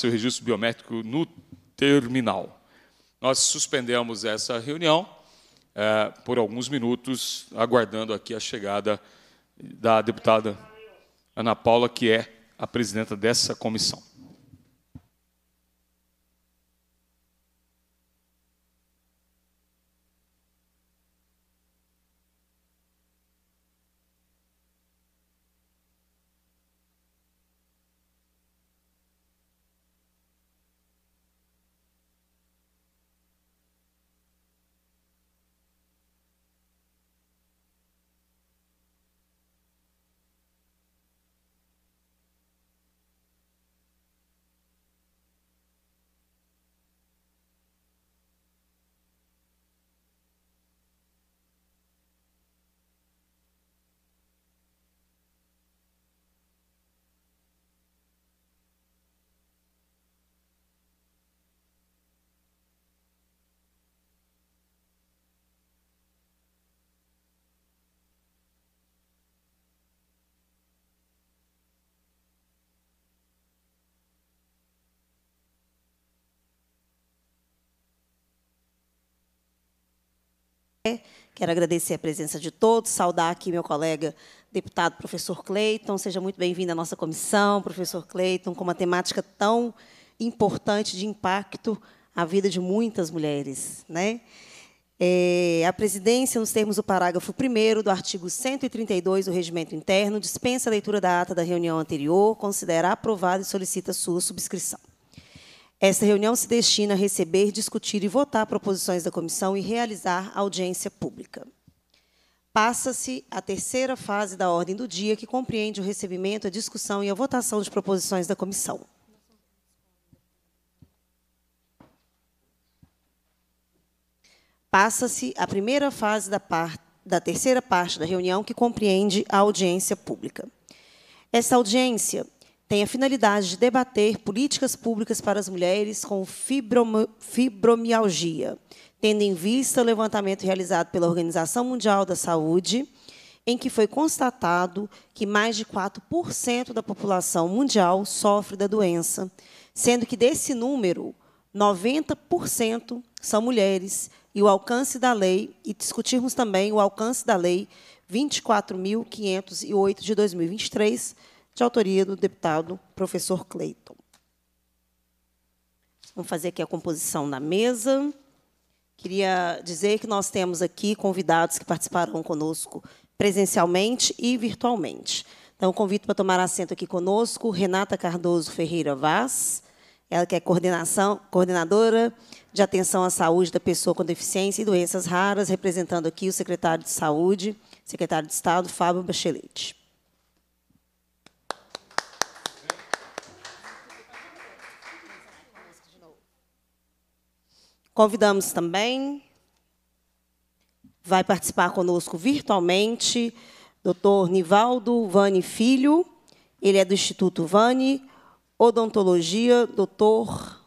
seu registro biométrico no terminal. Nós suspendemos essa reunião é, por alguns minutos, aguardando aqui a chegada da deputada Ana Paula, que é a presidenta dessa comissão. Quero agradecer a presença de todos, saudar aqui meu colega deputado professor Cleiton. Seja muito bem-vindo à nossa comissão, professor Cleiton, com uma temática tão importante de impacto à vida de muitas mulheres. Né? É, a presidência, nos termos do parágrafo 1 do artigo 132 do Regimento Interno, dispensa a leitura da ata da reunião anterior, considera aprovada e solicita sua subscrição. Esta reunião se destina a receber, discutir e votar proposições da comissão e realizar audiência pública. Passa-se a terceira fase da ordem do dia, que compreende o recebimento, a discussão e a votação de proposições da comissão. Passa-se a primeira fase da, par da terceira parte da reunião, que compreende a audiência pública. Essa audiência tem a finalidade de debater políticas públicas para as mulheres com fibromialgia, tendo em vista o levantamento realizado pela Organização Mundial da Saúde, em que foi constatado que mais de 4% da população mundial sofre da doença, sendo que desse número, 90% são mulheres, e o alcance da lei, e discutirmos também o alcance da lei 24.508 de 2023, de autoria do deputado professor Cleiton. Vamos fazer aqui a composição da mesa. Queria dizer que nós temos aqui convidados que participarão conosco presencialmente e virtualmente. Então, convido para tomar assento aqui conosco Renata Cardoso Ferreira Vaz, ela que é coordenadora de atenção à saúde da pessoa com deficiência e doenças raras, representando aqui o secretário de Saúde, secretário de Estado, Fábio Bachelete. Convidamos também, vai participar conosco virtualmente, Dr. Nivaldo Vani Filho, ele é do Instituto Vani, Odontologia, doutor,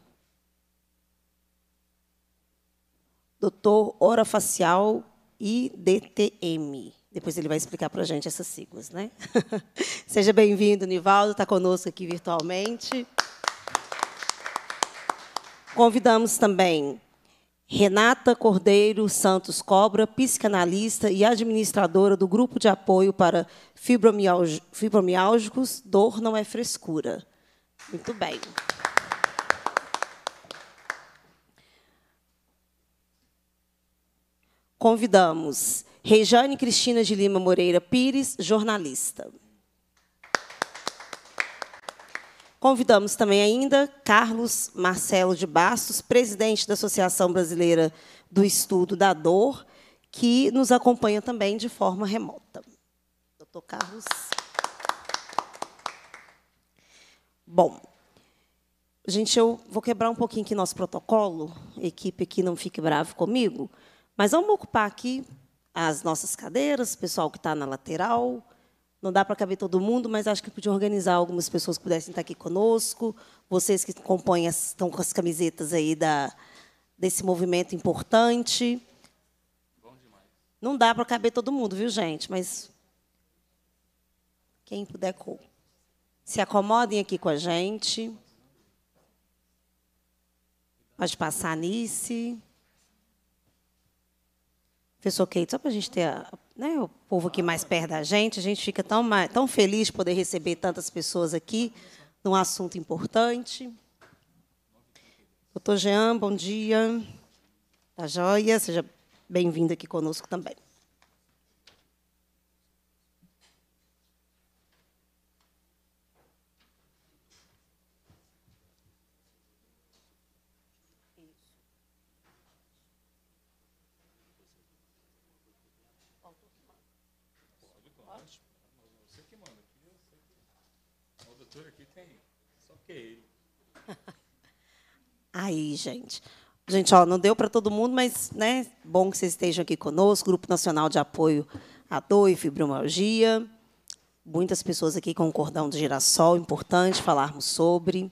doutor Orofacial e DTM. Depois ele vai explicar para a gente essas siglas, né? Seja bem-vindo, Nivaldo, está conosco aqui virtualmente. Convidamos também Renata Cordeiro Santos Cobra, psicanalista e administradora do Grupo de Apoio para Fibromiálgicos, Dor Não é Frescura. Muito bem. Convidamos Rejane Cristina de Lima Moreira Pires, jornalista. Convidamos também ainda Carlos Marcelo de Bastos, presidente da Associação Brasileira do Estudo da Dor, que nos acompanha também de forma remota. Doutor Carlos. Bom, gente, eu vou quebrar um pouquinho aqui nosso protocolo, equipe aqui não fique bravo comigo, mas vamos ocupar aqui as nossas cadeiras, o pessoal que está na lateral, não dá para caber todo mundo, mas acho que podia organizar algumas pessoas que pudessem estar aqui conosco. Vocês que compõem, estão com as camisetas aí da, desse movimento importante. Bom demais. Não dá para caber todo mundo, viu, gente? Mas quem puder, se acomodem aqui com a gente. Pode passar, Nice. Professor Kate, só para a gente ter a né, o povo aqui mais perto da gente. A gente fica tão, tão feliz de poder receber tantas pessoas aqui num assunto importante. Doutor Jean, bom dia. Tá joia? Seja bem-vindo aqui conosco também. aí, gente. Gente, ó, não deu para todo mundo, mas né, bom que vocês estejam aqui conosco. Grupo Nacional de Apoio à Dor e Fibromialgia. Muitas pessoas aqui com o cordão de girassol, importante falarmos sobre.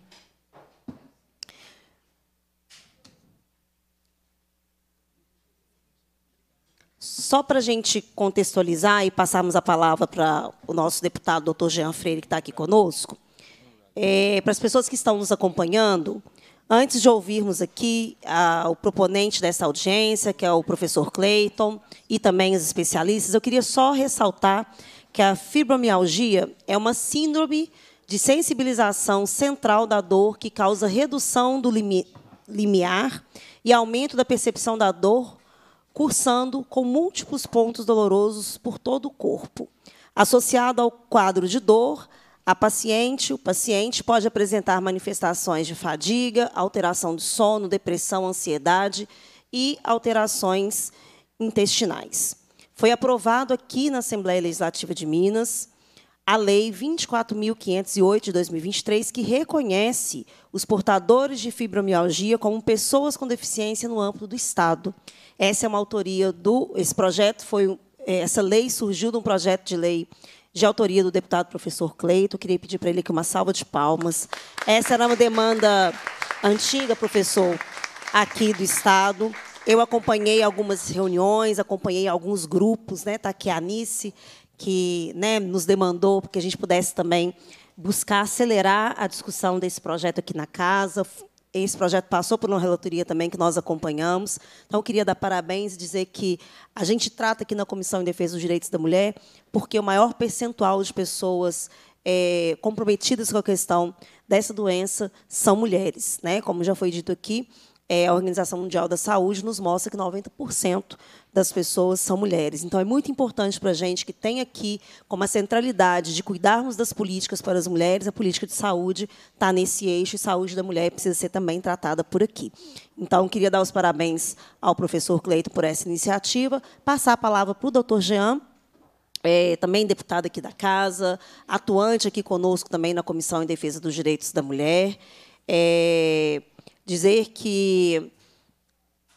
Só para a gente contextualizar e passarmos a palavra para o nosso deputado, doutor Jean Freire, que está aqui conosco, é, para as pessoas que estão nos acompanhando, Antes de ouvirmos aqui o proponente dessa audiência, que é o professor Clayton, e também os especialistas, eu queria só ressaltar que a fibromialgia é uma síndrome de sensibilização central da dor que causa redução do limi limiar e aumento da percepção da dor, cursando com múltiplos pontos dolorosos por todo o corpo. Associado ao quadro de dor, a paciente, o paciente pode apresentar manifestações de fadiga, alteração do sono, depressão, ansiedade e alterações intestinais. Foi aprovado aqui na Assembleia Legislativa de Minas a Lei 24.508 de 2023, que reconhece os portadores de fibromialgia como pessoas com deficiência no âmbito do Estado. Essa é uma autoria do. Esse projeto foi. Eh, essa lei surgiu de um projeto de lei de autoria do deputado professor Cleito. queria pedir para ele aqui uma salva de palmas. Essa era uma demanda antiga, professor, aqui do Estado. Eu acompanhei algumas reuniões, acompanhei alguns grupos, né? Está aqui a Anice, que né, nos demandou que a gente pudesse também buscar acelerar a discussão desse projeto aqui na casa. Esse projeto passou por uma relatoria também que nós acompanhamos. Então, eu queria dar parabéns e dizer que a gente trata aqui na Comissão em Defesa dos Direitos da Mulher porque o maior percentual de pessoas é, comprometidas com a questão dessa doença são mulheres. Né? Como já foi dito aqui, é, a Organização Mundial da Saúde nos mostra que 90% das pessoas são mulheres. Então, é muito importante para a gente que tem aqui como a centralidade de cuidarmos das políticas para as mulheres, a política de saúde está nesse eixo e saúde da mulher precisa ser também tratada por aqui. Então, queria dar os parabéns ao professor Cleito por essa iniciativa, passar a palavra para o doutor Jean, é, também deputado aqui da Casa, atuante aqui conosco também na Comissão em Defesa dos Direitos da Mulher. É, dizer que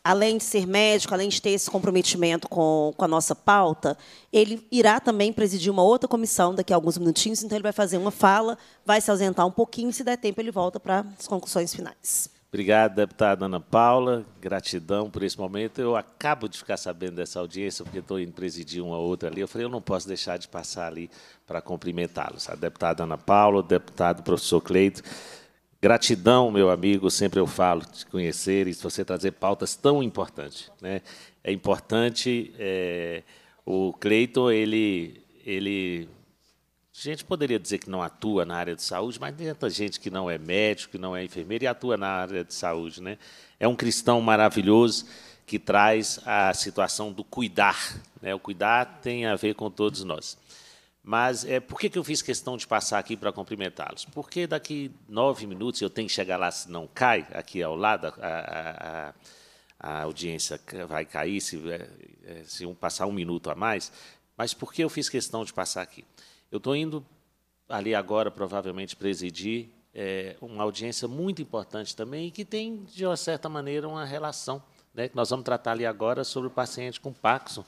além de ser médico, além de ter esse comprometimento com, com a nossa pauta, ele irá também presidir uma outra comissão daqui a alguns minutinhos, então ele vai fazer uma fala, vai se ausentar um pouquinho, se der tempo ele volta para as conclusões finais. Obrigado, deputada Ana Paula. Gratidão por esse momento. Eu acabo de ficar sabendo dessa audiência, porque estou indo presidir uma outra ali. Eu falei, eu não posso deixar de passar ali para cumprimentá-los. A tá? deputada Ana Paula, o deputado professor Cleito. Gratidão, meu amigo, sempre eu falo, te conhecer e você trazer pautas tão importantes. Né? É importante, é, o Cleiton, ele, ele... A gente poderia dizer que não atua na área de saúde, mas tem tanta gente que não é médico, que não é enfermeiro e atua na área de saúde. Né? É um cristão maravilhoso que traz a situação do cuidar. Né? O cuidar tem a ver com todos nós. Mas é, por que, que eu fiz questão de passar aqui para cumprimentá-los? Porque daqui nove minutos eu tenho que chegar lá, se não cai, aqui ao lado, a, a, a, a audiência vai cair se, eh, eh, se um, passar um minuto a mais. Mas por que eu fiz questão de passar aqui? Eu estou indo ali agora, provavelmente, presidir é, uma audiência muito importante também, que tem, de uma certa maneira, uma relação. Né, que nós vamos tratar ali agora sobre o paciente com Paxson.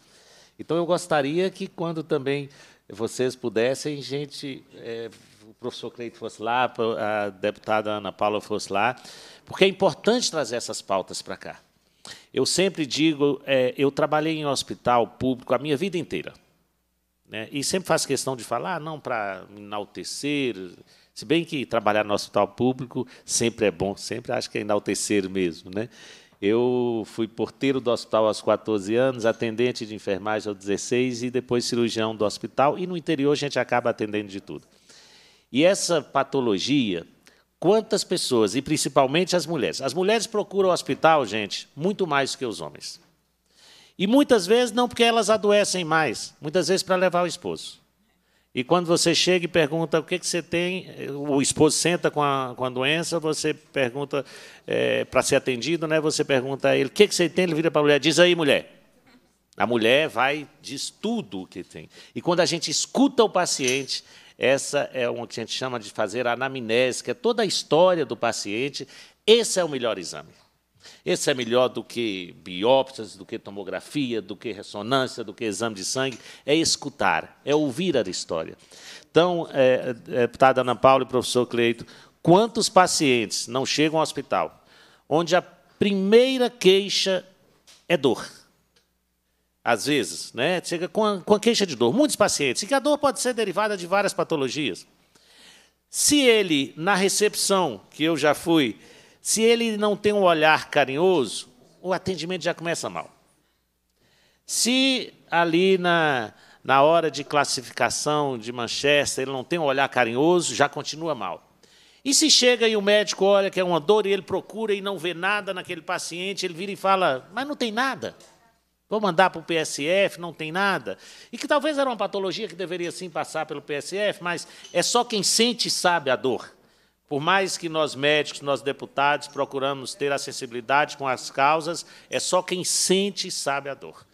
Então, eu gostaria que, quando também vocês pudessem, gente, é, o professor Cleito fosse lá, a deputada Ana Paula fosse lá, porque é importante trazer essas pautas para cá. Eu sempre digo, é, eu trabalhei em hospital público a minha vida inteira. Né, e sempre faço questão de falar, ah, não para enaltecer, se bem que trabalhar no hospital público sempre é bom, sempre acho que é enaltecer mesmo, né? Eu fui porteiro do hospital aos 14 anos, atendente de enfermagem aos 16 e depois cirurgião do hospital. E no interior a gente acaba atendendo de tudo. E essa patologia, quantas pessoas, e principalmente as mulheres? As mulheres procuram o hospital, gente, muito mais que os homens. E muitas vezes não porque elas adoecem mais, muitas vezes para levar o esposo. E quando você chega e pergunta o que, que você tem, o esposo senta com a, com a doença, você pergunta, é, para ser atendido, né, você pergunta a ele o que, que você tem, ele vira para a mulher, diz aí, mulher. A mulher vai, diz tudo o que tem. E quando a gente escuta o paciente, essa é o que a gente chama de fazer a anamnese, que é toda a história do paciente, esse é o melhor exame. Esse é melhor do que biópsias, do que tomografia, do que ressonância, do que exame de sangue. É escutar, é ouvir a história. Então, é, é, deputada Ana Paula e professor Cleito, quantos pacientes não chegam ao hospital onde a primeira queixa é dor? Às vezes, né? chega com a, com a queixa de dor. Muitos pacientes, e que a dor pode ser derivada de várias patologias. Se ele, na recepção, que eu já fui se ele não tem um olhar carinhoso, o atendimento já começa mal. Se ali na, na hora de classificação de Manchester ele não tem um olhar carinhoso, já continua mal. E se chega e o médico olha que é uma dor e ele procura e não vê nada naquele paciente, ele vira e fala: Mas não tem nada. Vou mandar para o PSF, não tem nada. E que talvez era uma patologia que deveria sim passar pelo PSF, mas é só quem sente e sabe a dor. Por mais que nós médicos, nós deputados, procuramos ter a sensibilidade com as causas, é só quem sente e sabe a dor.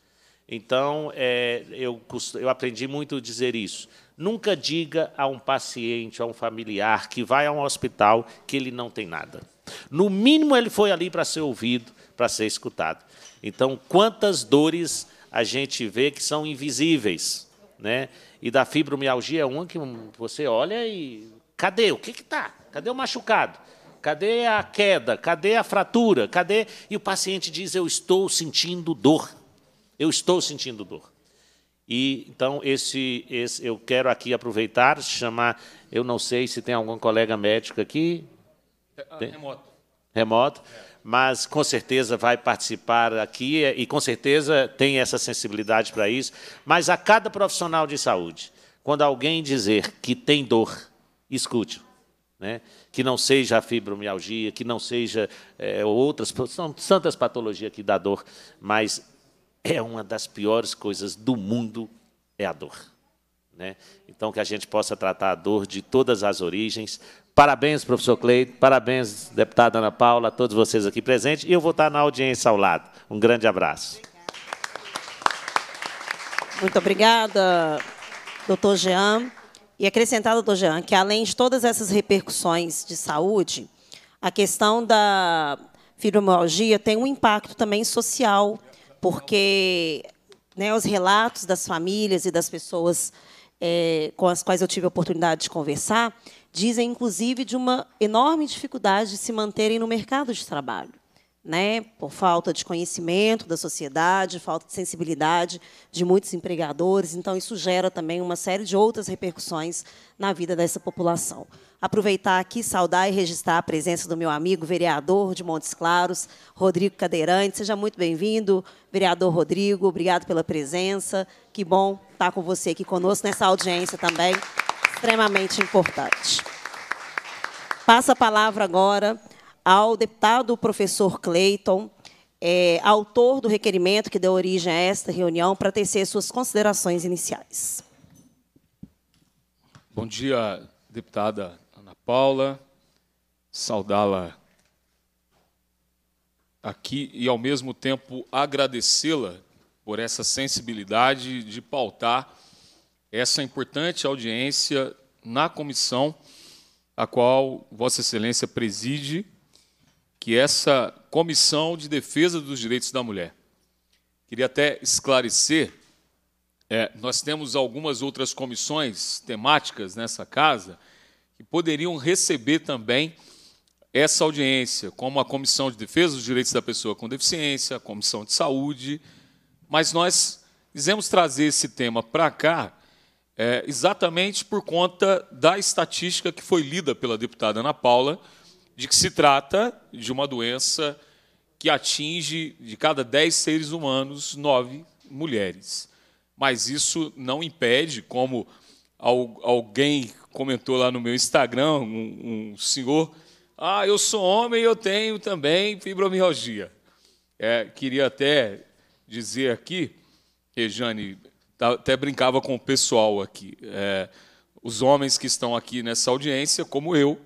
Então, é, eu, eu aprendi muito a dizer isso. Nunca diga a um paciente, a um familiar que vai a um hospital que ele não tem nada. No mínimo, ele foi ali para ser ouvido, para ser escutado. Então, quantas dores a gente vê que são invisíveis, né? E da fibromialgia é uma que você olha e Cadê? O que está? Cadê o machucado? Cadê a queda? Cadê a fratura? Cadê? E o paciente diz: Eu estou sentindo dor. Eu estou sentindo dor. E então esse, esse eu quero aqui aproveitar chamar. Eu não sei se tem algum colega médico aqui. Ah, remoto. Remoto. É. Mas com certeza vai participar aqui é, e com certeza tem essa sensibilidade para isso. Mas a cada profissional de saúde, quando alguém dizer que tem dor, escute Né? Que não seja a fibromialgia, que não seja é, outras, são tantas patologias que dá dor, mas é uma das piores coisas do mundo é a dor. Né? Então, que a gente possa tratar a dor de todas as origens. Parabéns, professor Cleito, parabéns, deputada Ana Paula, a todos vocês aqui presentes. E eu vou estar na audiência ao lado. Um grande abraço. Muito obrigada, doutor Jean. E acrescentado, doutor Jean, que além de todas essas repercussões de saúde, a questão da fibromialgia tem um impacto também social, porque né, os relatos das famílias e das pessoas é, com as quais eu tive a oportunidade de conversar dizem, inclusive, de uma enorme dificuldade de se manterem no mercado de trabalho né, por falta de conhecimento da sociedade, falta de sensibilidade de muitos empregadores. Então, isso gera também uma série de outras repercussões na vida dessa população. Aproveitar aqui, saudar e registrar a presença do meu amigo, vereador de Montes Claros, Rodrigo Cadeirante. Seja muito bem-vindo, vereador Rodrigo. Obrigado pela presença. Que bom estar com você aqui conosco nessa audiência também, extremamente importante. Passa a palavra agora ao deputado professor Cleiton, é, autor do requerimento que deu origem a esta reunião, para tecer suas considerações iniciais. Bom dia, deputada Ana Paula. Saudá-la aqui e, ao mesmo tempo, agradecê-la por essa sensibilidade de pautar essa importante audiência na comissão a qual Vossa Excelência preside que essa Comissão de Defesa dos Direitos da Mulher, queria até esclarecer, é, nós temos algumas outras comissões temáticas nessa casa que poderiam receber também essa audiência, como a Comissão de Defesa dos Direitos da Pessoa com Deficiência, a Comissão de Saúde, mas nós quisemos trazer esse tema para cá é, exatamente por conta da estatística que foi lida pela deputada Ana Paula, de que se trata de uma doença que atinge de cada 10 seres humanos, 9 mulheres. Mas isso não impede, como alguém comentou lá no meu Instagram, um, um senhor, ah, eu sou homem e eu tenho também fibromialgia. É, queria até dizer aqui, Rejane, tá, até brincava com o pessoal aqui, é, os homens que estão aqui nessa audiência, como eu,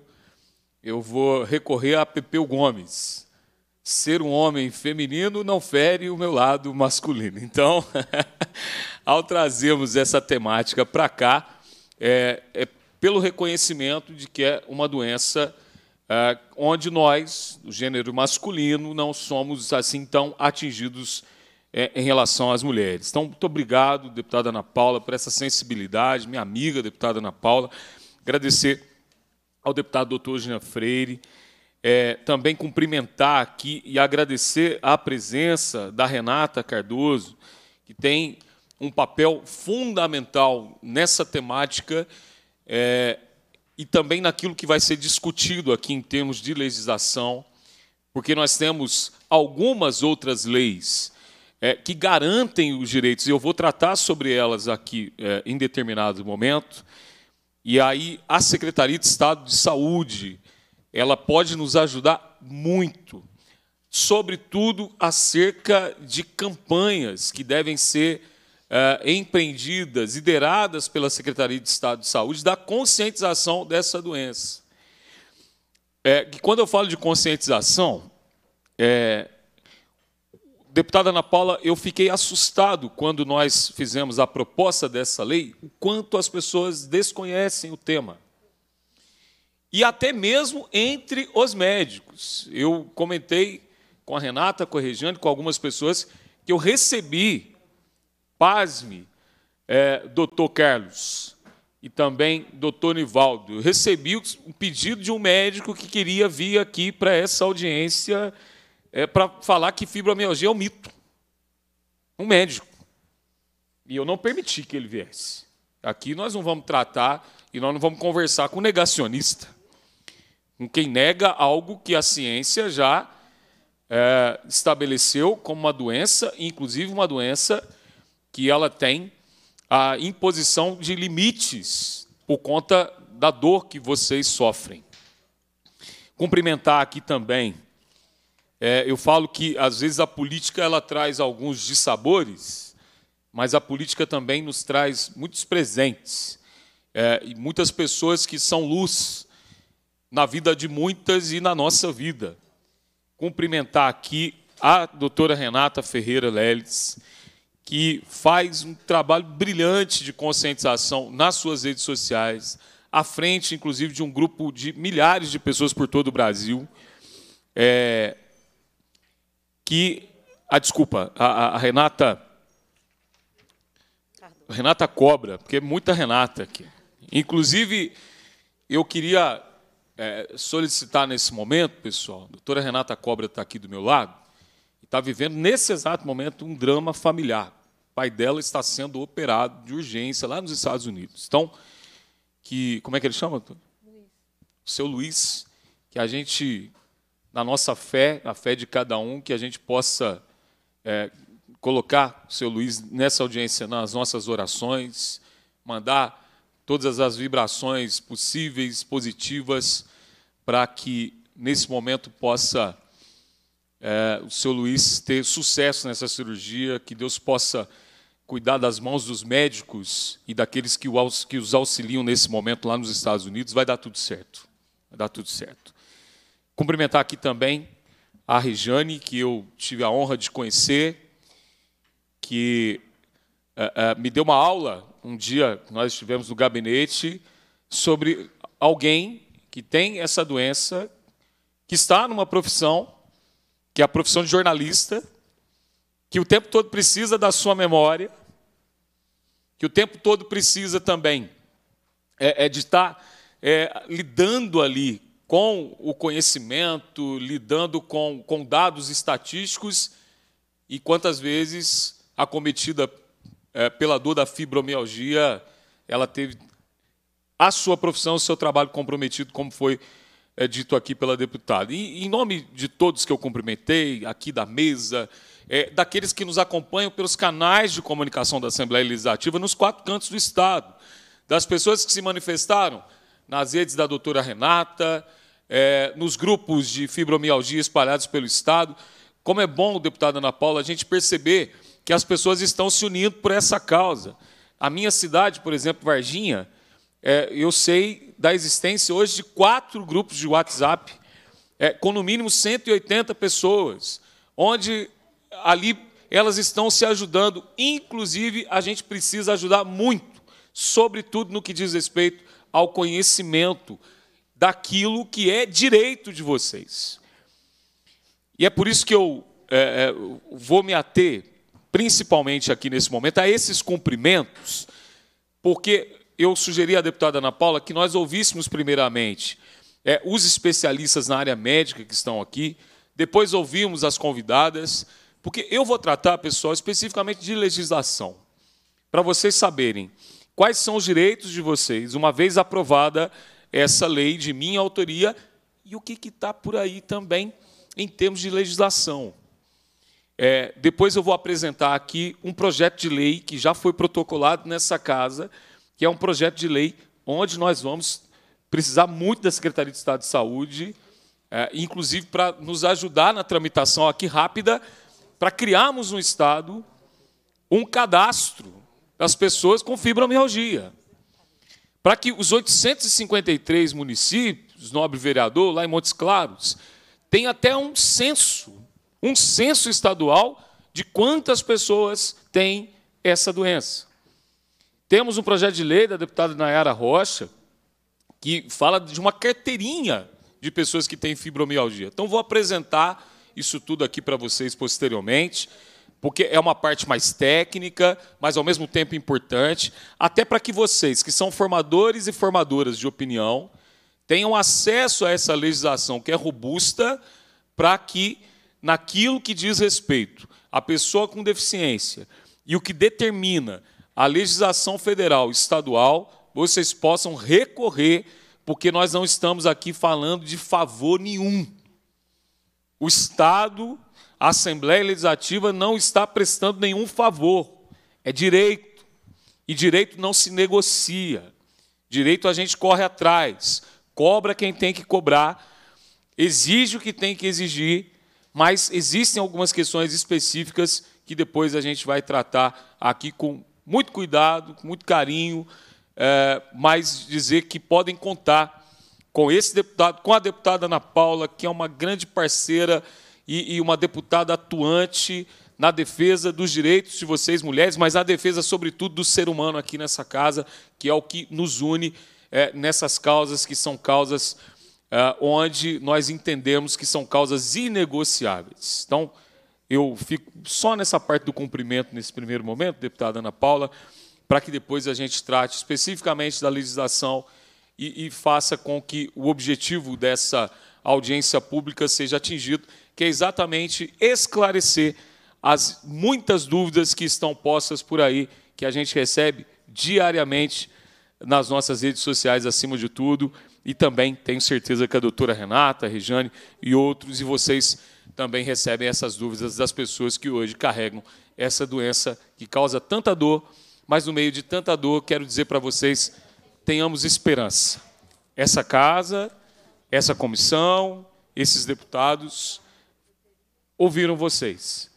eu vou recorrer a Pepeu Gomes. Ser um homem feminino não fere o meu lado masculino. Então, ao trazermos essa temática para cá, é, é, pelo reconhecimento de que é uma doença é, onde nós, do gênero masculino, não somos assim tão atingidos é, em relação às mulheres. Então, muito obrigado, deputada Ana Paula, por essa sensibilidade, minha amiga, deputada Ana Paula. Agradecer ao deputado doutor Jean Freire. É, também cumprimentar aqui e agradecer a presença da Renata Cardoso, que tem um papel fundamental nessa temática é, e também naquilo que vai ser discutido aqui em termos de legislação, porque nós temos algumas outras leis é, que garantem os direitos, e eu vou tratar sobre elas aqui é, em determinado momento, e aí a Secretaria de Estado de Saúde, ela pode nos ajudar muito, sobretudo acerca de campanhas que devem ser uh, empreendidas, lideradas pela Secretaria de Estado de Saúde, da conscientização dessa doença. É, que quando eu falo de conscientização, é, Deputada Ana Paula, eu fiquei assustado quando nós fizemos a proposta dessa lei, o quanto as pessoas desconhecem o tema. E até mesmo entre os médicos. Eu comentei com a Renata, com a Regiane, com algumas pessoas, que eu recebi, pasme, é, doutor Carlos e também doutor Nivaldo, eu recebi um pedido de um médico que queria vir aqui para essa audiência é, para falar que fibromialgia é um mito. Um médico. E eu não permiti que ele viesse. Aqui nós não vamos tratar e nós não vamos conversar com negacionista. Com quem nega algo que a ciência já é, estabeleceu como uma doença, inclusive uma doença que ela tem a imposição de limites por conta da dor que vocês sofrem. Cumprimentar aqui também é, eu falo que às vezes a política ela traz alguns dissabores, mas a política também nos traz muitos presentes é, e muitas pessoas que são luz na vida de muitas e na nossa vida. Cumprimentar aqui a doutora Renata Ferreira Leles, que faz um trabalho brilhante de conscientização nas suas redes sociais, à frente, inclusive, de um grupo de milhares de pessoas por todo o Brasil. É, que a desculpa, a, a Renata Renata Cobra, porque é muita Renata aqui. Inclusive, eu queria é, solicitar nesse momento, pessoal, a doutora Renata Cobra está aqui do meu lado, e está vivendo nesse exato momento um drama familiar. O pai dela está sendo operado de urgência lá nos Estados Unidos. Então, que como é que ele chama? Doutor? Luiz. Seu Luiz, que a gente na nossa fé, a fé de cada um, que a gente possa é, colocar o seu Luiz nessa audiência, nas nossas orações, mandar todas as vibrações possíveis, positivas, para que nesse momento possa é, o seu Luiz ter sucesso nessa cirurgia, que Deus possa cuidar das mãos dos médicos e daqueles que, o, que os auxiliam nesse momento lá nos Estados Unidos, vai dar tudo certo. Vai dar tudo certo. Cumprimentar aqui também a Rijane, que eu tive a honra de conhecer, que eh, eh, me deu uma aula um dia, nós estivemos no gabinete, sobre alguém que tem essa doença, que está numa profissão, que é a profissão de jornalista, que o tempo todo precisa da sua memória, que o tempo todo precisa também é, é de estar é, lidando ali com o conhecimento, lidando com, com dados estatísticos, e quantas vezes acometida é, pela dor da fibromialgia, ela teve a sua profissão, o seu trabalho comprometido, como foi é, dito aqui pela deputada. E, em nome de todos que eu cumprimentei, aqui da mesa, é, daqueles que nos acompanham pelos canais de comunicação da Assembleia Legislativa nos quatro cantos do Estado, das pessoas que se manifestaram nas redes da doutora Renata, é, nos grupos de fibromialgia espalhados pelo Estado. Como é bom, deputada Ana Paula, a gente perceber que as pessoas estão se unindo por essa causa. A minha cidade, por exemplo, Varginha, é, eu sei da existência hoje de quatro grupos de WhatsApp, é, com no mínimo 180 pessoas, onde ali elas estão se ajudando. Inclusive, a gente precisa ajudar muito, sobretudo no que diz respeito ao conhecimento daquilo que é direito de vocês. E é por isso que eu é, é, vou me ater, principalmente aqui nesse momento, a esses cumprimentos, porque eu sugeri à deputada Ana Paula que nós ouvíssemos primeiramente é, os especialistas na área médica que estão aqui, depois ouvimos as convidadas, porque eu vou tratar, pessoal, especificamente de legislação, para vocês saberem quais são os direitos de vocês, uma vez aprovada essa lei de minha autoria e o que está por aí também em termos de legislação. É, depois eu vou apresentar aqui um projeto de lei que já foi protocolado nessa casa, que é um projeto de lei onde nós vamos precisar muito da Secretaria de Estado de Saúde, é, inclusive para nos ajudar na tramitação aqui rápida, para criarmos um Estado, um cadastro das pessoas com fibromialgia para que os 853 municípios, nobre vereador, lá em Montes Claros, tenham até um censo, um censo estadual de quantas pessoas têm essa doença. Temos um projeto de lei da deputada Nayara Rocha que fala de uma carteirinha de pessoas que têm fibromialgia. Então, vou apresentar isso tudo aqui para vocês posteriormente porque é uma parte mais técnica, mas ao mesmo tempo importante, até para que vocês, que são formadores e formadoras de opinião, tenham acesso a essa legislação que é robusta, para que, naquilo que diz respeito à pessoa com deficiência e o que determina a legislação federal e estadual, vocês possam recorrer, porque nós não estamos aqui falando de favor nenhum. O Estado a Assembleia Legislativa não está prestando nenhum favor. É direito. E direito não se negocia. Direito a gente corre atrás, cobra quem tem que cobrar, exige o que tem que exigir, mas existem algumas questões específicas que depois a gente vai tratar aqui com muito cuidado, com muito carinho, é, mas dizer que podem contar com esse deputado, com a deputada Ana Paula, que é uma grande parceira e, e uma deputada atuante na defesa dos direitos de vocês, mulheres, mas na defesa, sobretudo, do ser humano aqui nessa casa, que é o que nos une é, nessas causas, que são causas é, onde nós entendemos que são causas inegociáveis. Então, eu fico só nessa parte do cumprimento nesse primeiro momento, deputada Ana Paula, para que depois a gente trate especificamente da legislação e, e faça com que o objetivo dessa audiência pública seja atingido que é exatamente esclarecer as muitas dúvidas que estão postas por aí, que a gente recebe diariamente nas nossas redes sociais, acima de tudo. E também tenho certeza que a doutora Renata, a Regiane e outros, e vocês também recebem essas dúvidas das pessoas que hoje carregam essa doença que causa tanta dor, mas no meio de tanta dor, quero dizer para vocês: tenhamos esperança. Essa casa, essa comissão, esses deputados ouviram vocês.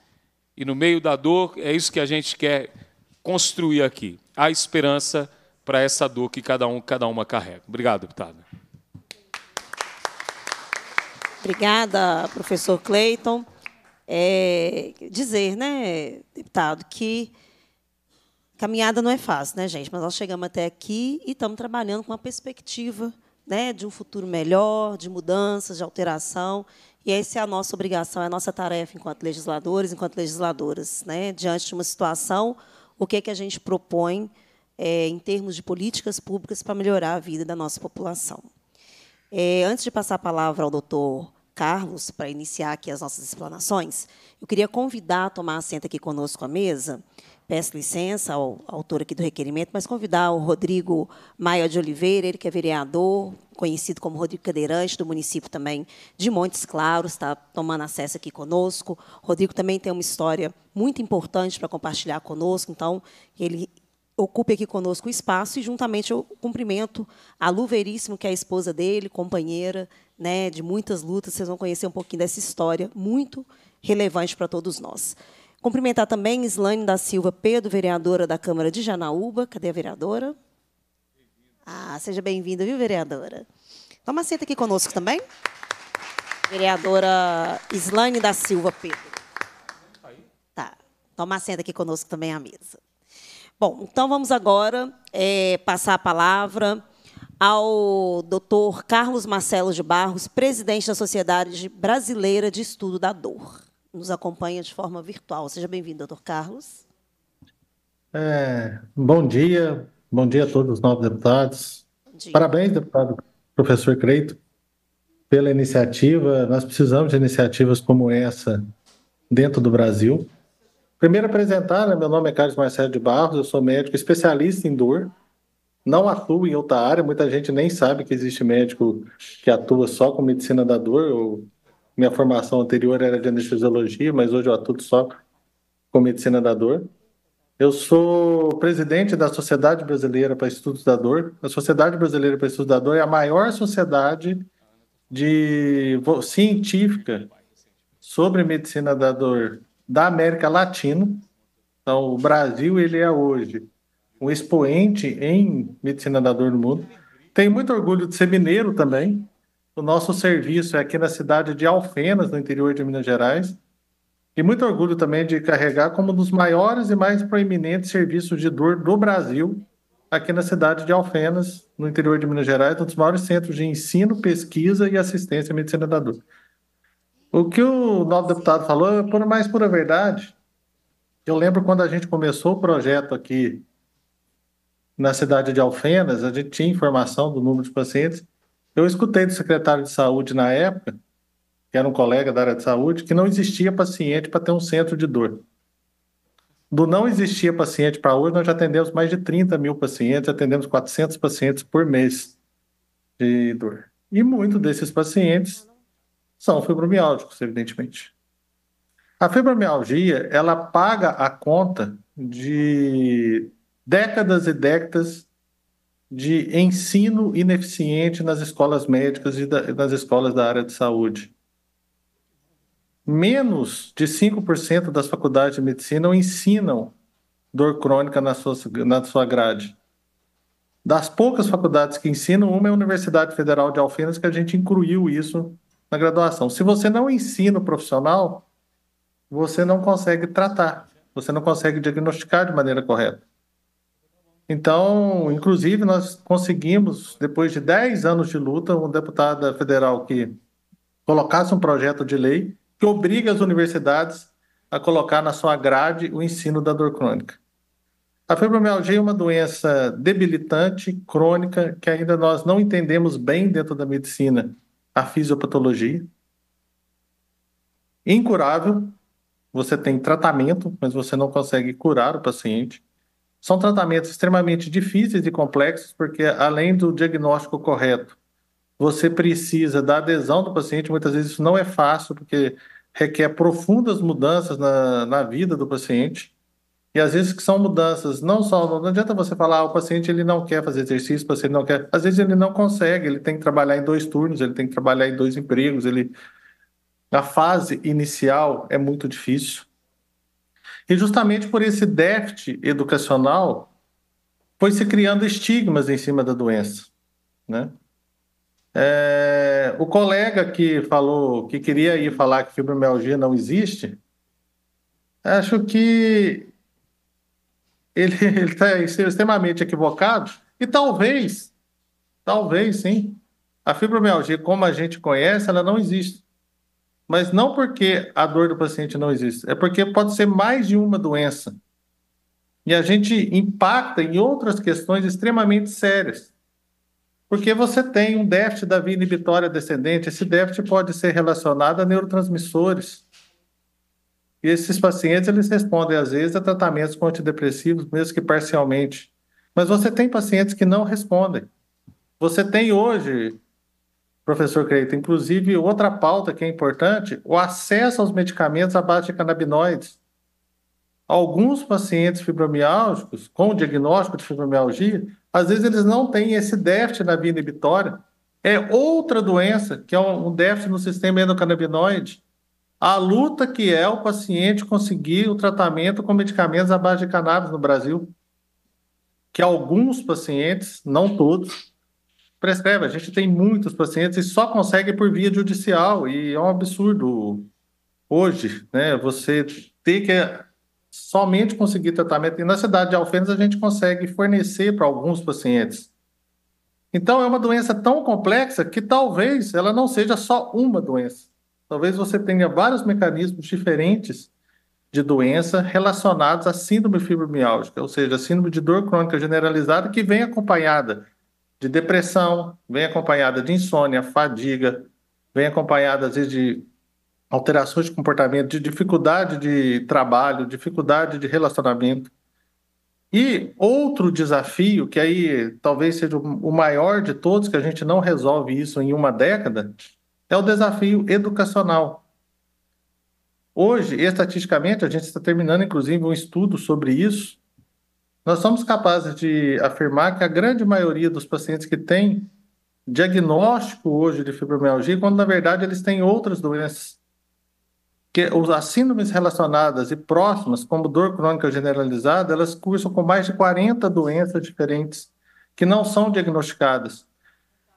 E no meio da dor, é isso que a gente quer construir aqui. A esperança para essa dor que cada um, cada uma carrega. Obrigado, deputada. Obrigada, professor Clayton, É, dizer, né, deputado, que caminhada não é fácil, né, gente? Mas nós chegamos até aqui e estamos trabalhando com uma perspectiva né, de um futuro melhor, de mudanças, de alteração. E essa é a nossa obrigação, é a nossa tarefa enquanto legisladores, enquanto legisladoras. Né? Diante de uma situação, o que, é que a gente propõe é, em termos de políticas públicas para melhorar a vida da nossa população. É, antes de passar a palavra ao doutor Carlos, para iniciar aqui as nossas explanações, eu queria convidar a tomar assento aqui conosco à mesa peço licença ao, ao autor aqui do requerimento, mas convidar o Rodrigo Maia de Oliveira, ele que é vereador, conhecido como Rodrigo Cadeirante, do município também de Montes Claros, está tomando acesso aqui conosco. O Rodrigo também tem uma história muito importante para compartilhar conosco, então ele ocupe aqui conosco o espaço e juntamente eu cumprimento a Lu Veríssimo, que é a esposa dele, companheira, né, de muitas lutas, vocês vão conhecer um pouquinho dessa história muito relevante para todos nós. Cumprimentar também Islane da Silva Pedro, vereadora da Câmara de Janaúba. Cadê a vereadora? Ah, seja bem-vinda, viu, vereadora? Toma senta aqui conosco também. Vereadora Islane da Silva Pedro. Tá. Toma então, senta aqui conosco também à mesa. Bom, então vamos agora é, passar a palavra ao doutor Carlos Marcelo de Barros, presidente da Sociedade Brasileira de Estudo da Dor nos acompanha de forma virtual. Seja bem-vindo, doutor Carlos. É, bom dia, bom dia a todos os novos deputados. Parabéns, deputado professor Creito, pela iniciativa. Nós precisamos de iniciativas como essa dentro do Brasil. Primeiro apresentar, né? meu nome é Carlos Marcelo de Barros, eu sou médico especialista em dor, não atuo em outra área, muita gente nem sabe que existe médico que atua só com medicina da dor ou minha formação anterior era de anestesiologia, mas hoje eu atuo só com medicina da dor. Eu sou presidente da Sociedade Brasileira para Estudos da Dor. A Sociedade Brasileira para Estudos da Dor é a maior sociedade de científica sobre medicina da dor da América Latina. Então, o Brasil ele é hoje um expoente em medicina da dor no mundo. Tenho muito orgulho de ser mineiro também. O nosso serviço é aqui na cidade de Alfenas, no interior de Minas Gerais. E muito orgulho também de carregar como um dos maiores e mais proeminentes serviços de dor do Brasil, aqui na cidade de Alfenas, no interior de Minas Gerais, um dos maiores centros de ensino, pesquisa e assistência à medicina da dor. O que o novo deputado falou é por mais pura verdade. Eu lembro quando a gente começou o projeto aqui na cidade de Alfenas, a gente tinha informação do número de pacientes, eu escutei do secretário de saúde na época, que era um colega da área de saúde, que não existia paciente para ter um centro de dor. Do não existia paciente para hoje, nós já atendemos mais de 30 mil pacientes, atendemos 400 pacientes por mês de dor. E muito desses pacientes são fibromiálgicos, evidentemente. A fibromialgia, ela paga a conta de décadas e décadas de ensino ineficiente nas escolas médicas e da, nas escolas da área de saúde. Menos de 5% das faculdades de medicina ensinam dor crônica na sua, na sua grade. Das poucas faculdades que ensinam, uma é a Universidade Federal de Alfenas, que a gente incluiu isso na graduação. Se você não ensina o profissional, você não consegue tratar, você não consegue diagnosticar de maneira correta. Então, inclusive, nós conseguimos, depois de 10 anos de luta, uma deputada federal que colocasse um projeto de lei que obriga as universidades a colocar na sua grade o ensino da dor crônica. A fibromialgia é uma doença debilitante, crônica, que ainda nós não entendemos bem dentro da medicina a fisiopatologia. Incurável, você tem tratamento, mas você não consegue curar o paciente. São tratamentos extremamente difíceis e complexos, porque além do diagnóstico correto, você precisa da adesão do paciente. Muitas vezes isso não é fácil, porque requer profundas mudanças na, na vida do paciente. E às vezes que são mudanças, não só, não adianta você falar, ah, o paciente ele não quer fazer exercício, o paciente não quer, às vezes ele não consegue, ele tem que trabalhar em dois turnos, ele tem que trabalhar em dois empregos, ele... A fase inicial é muito difícil. E justamente por esse déficit educacional, foi se criando estigmas em cima da doença. Né? É, o colega que falou que queria ir falar que fibromialgia não existe, acho que ele está extremamente equivocado e talvez, talvez sim, a fibromialgia como a gente conhece, ela não existe mas não porque a dor do paciente não existe, é porque pode ser mais de uma doença. E a gente impacta em outras questões extremamente sérias. Porque você tem um déficit da via inibitória descendente, esse déficit pode ser relacionado a neurotransmissores. E esses pacientes, eles respondem às vezes a tratamentos com antidepressivos, mesmo que parcialmente. Mas você tem pacientes que não respondem. Você tem hoje professor Creito. Inclusive, outra pauta que é importante, o acesso aos medicamentos à base de canabinoides. Alguns pacientes fibromiálgicos, com diagnóstico de fibromialgia, às vezes eles não têm esse déficit na via inibitória. É outra doença, que é um déficit no sistema endocannabinoide. A luta que é o paciente conseguir o tratamento com medicamentos à base de cannabis no Brasil. Que alguns pacientes, não todos, prescreve. A gente tem muitos pacientes e só consegue por via judicial, e é um absurdo hoje, né? Você ter que somente conseguir tratamento. E na cidade de Alfenas a gente consegue fornecer para alguns pacientes. Então é uma doença tão complexa que talvez ela não seja só uma doença. Talvez você tenha vários mecanismos diferentes de doença relacionados à síndrome fibromialgica, ou seja, a síndrome de dor crônica generalizada que vem acompanhada de depressão, vem acompanhada de insônia, fadiga, vem acompanhada às vezes de alterações de comportamento, de dificuldade de trabalho, dificuldade de relacionamento. E outro desafio, que aí talvez seja o maior de todos, que a gente não resolve isso em uma década, é o desafio educacional. Hoje, estatisticamente, a gente está terminando, inclusive, um estudo sobre isso, nós somos capazes de afirmar que a grande maioria dos pacientes que têm diagnóstico hoje de fibromialgia, quando na verdade eles têm outras doenças. Que as síndromes relacionadas e próximas, como dor crônica generalizada, elas cursam com mais de 40 doenças diferentes que não são diagnosticadas.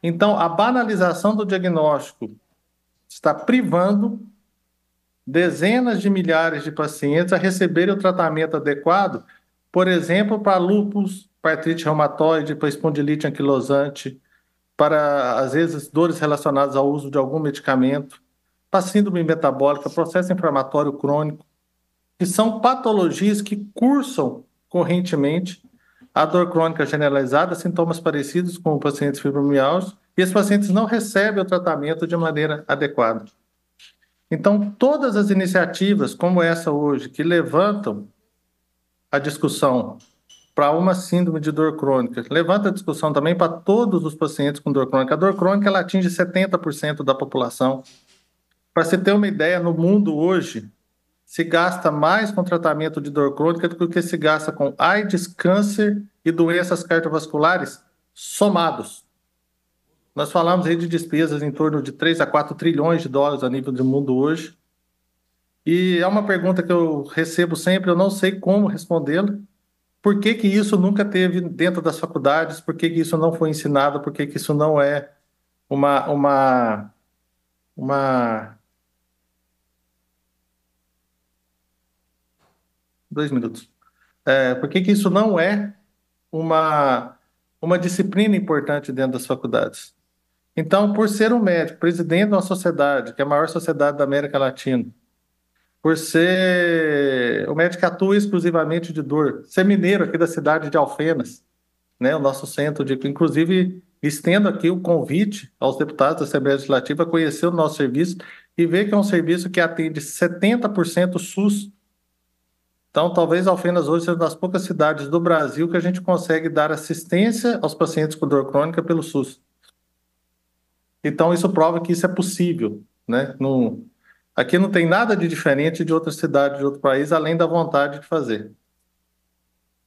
Então, a banalização do diagnóstico está privando dezenas de milhares de pacientes a receberem o tratamento adequado por exemplo, para lúpus, para artrite reumatoide, para espondilite anquilosante, para, às vezes, dores relacionadas ao uso de algum medicamento, para síndrome metabólica, processo inflamatório crônico, que são patologias que cursam correntemente a dor crônica generalizada, sintomas parecidos com pacientes paciente e os pacientes não recebem o tratamento de maneira adequada. Então, todas as iniciativas como essa hoje, que levantam a discussão para uma síndrome de dor crônica. Levanta a discussão também para todos os pacientes com dor crônica. A dor crônica ela atinge 70% da população. Para se ter uma ideia, no mundo hoje se gasta mais com tratamento de dor crônica do que se gasta com AIDS, câncer e doenças cardiovasculares somados. Nós falamos aí de despesas em torno de 3 a 4 trilhões de dólares a nível do mundo hoje. E é uma pergunta que eu recebo sempre, eu não sei como respondê-la. Por que, que isso nunca teve dentro das faculdades? Por que, que isso não foi ensinado? Por que, que isso não é uma, uma, uma dois minutos. É, por que, que isso não é uma, uma disciplina importante dentro das faculdades? Então, por ser um médico, presidente de uma sociedade, que é a maior sociedade da América Latina, por ser o médico atua exclusivamente de dor. Ser mineiro aqui da cidade de Alfenas, né, o nosso centro de inclusive estendo aqui o convite aos deputados da Assembleia Legislativa a conhecer o nosso serviço e ver que é um serviço que atende 70% SUS. Então, talvez Alfenas hoje seja uma das poucas cidades do Brasil que a gente consegue dar assistência aos pacientes com dor crônica pelo SUS. Então, isso prova que isso é possível, né? Não Aqui não tem nada de diferente de outra cidade, de outro país, além da vontade de fazer.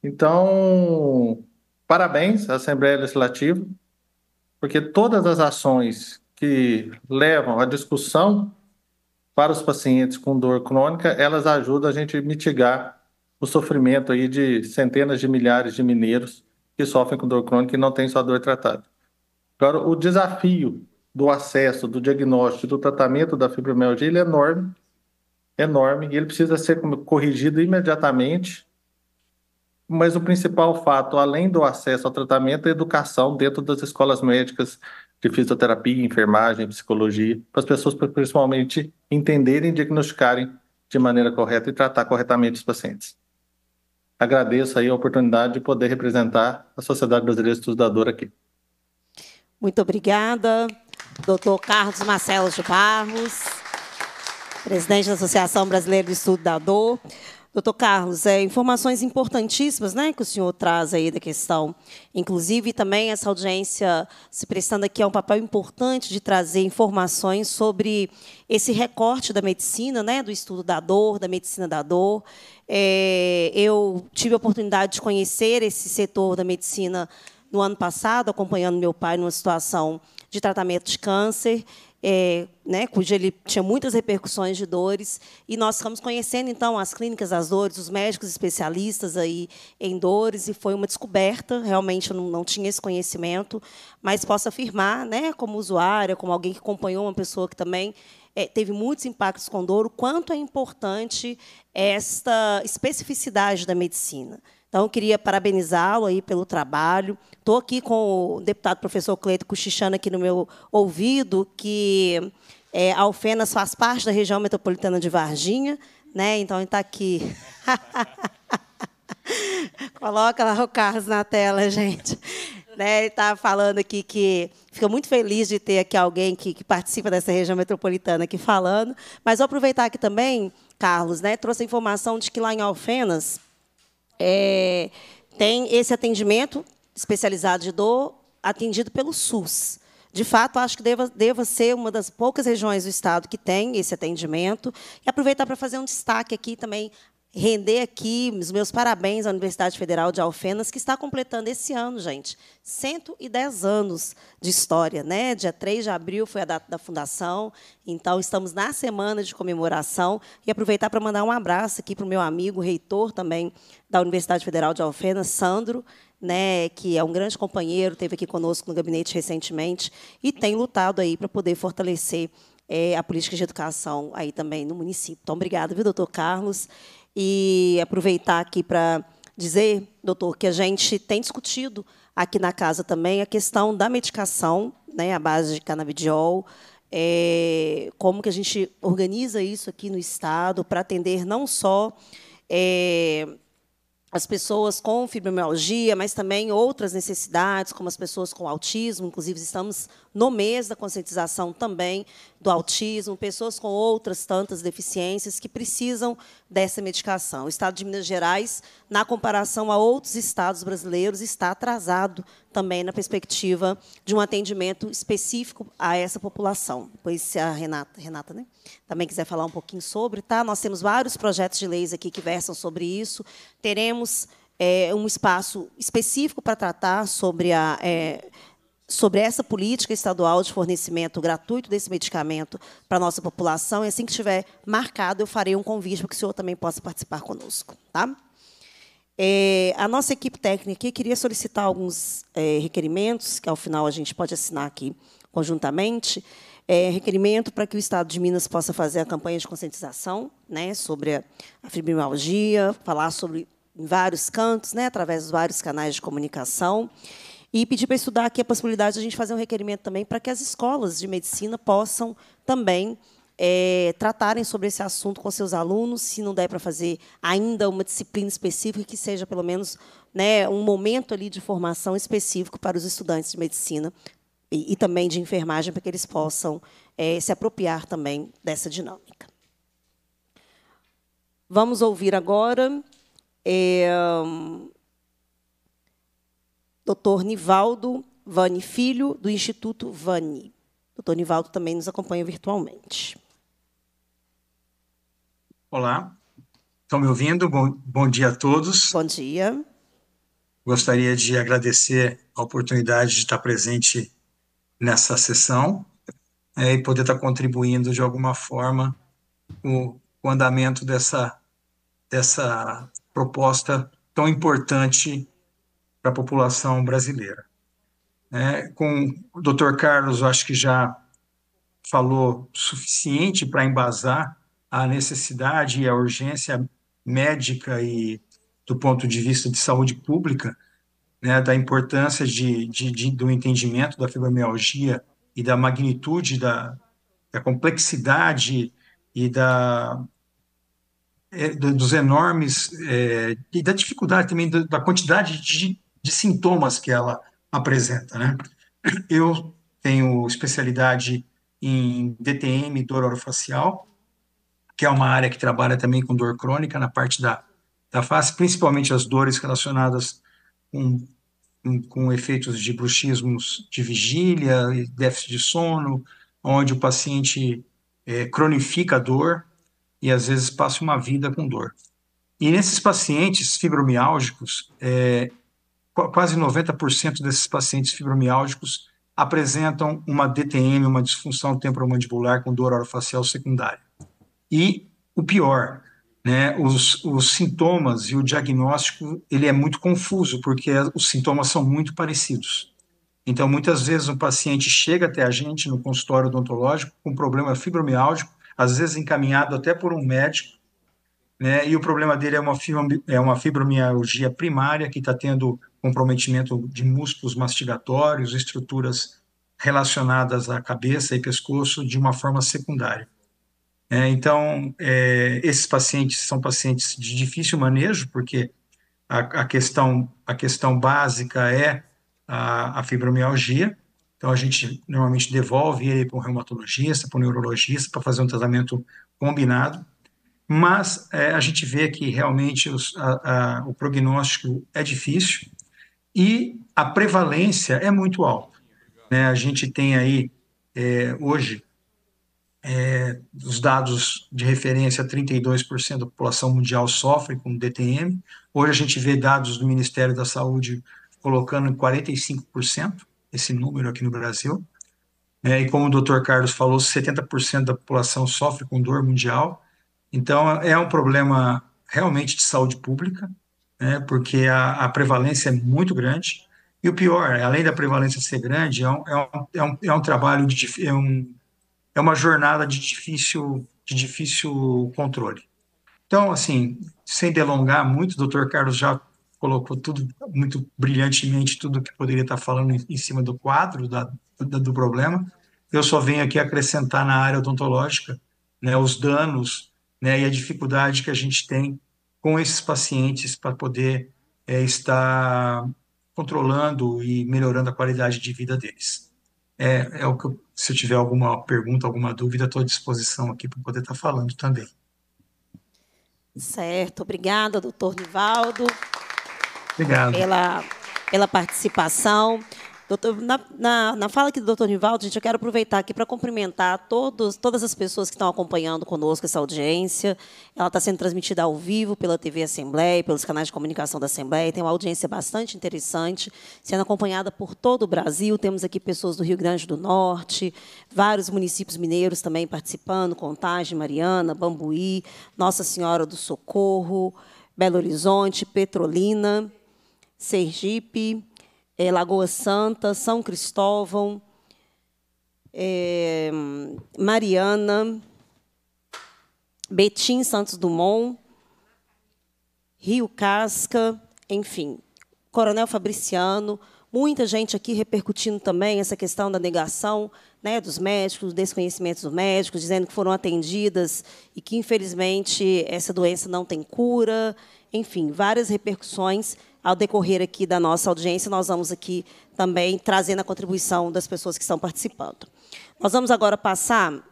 Então, parabéns à Assembleia Legislativa, porque todas as ações que levam à discussão para os pacientes com dor crônica, elas ajudam a gente mitigar o sofrimento aí de centenas de milhares de mineiros que sofrem com dor crônica e não têm sua dor tratada. Agora, o desafio do acesso, do diagnóstico, do tratamento da fibromialgia, ele é enorme, enorme, e ele precisa ser corrigido imediatamente. Mas o principal fato, além do acesso ao tratamento, é a educação dentro das escolas médicas de fisioterapia, enfermagem, psicologia, para as pessoas principalmente entenderem e diagnosticarem de maneira correta e tratar corretamente os pacientes. Agradeço aí a oportunidade de poder representar a Sociedade Brasileira Estudadora aqui. Muito obrigada doutor Carlos Marcelo de Barros, presidente da Associação Brasileira do Estudo da Dor. Doutor Carlos, é, informações importantíssimas né, que o senhor traz aí da questão. Inclusive, também essa audiência se prestando aqui é um papel importante de trazer informações sobre esse recorte da medicina, né, do estudo da dor, da medicina da dor. É, eu tive a oportunidade de conhecer esse setor da medicina no ano passado, acompanhando meu pai numa situação de tratamento de câncer, é, né, cujo ele tinha muitas repercussões de dores, e nós ficamos conhecendo então as clínicas das dores, os médicos especialistas aí em dores, e foi uma descoberta, realmente eu não, não tinha esse conhecimento, mas posso afirmar, né, como usuária, como alguém que acompanhou uma pessoa que também é, teve muitos impactos com dor, o quanto é importante esta especificidade da medicina. Então, eu queria parabenizá-lo aí pelo trabalho. Estou aqui com o deputado professor Cleito cochichando aqui no meu ouvido que é, Alfenas faz parte da região metropolitana de Varginha, né? então ele está aqui. Coloca lá o Carlos na tela, gente. Né, ele está falando aqui que fica muito feliz de ter aqui alguém que, que participa dessa região metropolitana aqui falando. Mas vou aproveitar aqui também, Carlos, né, trouxe a informação de que lá em Alfenas é, tem esse atendimento especializado de dor atendido pelo SUS. De fato, acho que deva, deva ser uma das poucas regiões do Estado que tem esse atendimento. E aproveitar para fazer um destaque aqui também render aqui os meus parabéns à Universidade Federal de Alfenas, que está completando esse ano, gente, 110 anos de história. Né? Dia 3 de abril foi a data da fundação, então estamos na semana de comemoração. E aproveitar para mandar um abraço aqui para o meu amigo, reitor também da Universidade Federal de Alfenas, Sandro, né, que é um grande companheiro, esteve aqui conosco no gabinete recentemente e tem lutado aí para poder fortalecer é, a política de educação aí também no município. Então, obrigada, viu, doutor Carlos? e aproveitar aqui para dizer, doutor, que a gente tem discutido aqui na casa também a questão da medicação, né, à base de canabidiol, é, como que a gente organiza isso aqui no Estado para atender não só é, as pessoas com fibromialgia, mas também outras necessidades, como as pessoas com autismo. Inclusive, estamos no mês da conscientização também do autismo, pessoas com outras tantas deficiências que precisam dessa medicação. O Estado de Minas Gerais, na comparação a outros estados brasileiros, está atrasado também na perspectiva de um atendimento específico a essa população. Pois se a Renata, Renata né, também quiser falar um pouquinho sobre, tá? nós temos vários projetos de leis aqui que versam sobre isso, teremos é, um espaço específico para tratar sobre a... É, sobre essa política estadual de fornecimento gratuito desse medicamento para a nossa população. E assim que estiver marcado, eu farei um convite para que o senhor também possa participar conosco. Tá? É, a nossa equipe técnica aqui queria solicitar alguns é, requerimentos, que ao final a gente pode assinar aqui conjuntamente. É, requerimento para que o Estado de Minas possa fazer a campanha de conscientização né, sobre a fibromialgia, falar sobre em vários cantos, né, através dos vários canais de comunicação. E pedir para estudar aqui a possibilidade de a gente fazer um requerimento também para que as escolas de medicina possam também é, tratarem sobre esse assunto com seus alunos, se não der para fazer ainda uma disciplina específica, que seja pelo menos né, um momento ali de formação específico para os estudantes de medicina e, e também de enfermagem, para que eles possam é, se apropriar também dessa dinâmica. Vamos ouvir agora é, Dr. Nivaldo Vani Filho, do Instituto Vani. Dr. Nivaldo também nos acompanha virtualmente. Olá, estão me ouvindo? Bom, bom dia a todos. Bom dia. Gostaria de agradecer a oportunidade de estar presente nessa sessão é, e poder estar contribuindo de alguma forma com o andamento dessa, dessa proposta tão importante para a população brasileira. É, com o Dr. Carlos, acho que já falou suficiente para embasar a necessidade e a urgência médica e do ponto de vista de saúde pública, né, da importância de, de, de, do entendimento da fibromialgia e da magnitude, da, da complexidade e da, eh, dos enormes, é, e da dificuldade também, da, da quantidade de de sintomas que ela apresenta, né? Eu tenho especialidade em DTM, dor orofacial, que é uma área que trabalha também com dor crônica na parte da, da face, principalmente as dores relacionadas com, com, efeitos de bruxismos de vigília, déficit de sono, onde o paciente é, cronifica a dor e às vezes passa uma vida com dor. E nesses pacientes fibromiálgicos, é, quase 90% desses pacientes fibromiálgicos apresentam uma DTM, uma disfunção temporomandibular com dor orofacial secundária. E o pior, né, os, os, sintomas e o diagnóstico ele é muito confuso, porque é, os sintomas são muito parecidos. Então, muitas vezes, um paciente chega até a gente no consultório odontológico com problema fibromiálgico, às vezes encaminhado até por um médico, né? E o problema dele é uma, fibromialgia, é uma fibromialgia primária que está tendo comprometimento de músculos mastigatórios, estruturas relacionadas à cabeça e pescoço de uma forma secundária. É, então, é, esses pacientes são pacientes de difícil manejo, porque a, a questão, a questão básica é a, a, fibromialgia. Então, a gente normalmente devolve ele para um reumatologista, para um neurologista, para fazer um tratamento combinado mas é, a gente vê que realmente os, a, a, o prognóstico é difícil e a prevalência é muito alta. Né? A gente tem aí, é, hoje, é, os dados de referência, 32% da população mundial sofre com DTM. Hoje a gente vê dados do Ministério da Saúde colocando em 45% esse número aqui no Brasil. É, e como o Dr. Carlos falou, 70% da população sofre com dor mundial. Então, é um problema realmente de saúde pública, né, porque a, a, prevalência é muito grande. E o pior, além da prevalência ser grande, é um, é um, é um, é trabalho, de, é, um, é uma jornada de difícil, de difícil controle. Então, assim, sem delongar muito, o doutor Carlos já colocou tudo muito brilhantemente, tudo que poderia estar falando em, em cima do quadro, da, da, do problema. Eu só venho aqui acrescentar na área odontológica né, os danos né, e a dificuldade que a gente tem com esses pacientes para poder é, estar controlando e melhorando a qualidade de vida deles. É, é o que eu, se eu tiver alguma pergunta, alguma dúvida, estou à disposição aqui para poder estar tá falando também. Certo, obrigada, doutor Nivaldo. Obrigado. Pela, pela participação. Doutor, na, na, na, fala aqui do doutor Nivaldo, gente, eu quero aproveitar aqui para cumprimentar todos, todas as pessoas que estão acompanhando conosco essa audiência. Ela está sendo transmitida ao vivo pela TV Assembleia, pelos canais de comunicação da Assembleia. Tem uma audiência bastante interessante, sendo acompanhada por todo o Brasil. Temos aqui pessoas do Rio Grande do Norte, vários municípios mineiros também participando, Contagem, Mariana, Bambuí, Nossa Senhora do Socorro, Belo Horizonte, Petrolina, Sergipe, é, Lagoa Santa, São Cristóvão, é, Mariana, Betim Santos Dumont, Rio Casca, enfim, Coronel Fabriciano, muita gente aqui repercutindo também essa questão da negação né, dos médicos, desconhecimento dos médicos, dizendo que foram atendidas e que, infelizmente, essa doença não tem cura, enfim, várias repercussões ao decorrer aqui da nossa audiência. Nós vamos aqui também trazendo a contribuição das pessoas que estão participando. Nós vamos agora passar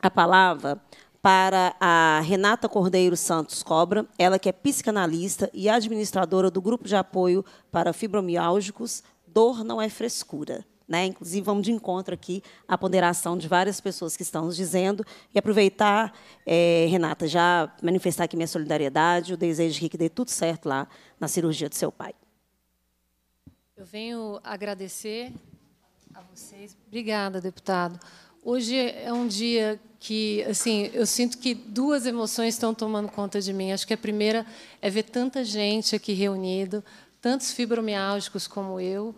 a palavra para a Renata Cordeiro Santos Cobra, ela que é psicanalista e administradora do Grupo de Apoio para Fibromiálgicos, Dor Não É Frescura. Né? Inclusive, vamos de encontro aqui à ponderação de várias pessoas que estão nos dizendo. E aproveitar, é, Renata, já manifestar aqui minha solidariedade, o desejo de que dê tudo certo lá na cirurgia do seu pai. Eu venho agradecer a vocês. Obrigada, deputado. Hoje é um dia que, assim, eu sinto que duas emoções estão tomando conta de mim. Acho que a primeira é ver tanta gente aqui reunido, tantos fibromiálgicos como eu,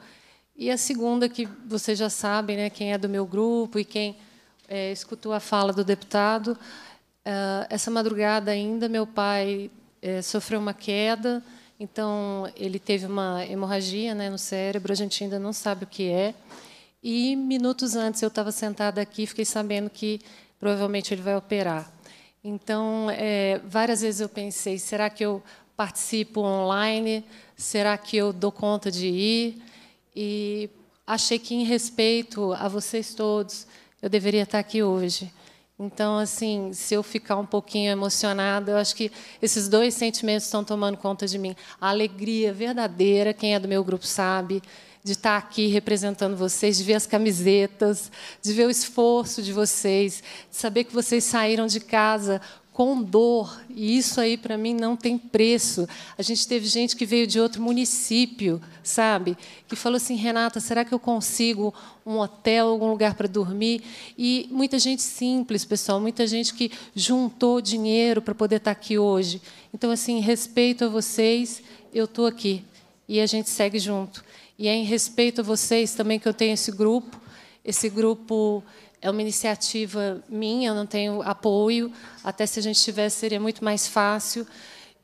e a segunda, que vocês já sabem, né, quem é do meu grupo e quem é, escutou a fala do deputado, ah, essa madrugada ainda meu pai é, sofreu uma queda, então ele teve uma hemorragia né, no cérebro, a gente ainda não sabe o que é. E minutos antes eu estava sentada aqui, fiquei sabendo que provavelmente ele vai operar. Então, é, várias vezes eu pensei: será que eu participo online? Será que eu dou conta de ir? E achei que, em respeito a vocês todos, eu deveria estar aqui hoje. Então, assim, se eu ficar um pouquinho emocionada, eu acho que esses dois sentimentos estão tomando conta de mim. A alegria verdadeira, quem é do meu grupo sabe, de estar aqui representando vocês, de ver as camisetas, de ver o esforço de vocês, de saber que vocês saíram de casa com dor, e isso aí para mim não tem preço. A gente teve gente que veio de outro município, sabe? Que falou assim: Renata, será que eu consigo um hotel, algum lugar para dormir? E muita gente simples, pessoal, muita gente que juntou dinheiro para poder estar tá aqui hoje. Então, assim, respeito a vocês, eu estou aqui e a gente segue junto. E é em respeito a vocês também que eu tenho esse grupo, esse grupo é uma iniciativa minha, eu não tenho apoio, até se a gente tivesse seria muito mais fácil.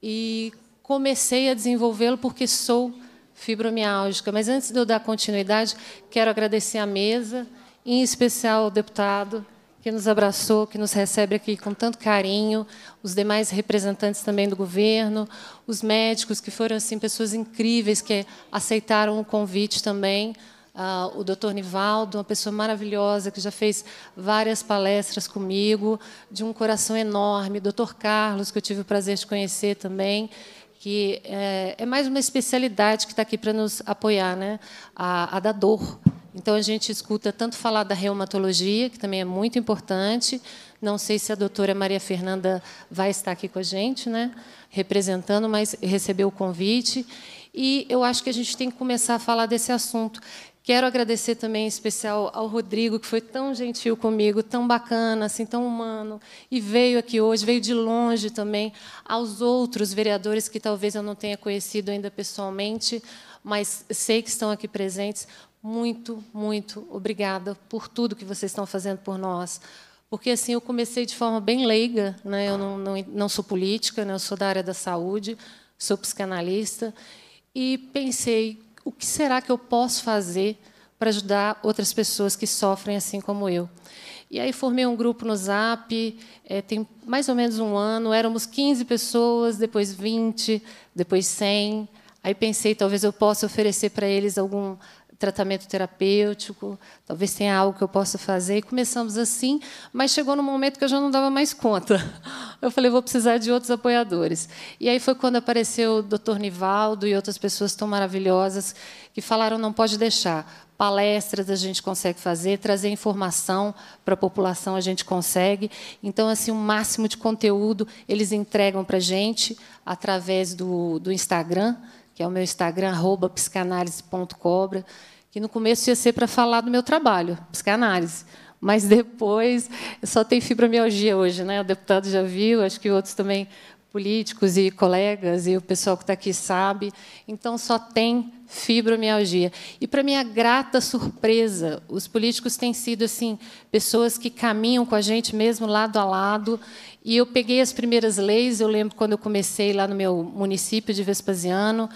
E comecei a desenvolvê-lo porque sou fibromialgica. Mas antes de eu dar continuidade, quero agradecer a mesa, em especial ao deputado que nos abraçou, que nos recebe aqui com tanto carinho, os demais representantes também do governo, os médicos que foram assim pessoas incríveis que aceitaram o convite também. Uh, o doutor Nivaldo, uma pessoa maravilhosa que já fez várias palestras comigo, de um coração enorme. Doutor Carlos, que eu tive o prazer de conhecer também, que é, é mais uma especialidade que está aqui para nos apoiar, né? a, a da dor. Então, a gente escuta tanto falar da reumatologia, que também é muito importante. Não sei se a doutora Maria Fernanda vai estar aqui com a gente, né? representando, mas recebeu o convite. E eu acho que a gente tem que começar a falar desse assunto. Quero agradecer também em especial ao Rodrigo, que foi tão gentil comigo, tão bacana, assim, tão humano, e veio aqui hoje, veio de longe também, aos outros vereadores que talvez eu não tenha conhecido ainda pessoalmente, mas sei que estão aqui presentes. Muito, muito obrigada por tudo que vocês estão fazendo por nós. Porque assim eu comecei de forma bem leiga, né? eu não, não, não sou política, né? eu sou da área da saúde, sou psicanalista, e pensei o que será que eu posso fazer para ajudar outras pessoas que sofrem assim como eu? E aí formei um grupo no Zap, é, tem mais ou menos um ano, éramos 15 pessoas, depois 20, depois 100. Aí pensei, talvez eu possa oferecer para eles algum, tratamento terapêutico, talvez tenha algo que eu possa fazer. E começamos assim, mas chegou no momento que eu já não dava mais conta. Eu falei, vou precisar de outros apoiadores. E aí foi quando apareceu o Dr. Nivaldo e outras pessoas tão maravilhosas que falaram, não pode deixar. Palestras a gente consegue fazer, trazer informação para a população a gente consegue. Então, assim, o um máximo de conteúdo eles entregam para a gente através do, do Instagram, que é o meu Instagram, psicanálise.cobra, que no começo ia ser para falar do meu trabalho, psicanálise. Mas depois só tem fibromialgia hoje, né? O deputado já viu, acho que outros também políticos e colegas e o pessoal que está aqui sabe. Então só tem fibromialgia. E para minha grata surpresa, os políticos têm sido assim pessoas que caminham com a gente mesmo lado a lado. E eu peguei as primeiras leis. Eu lembro quando eu comecei lá no meu município de Vespasiano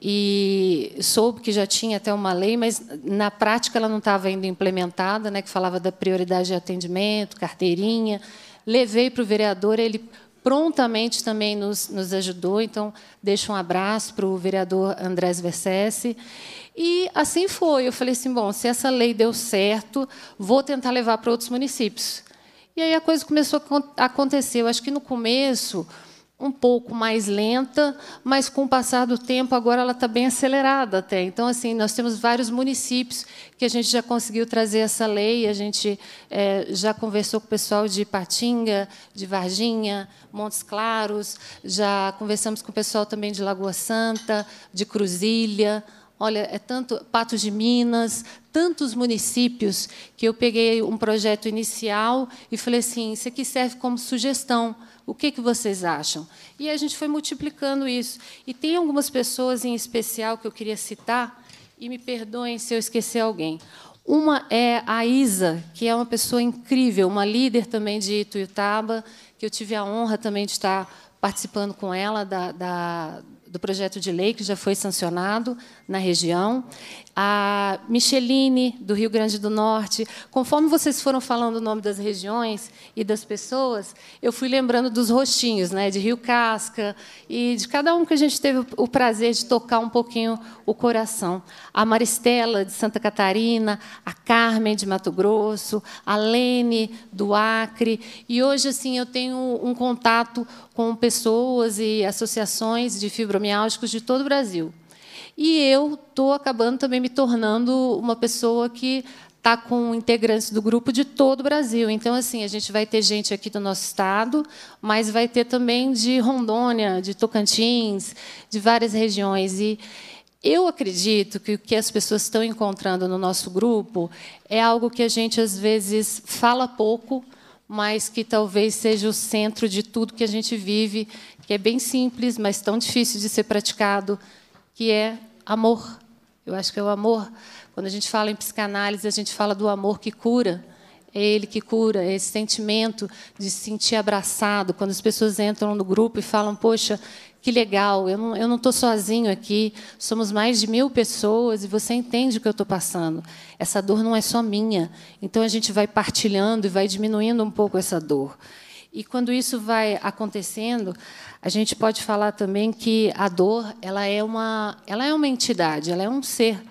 e soube que já tinha até uma lei, mas na prática ela não estava ainda implementada, né? Que falava da prioridade de atendimento, carteirinha. Levei para o vereador, ele prontamente também nos, nos ajudou. Então, deixo um abraço para o vereador Andrés Versesse. E assim foi. Eu falei assim: bom, se essa lei deu certo, vou tentar levar para outros municípios. E aí a coisa começou a acontecer. Eu acho que no começo um pouco mais lenta, mas com o passar do tempo agora ela está bem acelerada até. Então assim nós temos vários municípios que a gente já conseguiu trazer essa lei, a gente é, já conversou com o pessoal de Patinga, de Varginha, Montes Claros, já conversamos com o pessoal também de Lagoa Santa, de Cruzilha. Olha, é tanto Patos de Minas, tantos municípios que eu peguei um projeto inicial e falei assim, isso aqui serve como sugestão o que, que vocês acham? E a gente foi multiplicando isso. E tem algumas pessoas em especial que eu queria citar, e me perdoem se eu esquecer alguém. Uma é a Isa, que é uma pessoa incrível, uma líder também de Ituiutaba, que eu tive a honra também de estar participando com ela da, da, do projeto de lei que já foi sancionado na região a Micheline, do Rio Grande do Norte. Conforme vocês foram falando o nome das regiões e das pessoas, eu fui lembrando dos rostinhos, né, de Rio Casca, e de cada um que a gente teve o prazer de tocar um pouquinho o coração. A Maristela, de Santa Catarina, a Carmen, de Mato Grosso, a Lene, do Acre. E hoje, assim, eu tenho um contato com pessoas e associações de fibromialgicos de todo o Brasil. E eu estou acabando também me tornando uma pessoa que está com integrantes do grupo de todo o Brasil. Então, assim, a gente vai ter gente aqui do nosso estado, mas vai ter também de Rondônia, de Tocantins, de várias regiões. E eu acredito que o que as pessoas estão encontrando no nosso grupo é algo que a gente às vezes fala pouco, mas que talvez seja o centro de tudo que a gente vive, que é bem simples, mas tão difícil de ser praticado, que é amor. Eu acho que é o amor. Quando a gente fala em psicanálise, a gente fala do amor que cura. É ele que cura, é esse sentimento de se sentir abraçado. Quando as pessoas entram no grupo e falam, poxa, que legal, eu não estou sozinho aqui, somos mais de mil pessoas e você entende o que eu estou passando. Essa dor não é só minha. Então a gente vai partilhando e vai diminuindo um pouco essa dor. E quando isso vai acontecendo, a gente pode falar também que a dor ela é uma, ela é uma entidade, ela é um ser.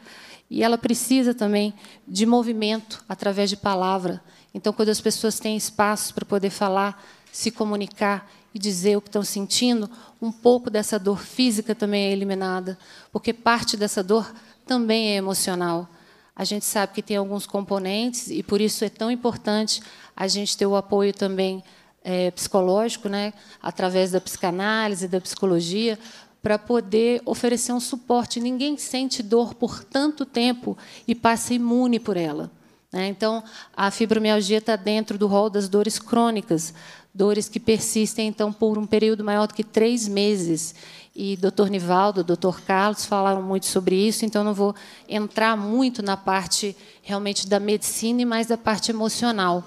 E ela precisa também de movimento através de palavra. Então, quando as pessoas têm espaço para poder falar, se comunicar e dizer o que estão sentindo, um pouco dessa dor física também é eliminada, porque parte dessa dor também é emocional. A gente sabe que tem alguns componentes e por isso é tão importante a gente ter o apoio também é, psicológico, né, através da psicanálise, da psicologia, para poder oferecer um suporte. Ninguém sente dor por tanto tempo e passa imune por ela. Né? Então, a fibromialgia está dentro do rol das dores crônicas, dores que persistem então por um período maior do que três meses. E Dr. Nivaldo, Dr. Carlos falaram muito sobre isso, então não vou entrar muito na parte realmente da medicina e mais da parte emocional.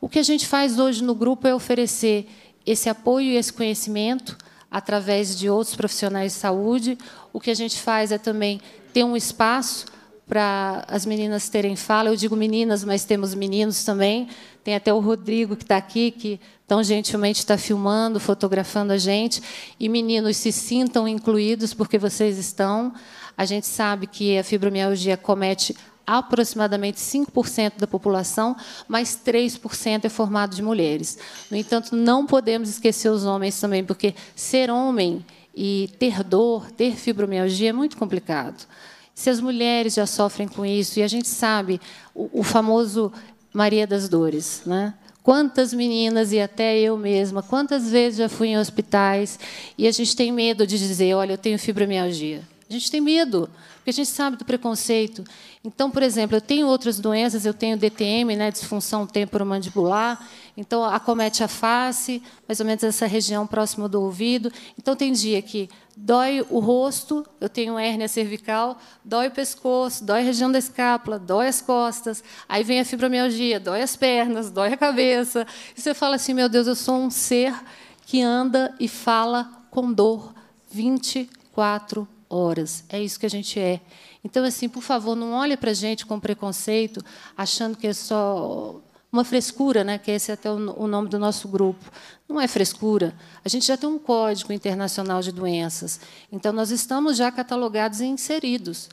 O que a gente faz hoje no grupo é oferecer esse apoio e esse conhecimento através de outros profissionais de saúde. O que a gente faz é também ter um espaço para as meninas terem fala. Eu digo meninas, mas temos meninos também. Tem até o Rodrigo que está aqui, que tão gentilmente está filmando, fotografando a gente. E meninos se sintam incluídos porque vocês estão. A gente sabe que a fibromialgia comete aproximadamente 5% da população, mas 3% é formado de mulheres. No entanto, não podemos esquecer os homens também, porque ser homem e ter dor, ter fibromialgia é muito complicado. Se as mulheres já sofrem com isso, e a gente sabe o, o famoso Maria das Dores, né? Quantas meninas e até eu mesma, quantas vezes já fui em hospitais e a gente tem medo de dizer, olha, eu tenho fibromialgia. A gente tem medo, porque a gente sabe do preconceito. Então, por exemplo, eu tenho outras doenças, eu tenho DTM, né, disfunção temporomandibular, então acomete a face, mais ou menos essa região próxima do ouvido. Então, tem dia que dói o rosto, eu tenho hérnia cervical, dói o pescoço, dói a região da escápula, dói as costas, aí vem a fibromialgia, dói as pernas, dói a cabeça. E você fala assim, meu Deus, eu sou um ser que anda e fala com dor 24 horas. É isso que a gente é. Então, assim, por favor, não olhe para a gente com preconceito, achando que é só uma frescura, né? que esse é até o nome do nosso grupo. Não é frescura. A gente já tem um Código Internacional de Doenças. Então, nós estamos já catalogados e inseridos.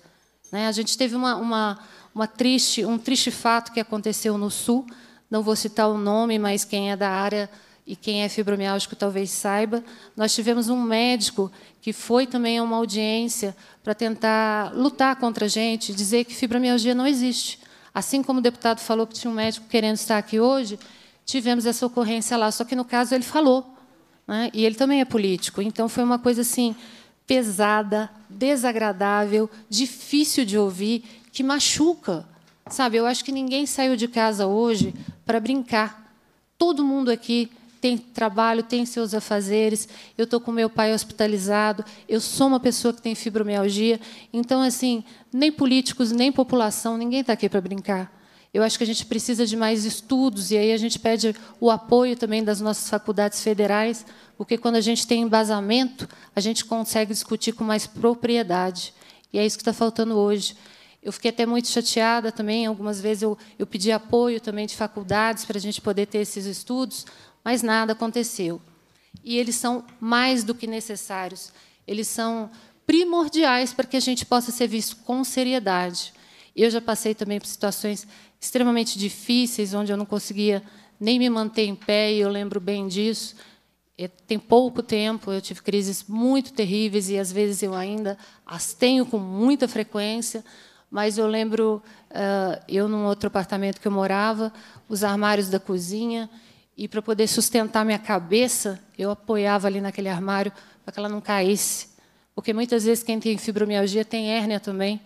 Né? A gente teve uma, uma, uma triste, um triste fato que aconteceu no Sul, não vou citar o nome, mas quem é da área e quem é fibromiálgico talvez saiba, nós tivemos um médico que foi também a uma audiência para tentar lutar contra a gente, dizer que fibromialgia não existe. Assim como o deputado falou que tinha um médico querendo estar aqui hoje, tivemos essa ocorrência lá, só que no caso ele falou, né? e ele também é político. Então foi uma coisa assim pesada, desagradável, difícil de ouvir, que machuca. Sabe, eu acho que ninguém saiu de casa hoje para brincar. Todo mundo aqui tem trabalho, tem seus afazeres, eu estou com meu pai hospitalizado, eu sou uma pessoa que tem fibromialgia. Então, assim, nem políticos, nem população, ninguém está aqui para brincar. Eu acho que a gente precisa de mais estudos, e aí a gente pede o apoio também das nossas faculdades federais, porque quando a gente tem embasamento, a gente consegue discutir com mais propriedade. E é isso que está faltando hoje. Eu fiquei até muito chateada também, algumas vezes eu, eu pedi apoio também de faculdades para a gente poder ter esses estudos, mas nada aconteceu. E eles são mais do que necessários, eles são primordiais para que a gente possa ser visto com seriedade. Eu já passei também por situações extremamente difíceis, onde eu não conseguia nem me manter em pé, e eu lembro bem disso. É, tem pouco tempo, eu tive crises muito terríveis e às vezes eu ainda as tenho com muita frequência. Mas eu lembro, eu num outro apartamento que eu morava, os armários da cozinha e para poder sustentar minha cabeça, eu apoiava ali naquele armário para que ela não caísse. Porque muitas vezes quem tem fibromialgia tem hérnia também,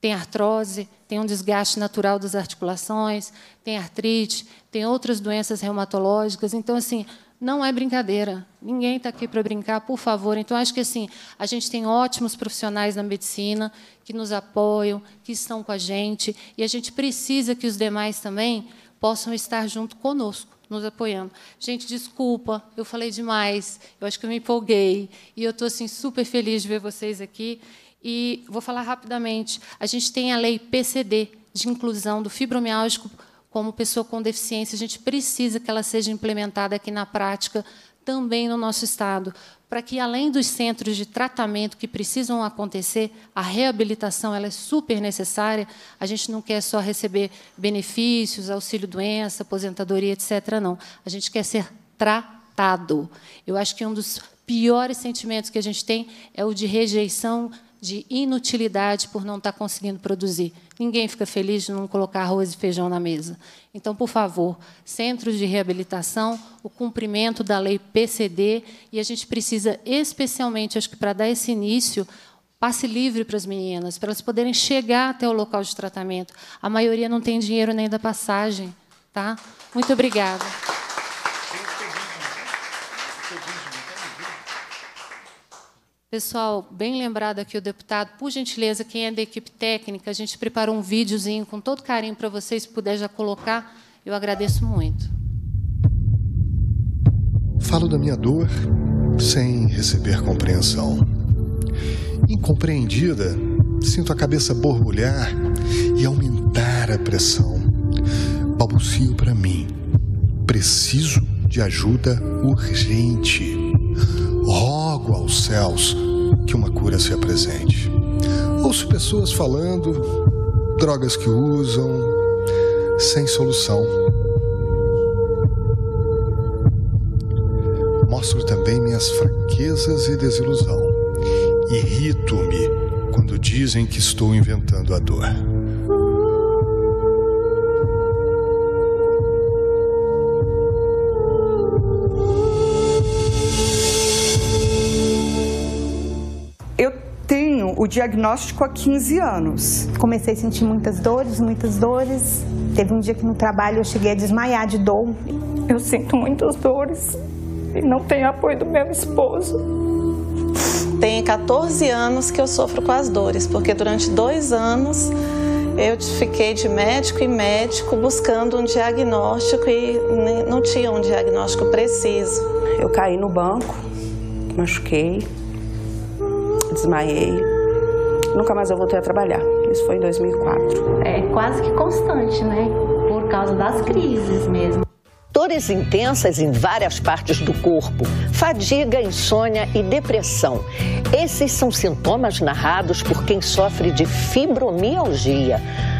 tem artrose, tem um desgaste natural das articulações, tem artrite, tem outras doenças reumatológicas. Então, assim, não é brincadeira. Ninguém está aqui para brincar, por favor. Então, acho que assim, a gente tem ótimos profissionais na medicina que nos apoiam, que estão com a gente, e a gente precisa que os demais também possam estar junto conosco nos apoiando. Gente, desculpa, eu falei demais, eu acho que eu me empolguei. E eu estou assim, super feliz de ver vocês aqui. E vou falar rapidamente. A gente tem a lei PCD de inclusão do fibromiálgico como pessoa com deficiência. A gente precisa que ela seja implementada aqui na prática também no nosso estado, para que, além dos centros de tratamento que precisam acontecer, a reabilitação ela é super necessária. A gente não quer só receber benefícios, auxílio-doença, aposentadoria, etc., não. A gente quer ser tratado. Eu acho que um dos piores sentimentos que a gente tem é o de rejeição, de inutilidade por não estar conseguindo produzir. Ninguém fica feliz de não colocar arroz e feijão na mesa. Então, por favor, centros de reabilitação, o cumprimento da lei PCD, e a gente precisa, especialmente, acho que para dar esse início, passe livre para as meninas, para elas poderem chegar até o local de tratamento. A maioria não tem dinheiro nem da passagem. Tá? Muito obrigada. Pessoal, bem lembrado aqui o deputado, por gentileza, quem é da equipe técnica, a gente preparou um videozinho com todo carinho para vocês, se puder já colocar, eu agradeço muito. Falo da minha dor sem receber compreensão. Incompreendida, sinto a cabeça borbulhar e aumentar a pressão. Balbucio para mim. Preciso de ajuda urgente logo aos céus que uma cura se apresente. Ouço pessoas falando, drogas que usam, sem solução. Mostro também minhas fraquezas e desilusão. Irrito-me quando dizem que estou inventando a dor. o diagnóstico há 15 anos. Comecei a sentir muitas dores, muitas dores. Teve um dia que no trabalho eu cheguei a desmaiar de dor. Eu sinto muitas dores e não tenho apoio do meu esposo. Tem 14 anos que eu sofro com as dores, porque durante dois anos eu fiquei de médico em médico buscando um diagnóstico e não tinha um diagnóstico preciso. Eu caí no banco, machuquei, desmaiei. Nunca mais eu voltei a trabalhar. Isso foi em 2004. É quase que constante, né? Por causa das crises mesmo. Dores intensas em várias partes do corpo, fadiga, insônia e depressão. Esses são sintomas narrados por quem sofre de fibromialgia.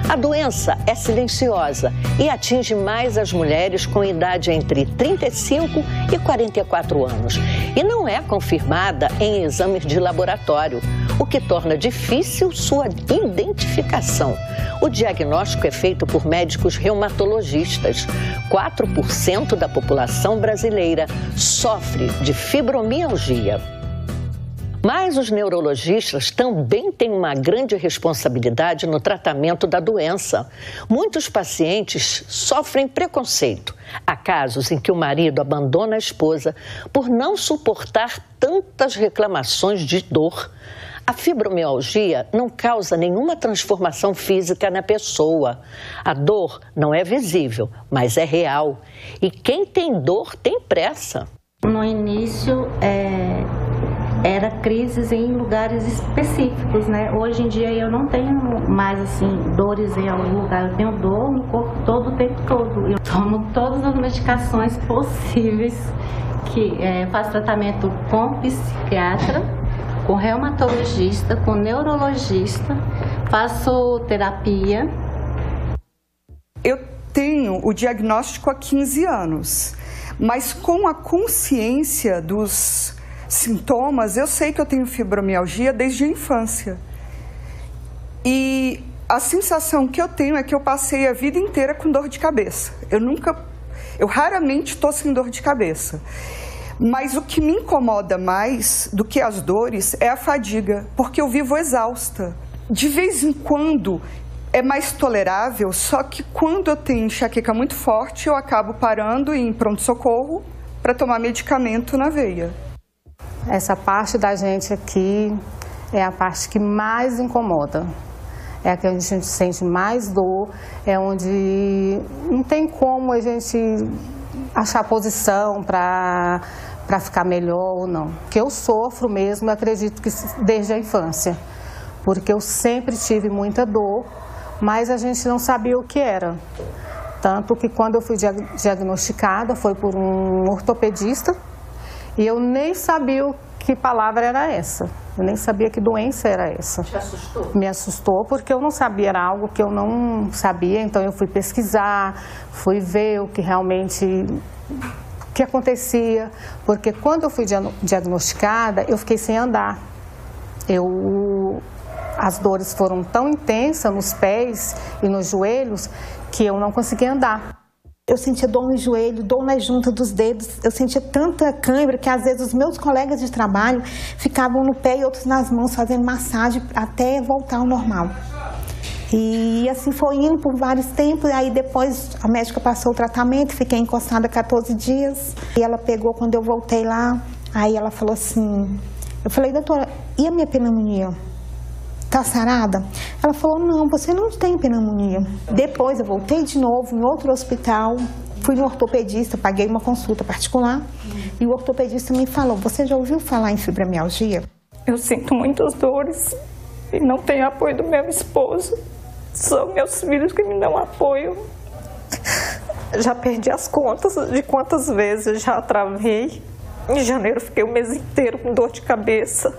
A doença é silenciosa e atinge mais as mulheres com idade entre 35 e 44 anos. E não é confirmada em exames de laboratório o que torna difícil sua identificação. O diagnóstico é feito por médicos reumatologistas. 4% da população brasileira sofre de fibromialgia. Mas os neurologistas também têm uma grande responsabilidade no tratamento da doença. Muitos pacientes sofrem preconceito. Há casos em que o marido abandona a esposa por não suportar tantas reclamações de dor. A fibromialgia não causa nenhuma transformação física na pessoa. A dor não é visível, mas é real. E quem tem dor tem pressa. No início, é, era crises em lugares específicos, né? Hoje em dia eu não tenho mais assim dores em algum lugar, eu tenho dor no corpo todo o tempo todo. Eu tomo todas as medicações possíveis que é, faço tratamento com psiquiatra com reumatologista, com neurologista, faço terapia. Eu tenho o diagnóstico há 15 anos, mas com a consciência dos sintomas, eu sei que eu tenho fibromialgia desde a infância. E a sensação que eu tenho é que eu passei a vida inteira com dor de cabeça. Eu nunca eu raramente estou sem dor de cabeça. Mas o que me incomoda mais do que as dores é a fadiga, porque eu vivo exausta. De vez em quando é mais tolerável, só que quando eu tenho enxaqueca muito forte, eu acabo parando em pronto-socorro para tomar medicamento na veia. Essa parte da gente aqui é a parte que mais incomoda. É a que a gente sente mais dor, é onde não tem como a gente achar posição para para ficar melhor ou não. Que eu sofro mesmo, acredito que desde a infância, porque eu sempre tive muita dor, mas a gente não sabia o que era. Tanto que quando eu fui diagnosticada foi por um ortopedista e eu nem sabia o que palavra era essa. Eu nem sabia que doença era essa. Te assustou? Me assustou porque eu não sabia, era algo que eu não sabia, então eu fui pesquisar, fui ver o que realmente que acontecia, porque quando eu fui diagnosticada, eu fiquei sem andar. Eu as dores foram tão intensas nos pés e nos joelhos que eu não conseguia andar. Eu sentia dor no joelho, dor na junta dos dedos. Eu sentia tanta cãibra que às vezes os meus colegas de trabalho ficavam no pé e outros nas mãos fazendo massagem até voltar ao normal. E assim foi indo por vários tempos. Aí depois a médica passou o tratamento, fiquei encostada 14 dias. E ela pegou quando eu voltei lá. Aí ela falou assim: Eu falei, doutora, e a minha pneumonia? Tá sarada? Ela falou: Não, você não tem pneumonia. Depois eu voltei de novo em outro hospital. Fui no ortopedista, paguei uma consulta particular e o ortopedista me falou: Você já ouviu falar em fibromialgia? Eu sinto muitas dores e não tenho apoio do meu esposo são meus filhos que me dão apoio. Já perdi as contas de quantas vezes já travei. Em janeiro fiquei o mês inteiro com dor de cabeça,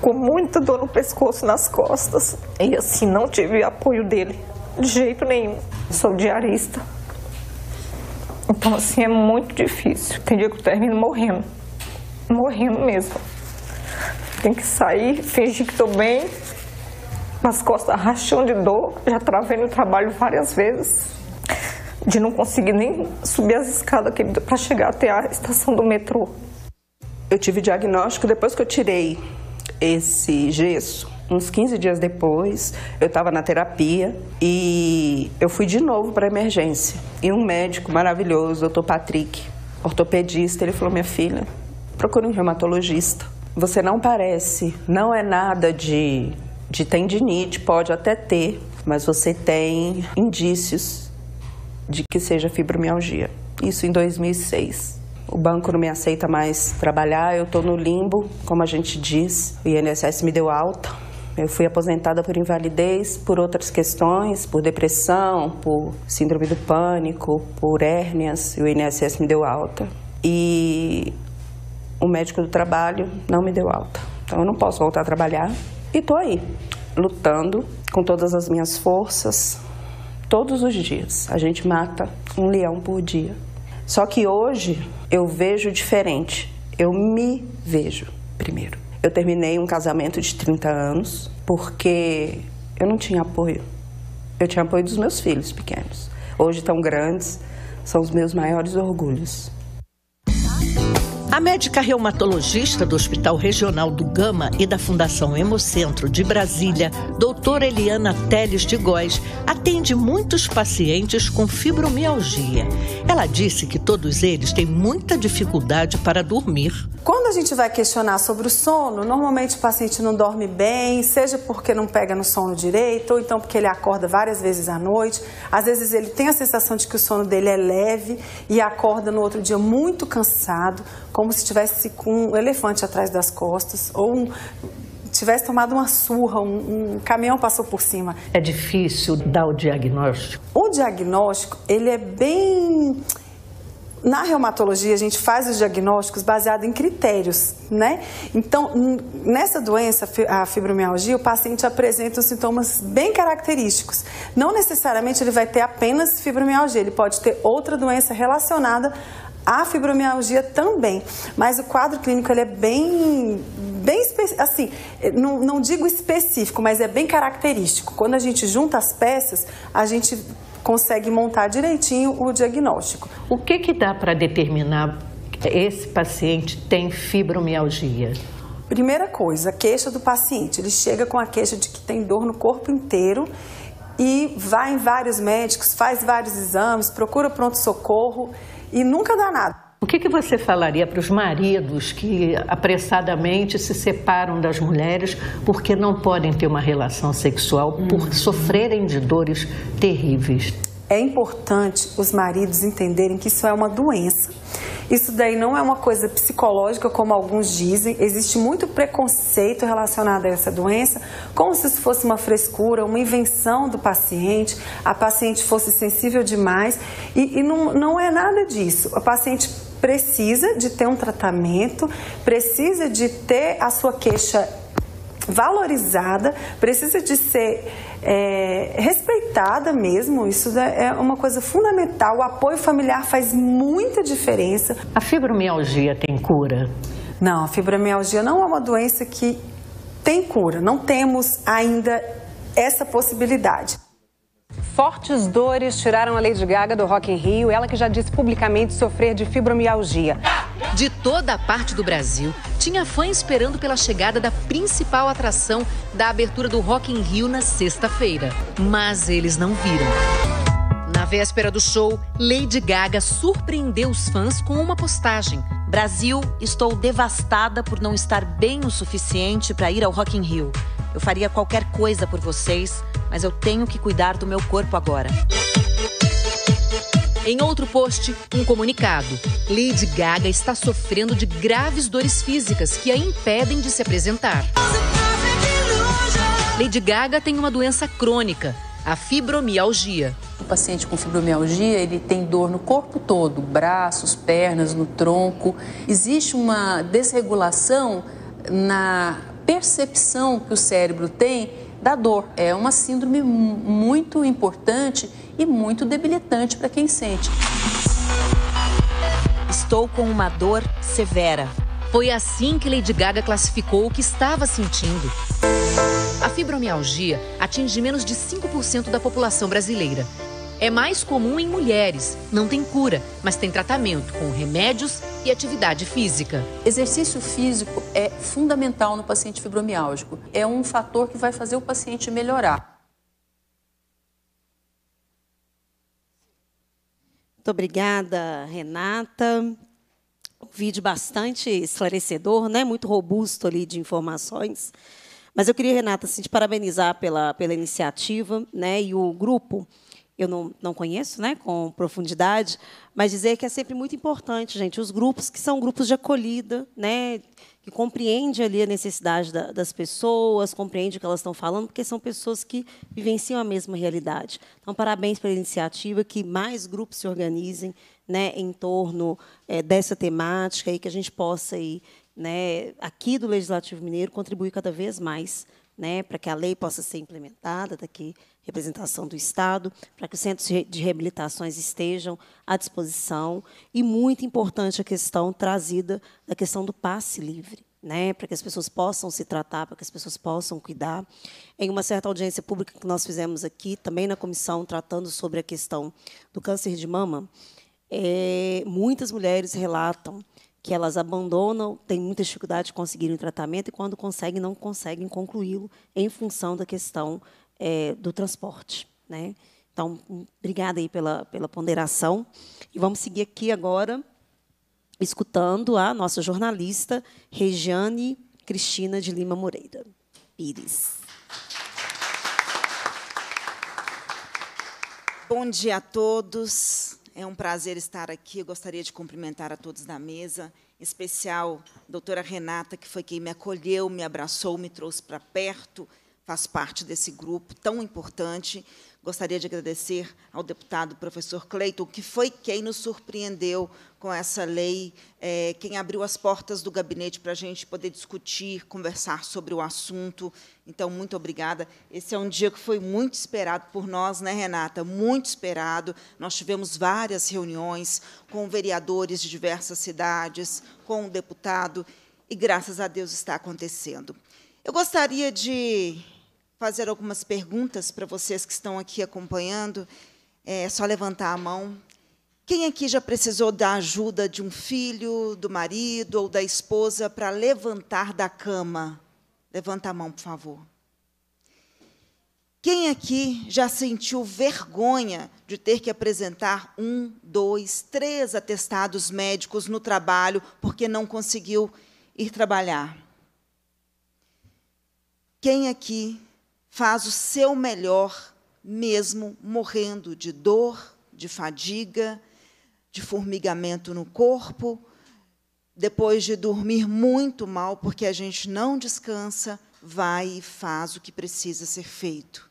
com muita dor no pescoço, nas costas. E assim, não tive apoio dele, de jeito nenhum. Sou diarista. Então, assim, é muito difícil. Tem dia que eu termino morrendo. Morrendo mesmo. Tem que sair, fingir que estou bem, nas costas rachando de dor, já travei no trabalho várias vezes, de não conseguir nem subir as escadas para chegar até a estação do metrô. Eu tive diagnóstico depois que eu tirei esse gesso. Uns 15 dias depois, eu estava na terapia e eu fui de novo para emergência. E um médico maravilhoso, doutor Patrick, ortopedista, ele falou: Minha filha, procure um reumatologista. Você não parece, não é nada de de tendinite, pode até ter, mas você tem indícios de que seja fibromialgia. Isso em 2006. O banco não me aceita mais trabalhar, eu estou no limbo, como a gente diz. O INSS me deu alta. Eu fui aposentada por invalidez, por outras questões, por depressão, por síndrome do pânico, por hérnias, e o INSS me deu alta. E o médico do trabalho não me deu alta. Então eu não posso voltar a trabalhar, e tô aí, lutando com todas as minhas forças, todos os dias. A gente mata um leão por dia. Só que hoje eu vejo diferente. Eu me vejo primeiro. Eu terminei um casamento de 30 anos porque eu não tinha apoio. Eu tinha apoio dos meus filhos pequenos. Hoje tão grandes, são os meus maiores orgulhos. A médica reumatologista do Hospital Regional do Gama e da Fundação Hemocentro de Brasília, doutora Eliana Teles de Góes, atende muitos pacientes com fibromialgia. Ela disse que todos eles têm muita dificuldade para dormir. Quando a gente vai questionar sobre o sono, normalmente o paciente não dorme bem, seja porque não pega no sono direito, ou então porque ele acorda várias vezes à noite. Às vezes ele tem a sensação de que o sono dele é leve e acorda no outro dia muito cansado, como como se tivesse com um elefante atrás das costas ou um, tivesse tomado uma surra, um, um, caminhão passou por cima. É difícil dar o diagnóstico? O diagnóstico, ele é bem... Na reumatologia, a gente faz os diagnósticos baseado em critérios, né? Então, nessa doença, a fibromialgia, o paciente apresenta sintomas bem característicos. Não necessariamente ele vai ter apenas fibromialgia, ele pode ter outra doença relacionada a fibromialgia também, mas o quadro clínico ele é bem bem assim, não, não digo específico, mas é bem característico. Quando a gente junta as peças, a gente consegue montar direitinho o diagnóstico. O que que dá para determinar esse paciente tem fibromialgia? Primeira coisa, a queixa do paciente. Ele chega com a queixa de que tem dor no corpo inteiro e vai em vários médicos, faz vários exames, procura pronto-socorro e nunca dá nada. O que, que você falaria para os maridos que apressadamente se separam das mulheres porque não podem ter uma relação sexual por uhum. sofrerem de dores terríveis? É importante os maridos entenderem que isso é uma doença. Isso daí não é uma coisa psicológica, como alguns dizem. Existe muito preconceito relacionado a essa doença, como se isso fosse uma frescura, uma invenção do paciente, a paciente fosse sensível demais. E, e não, não é nada disso. A paciente precisa de ter um tratamento, precisa de ter a sua queixa valorizada, precisa de ser é, respeitada mesmo. Isso é, é uma coisa fundamental. O apoio familiar faz muita diferença. A fibromialgia tem cura? Não, a fibromialgia não é uma doença que tem cura. Não temos ainda essa possibilidade. Fortes dores tiraram a Lady Gaga do Rock in Rio, ela que já disse publicamente sofrer de fibromialgia. De toda a parte do Brasil, tinha fã esperando pela chegada da principal atração da abertura do Rock in Rio na sexta-feira, mas eles não viram. Na véspera do show, Lady Gaga surpreendeu os fãs com uma postagem. Brasil, estou devastada por não estar bem o suficiente para ir ao Rock in Rio. Eu faria qualquer coisa por vocês, mas eu tenho que cuidar do meu corpo agora. Em outro post, um comunicado. Lady Gaga está sofrendo de graves dores físicas que a impedem de se apresentar. Lady Gaga tem uma doença crônica, a fibromialgia. O paciente com fibromialgia, ele tem dor no corpo todo, braços, pernas, no tronco. Existe uma desregulação na percepção que o cérebro tem da dor. É uma síndrome muito importante e muito debilitante para quem sente. Estou com uma dor severa. Foi assim que Lady Gaga classificou o que estava sentindo. A fibromialgia atinge menos de 5% da população brasileira. É mais comum em mulheres, não tem cura, mas tem tratamento com remédios e atividade física. Exercício físico é fundamental no paciente fibromiálgico. É um fator que vai fazer o paciente melhorar. Muito obrigada, Renata. Um vídeo bastante esclarecedor, né? muito robusto ali de informações. Mas eu queria, Renata, assim, te parabenizar pela, pela iniciativa né? e o grupo eu não, não conheço né, com profundidade, mas dizer que é sempre muito importante, gente, os grupos que são grupos de acolhida, né, que compreende ali a necessidade da, das pessoas, compreende o que elas estão falando, porque são pessoas que vivenciam a mesma realidade. Então, parabéns pela iniciativa, que mais grupos se organizem né, em torno é, dessa temática e que a gente possa, aí, né, aqui do Legislativo Mineiro, contribuir cada vez mais né, para que a lei possa ser implementada daqui representação do Estado, para que os centros de reabilitações estejam à disposição. E muito importante a questão trazida da questão do passe livre. Né, para que as pessoas possam se tratar, para que as pessoas possam cuidar. Em uma certa audiência pública que nós fizemos aqui, também na comissão, tratando sobre a questão do câncer de mama, é, muitas mulheres relatam que elas abandonam, têm muita dificuldade de conseguir um tratamento e, quando conseguem, não conseguem concluí-lo em função da questão é, do transporte. Né? Então, obrigada aí pela, pela ponderação. E vamos seguir aqui agora, escutando a nossa jornalista Regiane Cristina de Lima Moreira Pires. Bom dia a todos. É um prazer estar aqui. Eu gostaria de cumprimentar a todos da mesa em especial a doutora Renata, que foi quem me acolheu, me abraçou, me trouxe para perto faz parte desse grupo tão importante. Gostaria de agradecer ao deputado professor Cleiton, que foi quem nos surpreendeu com essa lei, é, quem abriu as portas do gabinete para a gente poder discutir, conversar sobre o assunto. Então, muito obrigada. Esse é um dia que foi muito esperado por nós, né, Renata? Muito esperado. Nós tivemos várias reuniões com vereadores de diversas cidades, com o um deputado, e graças a Deus está acontecendo. Eu gostaria de fazer algumas perguntas para vocês que estão aqui acompanhando. É só levantar a mão. Quem aqui já precisou da ajuda de um filho, do marido ou da esposa para levantar da cama? Levanta a mão, por favor. Quem aqui já sentiu vergonha de ter que apresentar um, dois, três atestados médicos no trabalho porque não conseguiu ir trabalhar? Quem aqui faz o seu melhor, mesmo morrendo de dor, de fadiga, de formigamento no corpo, depois de dormir muito mal, porque a gente não descansa, vai e faz o que precisa ser feito.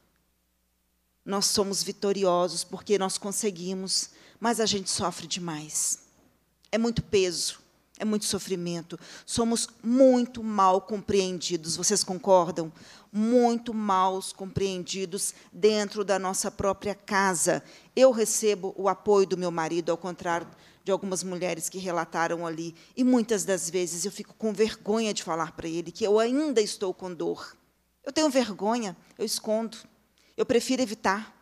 Nós somos vitoriosos porque nós conseguimos, mas a gente sofre demais. É muito peso. É muito sofrimento. Somos muito mal compreendidos, vocês concordam? Muito mal compreendidos dentro da nossa própria casa. Eu recebo o apoio do meu marido, ao contrário de algumas mulheres que relataram ali, e muitas das vezes eu fico com vergonha de falar para ele que eu ainda estou com dor. Eu tenho vergonha, eu escondo. Eu prefiro evitar.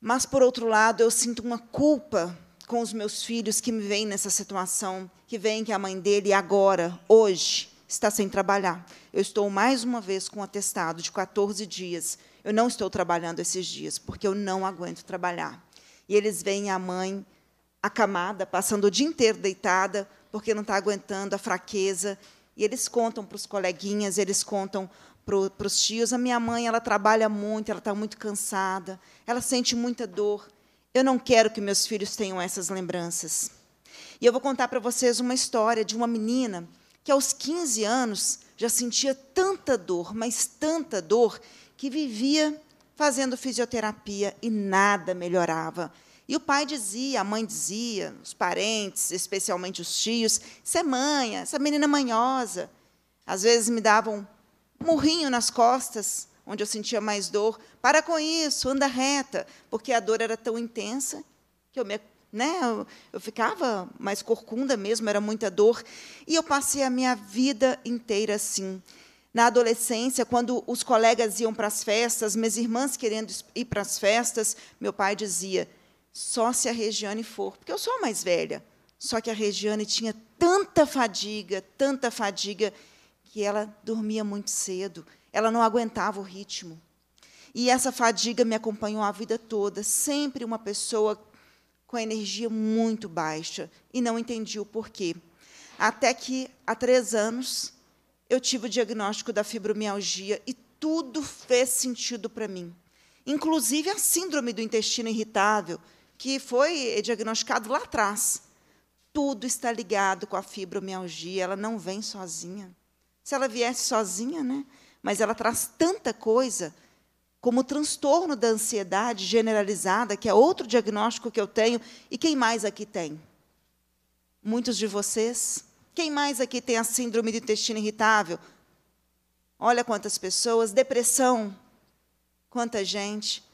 Mas, por outro lado, eu sinto uma culpa com os meus filhos que me veem nessa situação, que veem que a mãe dele agora, hoje, está sem trabalhar. Eu estou mais uma vez com um atestado de 14 dias. Eu não estou trabalhando esses dias, porque eu não aguento trabalhar. E eles veem a mãe acamada, passando o dia inteiro deitada, porque não está aguentando a fraqueza. E eles contam para os coleguinhas, eles contam para os tios. A minha mãe, ela trabalha muito, ela está muito cansada, ela sente muita dor. Eu não quero que meus filhos tenham essas lembranças. E eu vou contar para vocês uma história de uma menina que, aos 15 anos, já sentia tanta dor, mas tanta dor, que vivia fazendo fisioterapia e nada melhorava. E o pai dizia, a mãe dizia, os parentes, especialmente os tios, isso é manha, essa menina é manhosa. Às vezes me davam um murrinho nas costas, onde eu sentia mais dor. Para com isso, anda reta, porque a dor era tão intensa que eu me né? Eu, eu, ficava mais corcunda mesmo, era muita dor. E eu passei a minha vida inteira assim. Na adolescência, quando os colegas iam para as festas, minhas irmãs querendo ir para as festas, meu pai dizia: só se a Regiane for, porque eu sou a mais velha. Só que a Regiane tinha tanta fadiga, tanta fadiga, que ela dormia muito cedo. Ela não aguentava o ritmo. E essa fadiga me acompanhou a vida toda, sempre uma pessoa com a energia muito baixa e não entendi o porquê. Até que, há três anos, eu tive o diagnóstico da fibromialgia e tudo fez sentido para mim. Inclusive a síndrome do intestino irritável, que foi diagnosticado lá atrás. Tudo está ligado com a fibromialgia, ela não vem sozinha. Se ela viesse sozinha, né, mas ela traz tanta coisa como o transtorno da ansiedade generalizada, que é outro diagnóstico que eu tenho. E quem mais aqui tem? Muitos de vocês. Quem mais aqui tem a síndrome do intestino irritável? Olha quantas pessoas. Depressão. Quanta gente.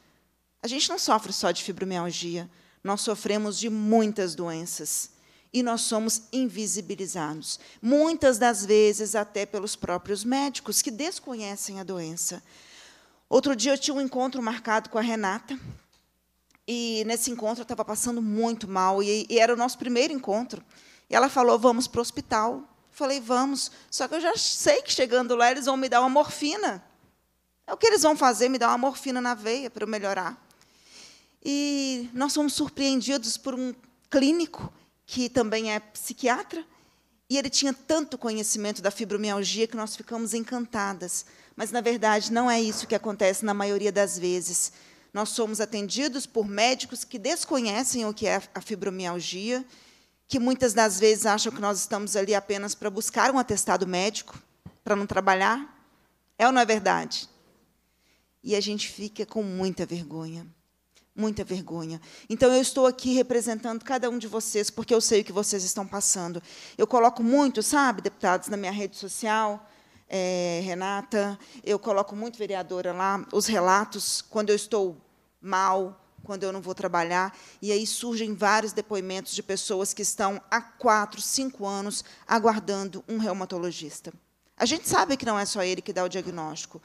A gente não sofre só de fibromialgia. Nós sofremos de muitas doenças e nós somos invisibilizados. Muitas das vezes, até pelos próprios médicos que desconhecem a doença. Outro dia eu tinha um encontro marcado com a Renata, e nesse encontro eu estava passando muito mal, e, e, era o nosso primeiro encontro. E ela falou: Vamos para o hospital. Eu falei: Vamos. Só que eu já sei que chegando lá eles vão me dar uma morfina. É o que eles vão fazer, me dar uma morfina na veia para eu melhorar. E nós fomos surpreendidos por um clínico que também é psiquiatra, e ele tinha tanto conhecimento da fibromialgia que nós ficamos encantadas. Mas, na verdade, não é isso que acontece na maioria das vezes. Nós somos atendidos por médicos que desconhecem o que é a fibromialgia, que muitas das vezes acham que nós estamos ali apenas para buscar um atestado médico, para não trabalhar. É ou não é verdade? E a gente fica com muita vergonha muita vergonha. Então eu estou aqui representando cada um de vocês, porque eu sei o que vocês estão passando. Eu coloco muito, sabe, deputados, na minha rede social, é, Renata, eu coloco muito, vereadora, lá, os relatos, quando eu estou mal, quando eu não vou trabalhar. E aí surgem vários depoimentos de pessoas que estão há quatro, cinco anos aguardando um reumatologista. A gente sabe que não é só ele que dá o diagnóstico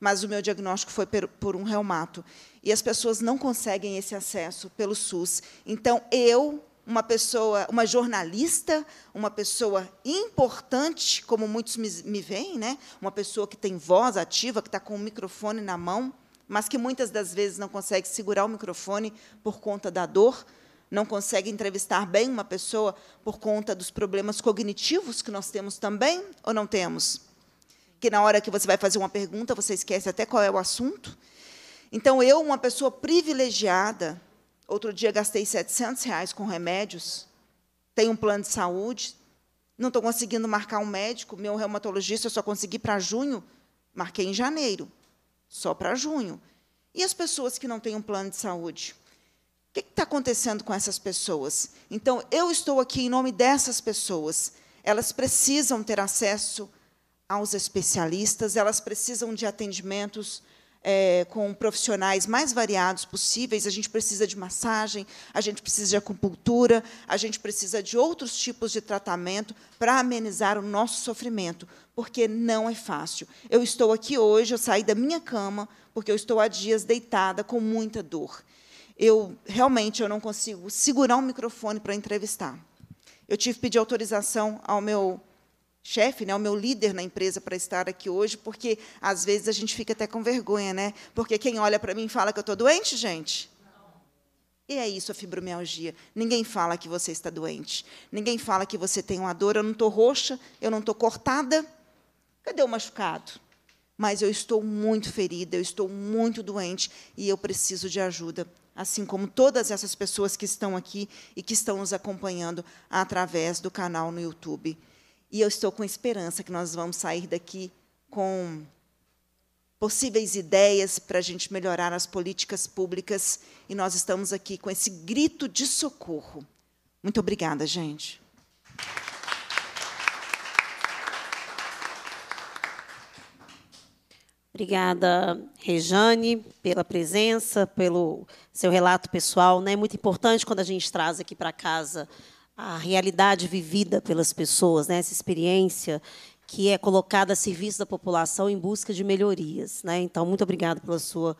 mas o meu diagnóstico foi por um reumato. E as pessoas não conseguem esse acesso pelo SUS. Então, eu, uma pessoa, uma jornalista, uma pessoa importante, como muitos me, me veem, né? uma pessoa que tem voz ativa, que está com o microfone na mão, mas que muitas das vezes não consegue segurar o microfone por conta da dor, não consegue entrevistar bem uma pessoa por conta dos problemas cognitivos que nós temos também ou não temos? que na hora que você vai fazer uma pergunta, você esquece até qual é o assunto. Então, eu, uma pessoa privilegiada, outro dia gastei 700 reais com remédios, tenho um plano de saúde, não estou conseguindo marcar um médico, meu reumatologista eu só consegui para junho, marquei em janeiro, só para junho. E as pessoas que não têm um plano de saúde? O que está acontecendo com essas pessoas? Então, eu estou aqui em nome dessas pessoas. Elas precisam ter acesso aos especialistas, elas precisam de atendimentos é, com profissionais mais variados possíveis. A gente precisa de massagem, a gente precisa de acupuntura, a gente precisa de outros tipos de tratamento para amenizar o nosso sofrimento, porque não é fácil. Eu estou aqui hoje, eu saí da minha cama, porque eu estou há dias deitada com muita dor. Eu realmente eu não consigo segurar o um microfone para entrevistar. Eu tive que pedir autorização ao meu chefe, né, o meu líder na empresa para estar aqui hoje, porque às vezes a gente fica até com vergonha, né? Porque quem olha para mim fala que eu estou doente, gente. E é isso a fibromialgia. Ninguém fala que você está doente. Ninguém fala que você tem uma dor. Eu não estou roxa, eu não estou cortada. Cadê o machucado? Mas eu estou muito ferida, eu estou muito doente e eu preciso de ajuda. Assim como todas essas pessoas que estão aqui e que estão nos acompanhando através do canal no YouTube. E eu estou com esperança que nós vamos sair daqui com possíveis ideias para a gente melhorar as políticas públicas. E nós estamos aqui com esse grito de socorro. Muito obrigada, gente. Obrigada, Rejane, pela presença, pelo seu relato pessoal. É né? muito importante quando a gente traz aqui para casa a realidade vivida pelas pessoas, né? essa experiência que é colocada a serviço da população em busca de melhorias. Né? Então, muito obrigado pela sua,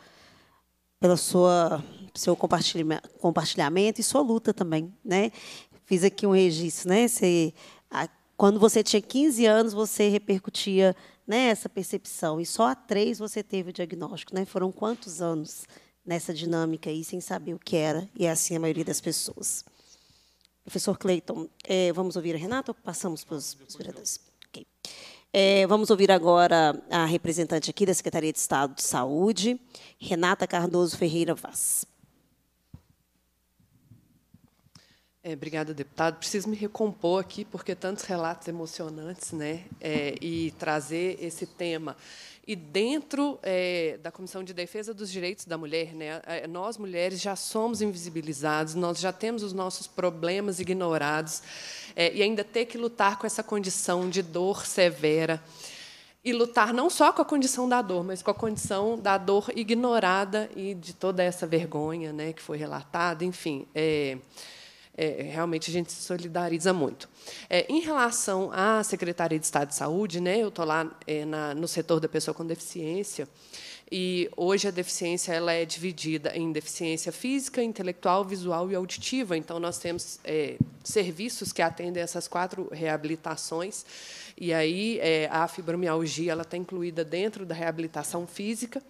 pela sua seu compartilha, compartilhamento e sua luta também. Né? Fiz aqui um registro. Né? Você, a, quando você tinha 15 anos, você repercutia né, essa percepção, e só há três você teve o diagnóstico. Né? Foram quantos anos nessa dinâmica aí, sem saber o que era, e é assim a maioria das pessoas. Professor Cleiton, é, vamos ouvir a Renata ou passamos para os vereadores? Okay. É, vamos ouvir agora a representante aqui da Secretaria de Estado de Saúde, Renata Cardoso Ferreira Vaz. É, obrigada, deputado. Preciso me recompor aqui, porque tantos relatos emocionantes, né? É, e trazer esse tema. E dentro é, da Comissão de Defesa dos Direitos da Mulher, né, é, nós mulheres já somos invisibilizadas, nós já temos os nossos problemas ignorados, é, e ainda ter que lutar com essa condição de dor severa. E lutar não só com a condição da dor, mas com a condição da dor ignorada e de toda essa vergonha né, que foi relatada, enfim. É, é, realmente a gente se solidariza muito. É, em relação à Secretaria de Estado de Saúde, né, eu estou lá é, na, no setor da pessoa com deficiência, e hoje a deficiência ela é dividida em deficiência física, intelectual, visual e auditiva. Então, nós temos é, serviços que atendem essas quatro reabilitações. E aí é, a fibromialgia ela está incluída dentro da reabilitação física.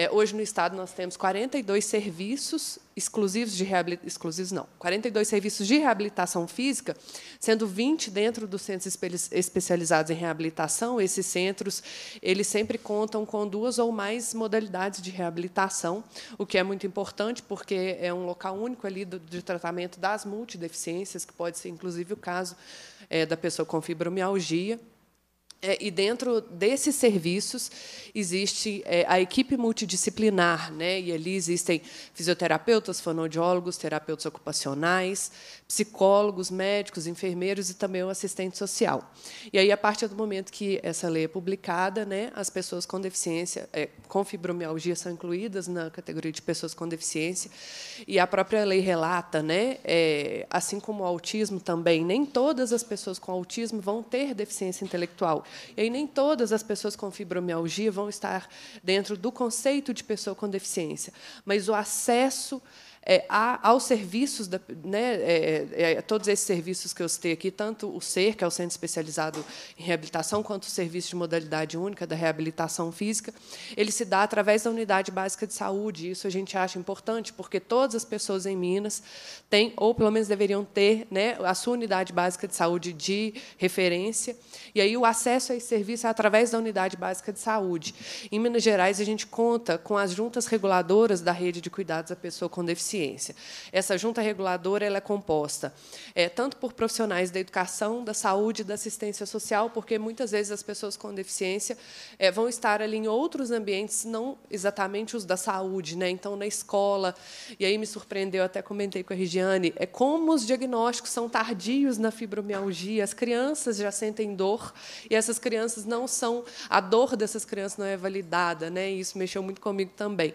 É, hoje no estado nós temos 42 serviços exclusivos de reabilitação, exclusivos não, 42 serviços de reabilitação física, sendo 20 dentro dos centros especializados em reabilitação. Esses centros, eles sempre contam com duas ou mais modalidades de reabilitação, o que é muito importante porque é um local único ali do, de tratamento das multideficiências, que pode ser inclusive o caso é, da pessoa com fibromialgia. É, e dentro desses serviços existe é, a equipe multidisciplinar, né? E ali existem fisioterapeutas, fonoaudiólogos, terapeutas ocupacionais, psicólogos, médicos, enfermeiros e também o assistente social. E aí, a partir do momento que essa lei é publicada, né, as pessoas com deficiência, é, com fibromialgia, são incluídas na categoria de pessoas com deficiência. E a própria lei relata, né, é, assim como o autismo também, nem todas as pessoas com autismo vão ter deficiência intelectual. E aí, nem todas as pessoas com fibromialgia vão estar dentro do conceito de pessoa com deficiência. Mas o acesso é, aos serviços, da, né, é, é, é, todos esses serviços que eu citei aqui, tanto o SER, que é o Centro Especializado em Reabilitação, quanto o Serviço de Modalidade Única da Reabilitação Física, ele se dá através da Unidade Básica de Saúde. Isso a gente acha importante, porque todas as pessoas em Minas têm, ou pelo menos deveriam ter, né, a sua Unidade Básica de Saúde de referência. E aí o acesso a esse serviço é através da Unidade Básica de Saúde. Em Minas Gerais, a gente conta com as juntas reguladoras da rede de cuidados à pessoa com deficiência deficiência. Essa junta reguladora ela é composta é, tanto por profissionais da educação, da saúde, da assistência social, porque muitas vezes as pessoas com deficiência é, vão estar ali em outros ambientes, não exatamente os da saúde, né? então na escola. E aí me surpreendeu, até comentei com a Regiane, é como os diagnósticos são tardios na fibromialgia, as crianças já sentem dor e essas crianças não são, a dor dessas crianças não é validada, né? E isso mexeu muito comigo também.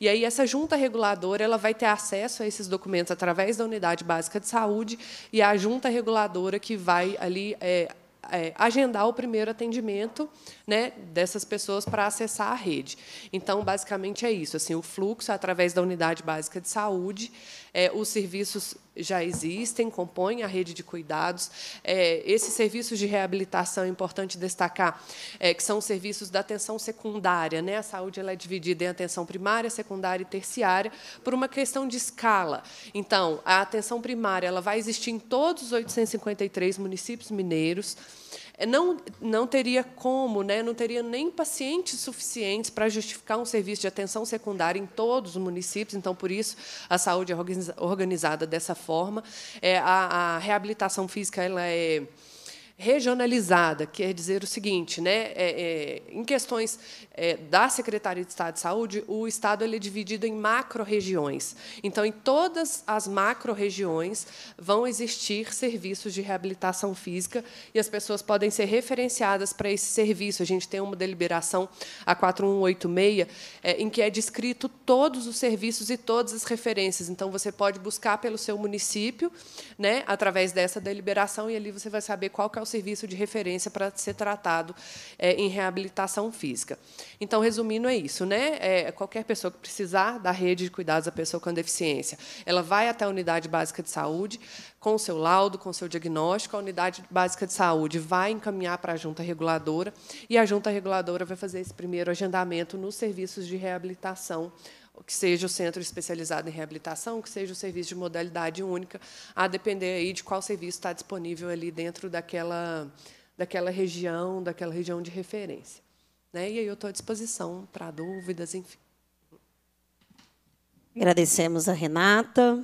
E aí essa junta reguladora ela vai ter acesso a esses documentos através da unidade básica de saúde e a junta reguladora que vai ali é, é, agendar o primeiro atendimento né, dessas pessoas para acessar a rede. Então, basicamente é isso. Assim, o fluxo é através da unidade básica de saúde, é, os serviços já existem, compõem a rede de cuidados. É, esses serviços de reabilitação é importante destacar é, que são serviços da atenção secundária. Né? A saúde ela é dividida em atenção primária, secundária e terciária por uma questão de escala. Então, a atenção primária ela vai existir em todos os 853 municípios mineiros. É, não, não teria como, né? não teria nem pacientes suficientes para justificar um serviço de atenção secundária em todos os municípios, então, por isso, a saúde é organizada dessa forma. É, a, a reabilitação física ela é regionalizada quer dizer o seguinte, né? É, é, em questões é, da Secretaria de Estado de Saúde, o Estado ele é dividido em macro-regiões. Então, em todas as macro-regiões vão existir serviços de reabilitação física e as pessoas podem ser referenciadas para esse serviço. A gente tem uma deliberação, a 4186, é, em que é descrito todos os serviços e todas as referências. Então, você pode buscar pelo seu município, né? Através dessa deliberação e ali você vai saber qual que é o serviço de referência para ser tratado é, em reabilitação física. Então, resumindo, é isso. Né? É, qualquer pessoa que precisar da rede de cuidados da pessoa com deficiência, ela vai até a unidade básica de saúde com o seu laudo, com o seu diagnóstico, a unidade básica de saúde vai encaminhar para a junta reguladora e a junta reguladora vai fazer esse primeiro agendamento nos serviços de reabilitação que seja o centro especializado em reabilitação, que seja o serviço de modalidade única, a depender aí de qual serviço está disponível ali dentro daquela, daquela região, daquela região de referência. Né? E aí eu estou à disposição para dúvidas, enfim. Agradecemos a Renata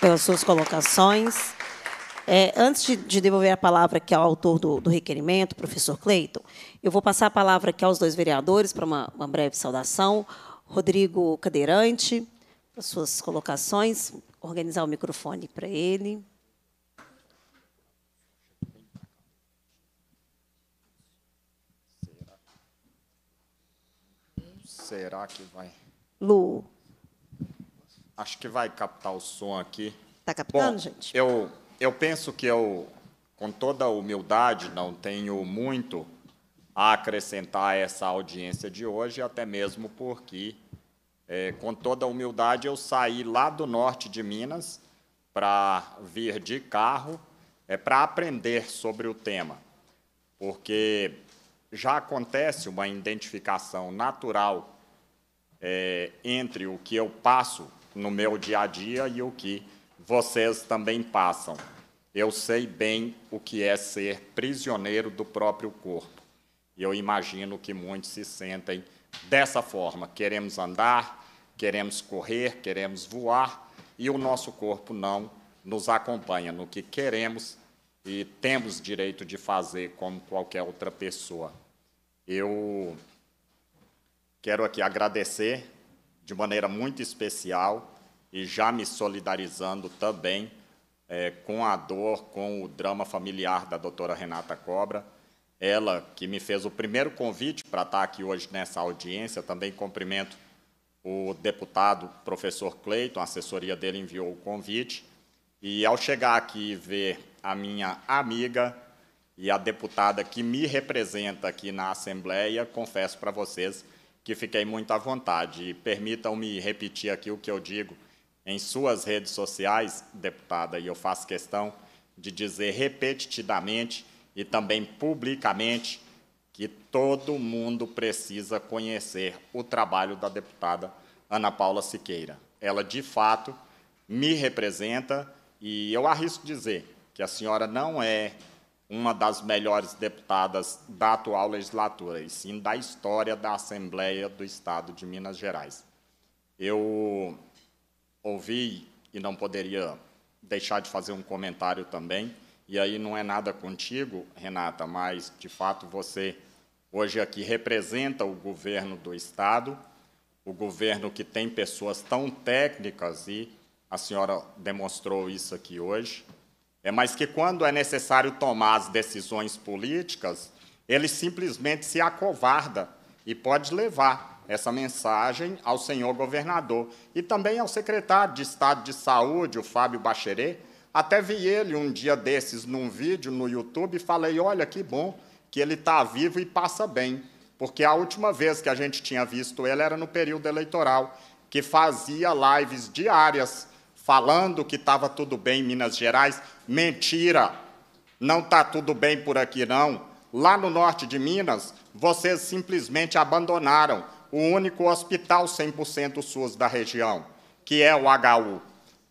pelas suas colocações. É, antes de, de, devolver a palavra aqui ao autor do, do, requerimento, professor Cleiton, eu vou passar a palavra aqui aos dois vereadores para uma, uma breve saudação. Rodrigo Cadeirante, para suas colocações, organizar o microfone para ele. Será que vai? Lu. Acho que vai captar o som aqui. Está captando, Bom, gente? Eu, eu penso que eu, com toda humildade, não tenho muito a acrescentar a essa audiência de hoje, até mesmo porque, é, com toda a humildade, eu saí lá do norte de Minas para vir de carro é, para aprender sobre o tema, porque já acontece uma identificação natural é, entre o que eu passo no meu dia a dia e o que vocês também passam. Eu sei bem o que é ser prisioneiro do próprio corpo. E eu imagino que muitos se sentem dessa forma. Queremos andar, queremos correr, queremos voar, e o nosso corpo não nos acompanha no que queremos e temos direito de fazer como qualquer outra pessoa. Eu quero aqui agradecer de maneira muito especial e já me solidarizando também é, com a dor, com o drama familiar da doutora Renata Cobra ela que me fez o primeiro convite para estar aqui hoje nessa audiência. Também cumprimento o deputado professor Cleiton, a assessoria dele enviou o convite. E ao chegar aqui e ver a minha amiga e a deputada que me representa aqui na Assembleia, confesso para vocês que fiquei muito à vontade. E permitam-me repetir aqui o que eu digo em suas redes sociais, deputada, e eu faço questão de dizer repetidamente e também publicamente que todo mundo precisa conhecer o trabalho da deputada Ana Paula Siqueira. Ela, de fato, me representa e eu arrisco dizer que a senhora não é uma das melhores deputadas da atual legislatura, e sim da história da Assembleia do Estado de Minas Gerais. Eu ouvi e não poderia deixar de fazer um comentário também e aí não é nada contigo, Renata, mas de fato você hoje aqui representa o governo do Estado, o governo que tem pessoas tão técnicas, e a senhora demonstrou isso aqui hoje, é, mas que quando é necessário tomar as decisões políticas, ele simplesmente se acovarda e pode levar essa mensagem ao senhor governador e também ao secretário de Estado de Saúde, o Fábio Bacheret, até vi ele um dia desses num vídeo no YouTube e falei: olha que bom que ele está vivo e passa bem, porque a última vez que a gente tinha visto ele era no período eleitoral, que fazia lives diárias falando que estava tudo bem em Minas Gerais. Mentira! Não está tudo bem por aqui, não. Lá no norte de Minas, vocês simplesmente abandonaram o único hospital 100% SUS da região, que é o HU.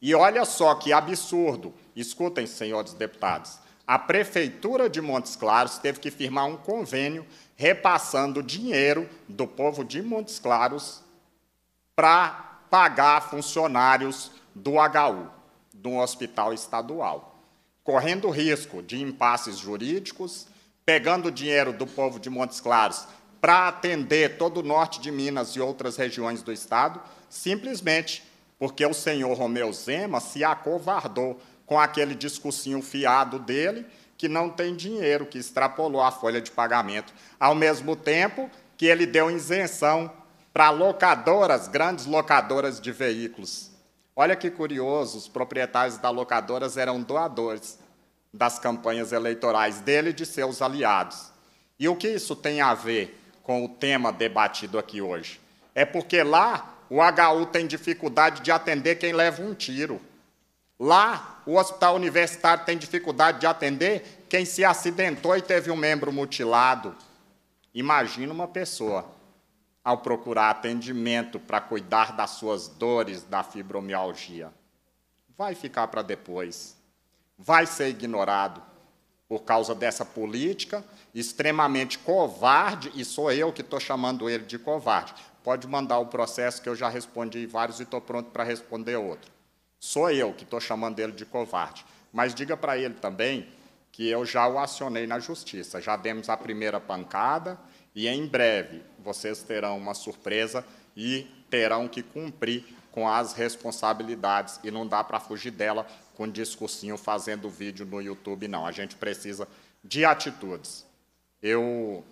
E olha só que absurdo. Escutem, senhores deputados. A Prefeitura de Montes Claros teve que firmar um convênio repassando dinheiro do povo de Montes Claros para pagar funcionários do HU, de um hospital estadual, correndo risco de impasses jurídicos, pegando dinheiro do povo de Montes Claros para atender todo o norte de Minas e outras regiões do estado, simplesmente porque o senhor Romeu Zema se acovardou com aquele discursinho fiado dele, que não tem dinheiro, que extrapolou a folha de pagamento. Ao mesmo tempo que ele deu isenção para locadoras, grandes locadoras de veículos. Olha que curioso, os proprietários das locadoras eram doadores das campanhas eleitorais dele e de seus aliados. E o que isso tem a ver com o tema debatido aqui hoje? É porque lá o HU tem dificuldade de atender quem leva um tiro. Lá, o hospital universitário tem dificuldade de atender quem se acidentou e teve um membro mutilado. Imagina uma pessoa ao procurar atendimento para cuidar das suas dores da fibromialgia. Vai ficar para depois. Vai ser ignorado por causa dessa política extremamente covarde, e sou eu que estou chamando ele de covarde, pode mandar o processo que eu já respondi vários e estou pronto para responder outro. Sou eu que estou chamando ele de covarde. Mas diga para ele também que eu já o acionei na justiça. Já demos a primeira pancada e em breve vocês terão uma surpresa e terão que cumprir com as responsabilidades e não dá para fugir dela com discursinho fazendo vídeo no YouTube não. A gente precisa de atitudes. Eu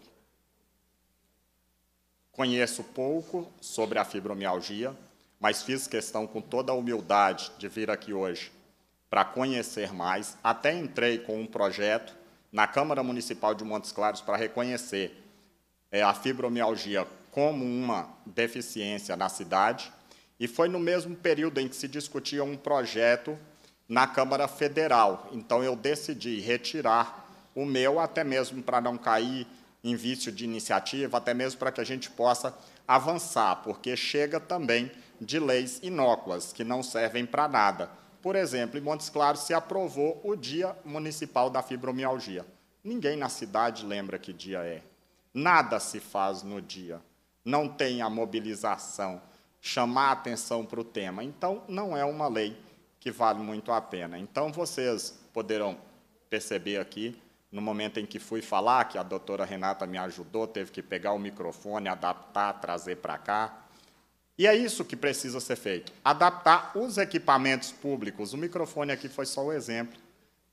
Conheço pouco sobre a fibromialgia, mas fiz questão com toda a humildade de vir aqui hoje para conhecer mais. Até entrei com um projeto na Câmara Municipal de Montes Claros para reconhecer é, a fibromialgia como uma deficiência na cidade. E foi no mesmo período em que se discutia um projeto na Câmara Federal. Então, eu decidi retirar o meu, até mesmo para não cair em vício de iniciativa, até mesmo para que a gente possa avançar, porque chega também de leis inócuas, que não servem para nada. Por exemplo, em Montes Claros se aprovou o Dia Municipal da Fibromialgia. Ninguém na cidade lembra que dia é. Nada se faz no dia. Não tem a mobilização, chamar atenção para o tema. Então, não é uma lei que vale muito a pena. Então, vocês poderão perceber aqui no momento em que fui falar, que a doutora Renata me ajudou, teve que pegar o microfone, adaptar, trazer para cá. E é isso que precisa ser feito: adaptar os equipamentos públicos. O microfone aqui foi só o um exemplo,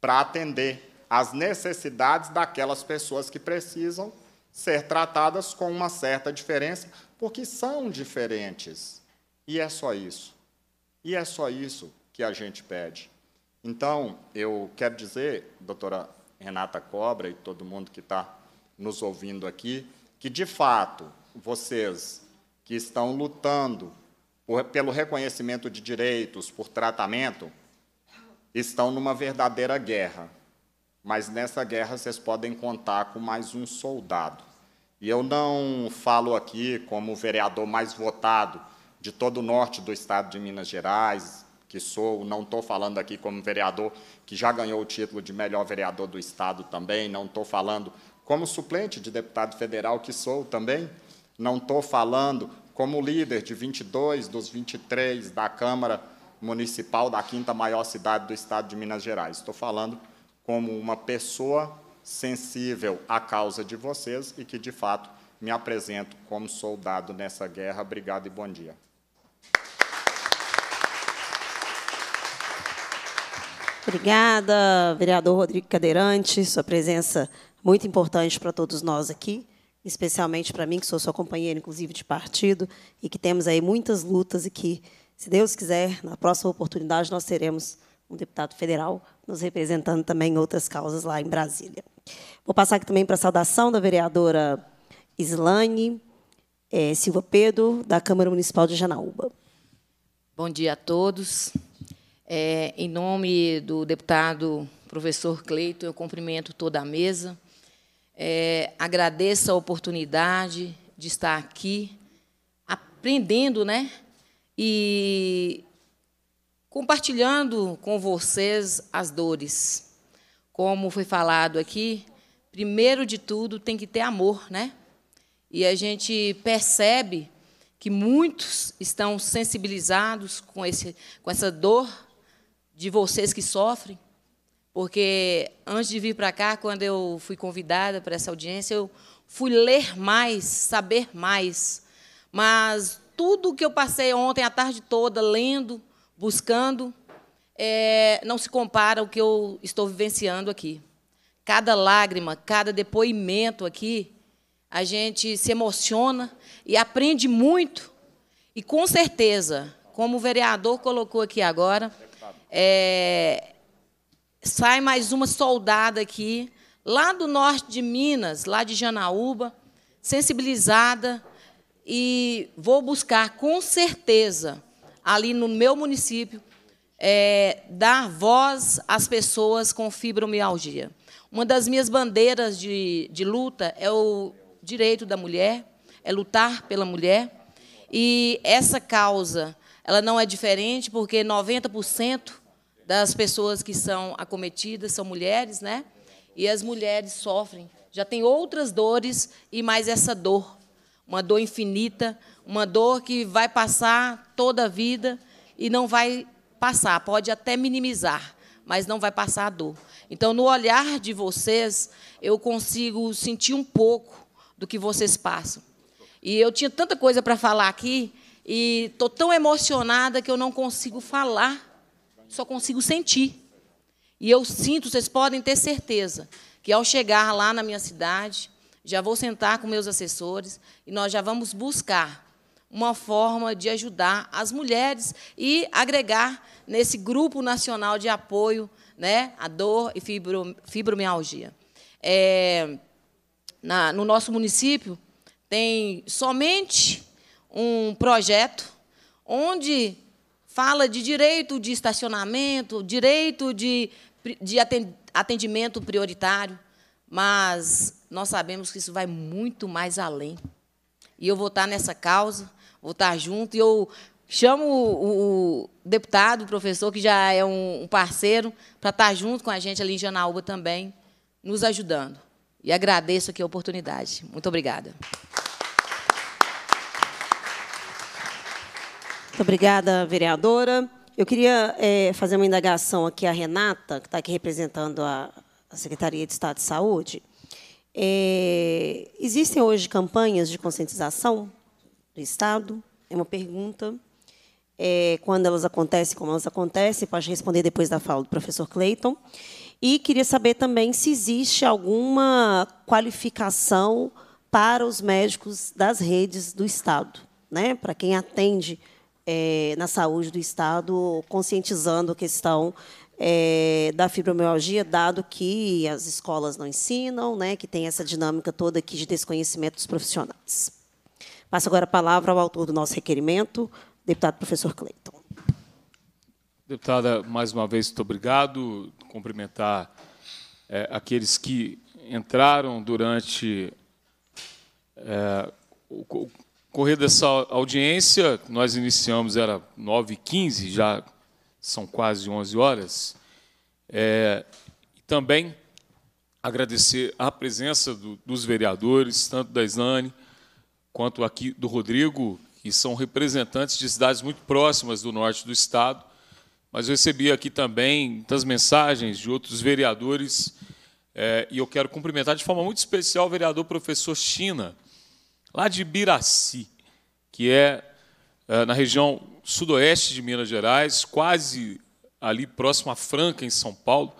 para atender às necessidades daquelas pessoas que precisam ser tratadas com uma certa diferença, porque são diferentes. E é só isso. E é só isso que a gente pede. Então, eu quero dizer, doutora Renata Cobra e todo mundo que está nos ouvindo aqui, que de fato vocês que estão lutando por, pelo reconhecimento de direitos, por tratamento, estão numa verdadeira guerra. Mas nessa guerra vocês podem contar com mais um soldado. E eu não falo aqui como o vereador mais votado de todo o norte do estado de Minas Gerais, que sou, não estou falando aqui como vereador que já ganhou o título de melhor vereador do Estado também, não estou falando como suplente de deputado federal que sou também, não estou falando como líder de 22 dos 23 da Câmara Municipal da quinta maior cidade do Estado de Minas Gerais. Estou falando como uma pessoa sensível à causa de vocês e que, de fato, me apresento como soldado nessa guerra. Obrigado e bom dia. Obrigada, vereador Rodrigo Cadeirante, sua presença muito importante para todos nós aqui, especialmente para mim, que sou sua companheira, inclusive, de partido, e que temos aí muitas lutas e que, se Deus quiser, na próxima oportunidade nós teremos um deputado federal nos representando também em outras causas lá em Brasília. Vou passar aqui também para a saudação da vereadora Islane é, Silva Pedro, da Câmara Municipal de Janaúba. Bom dia a todos. É, em nome do deputado professor Cleiton, eu cumprimento toda a mesa. É, agradeço a oportunidade de estar aqui, aprendendo, né? E compartilhando com vocês as dores. Como foi falado aqui, primeiro de tudo tem que ter amor, né? E a gente percebe que muitos estão sensibilizados com, esse, com essa dor de vocês que sofrem, porque antes de vir para cá, quando eu fui convidada para essa audiência, eu fui ler mais, saber mais. Mas tudo que eu passei ontem a tarde toda lendo, buscando, é, não se compara ao que eu estou vivenciando aqui. Cada lágrima, cada depoimento aqui, a gente se emociona e aprende muito. E com certeza, como o vereador colocou aqui agora, é, sai mais uma soldada aqui, lá do norte de Minas, lá de Janaúba, sensibilizada, e vou buscar com certeza, ali no meu município, é, dar voz às pessoas com fibromialgia. Uma das minhas bandeiras de, de luta é o direito da mulher, é lutar pela mulher. E essa causa ela não é diferente, porque 90% das pessoas que são acometidas são mulheres, né? E as mulheres sofrem. Já tem outras dores e mais essa dor, uma dor infinita, uma dor que vai passar toda a vida e não vai passar, pode até minimizar, mas não vai passar a dor. Então, no olhar de vocês, eu consigo sentir um pouco do que vocês passam. E eu tinha tanta coisa para falar aqui, e estou tão emocionada que eu não consigo falar, só consigo sentir. E eu sinto, vocês podem ter certeza, que ao chegar lá na minha cidade, já vou sentar com meus assessores e nós já vamos buscar uma forma de ajudar as mulheres e agregar nesse grupo nacional de apoio né, à dor e fibromialgia. É, na, no nosso município, tem somente um projeto onde fala de direito de estacionamento, direito de, de atendimento prioritário, mas nós sabemos que isso vai muito mais além. E eu vou estar nessa causa, vou estar junto, e eu chamo o, o deputado, o professor, que já é um, um parceiro, para estar junto com a gente ali em Janaúba também, nos ajudando. E agradeço aqui a oportunidade. Muito obrigada. Muito obrigada, vereadora. Eu queria é, fazer uma indagação aqui à Renata, que está aqui representando a, a Secretaria de Estado de Saúde. É, existem hoje campanhas de conscientização do Estado? É uma pergunta. É, quando elas acontecem, como elas acontecem, pode responder depois da fala do professor Clayton. E queria saber também se existe alguma qualificação para os médicos das redes do Estado, né? para quem atende é, na saúde do Estado, conscientizando a questão é, da fibromialgia, dado que as escolas não ensinam, né, que tem essa dinâmica toda aqui de desconhecimento dos profissionais. Passo agora a palavra ao autor do nosso requerimento, deputado professor Cleiton. Deputada, mais uma vez, muito obrigado. Cumprimentar é, aqueles que entraram durante é, o, correr dessa audiência, nós iniciamos, era 9h15, já são quase 11 horas. É, também agradecer a presença do, dos vereadores, tanto da Islane quanto aqui do Rodrigo, que são representantes de cidades muito próximas do norte do Estado. Mas eu recebi aqui também muitas mensagens de outros vereadores, é, e eu quero cumprimentar de forma muito especial o vereador professor China, lá de Biraci, que é eh, na região sudoeste de Minas Gerais, quase ali próximo a Franca, em São Paulo,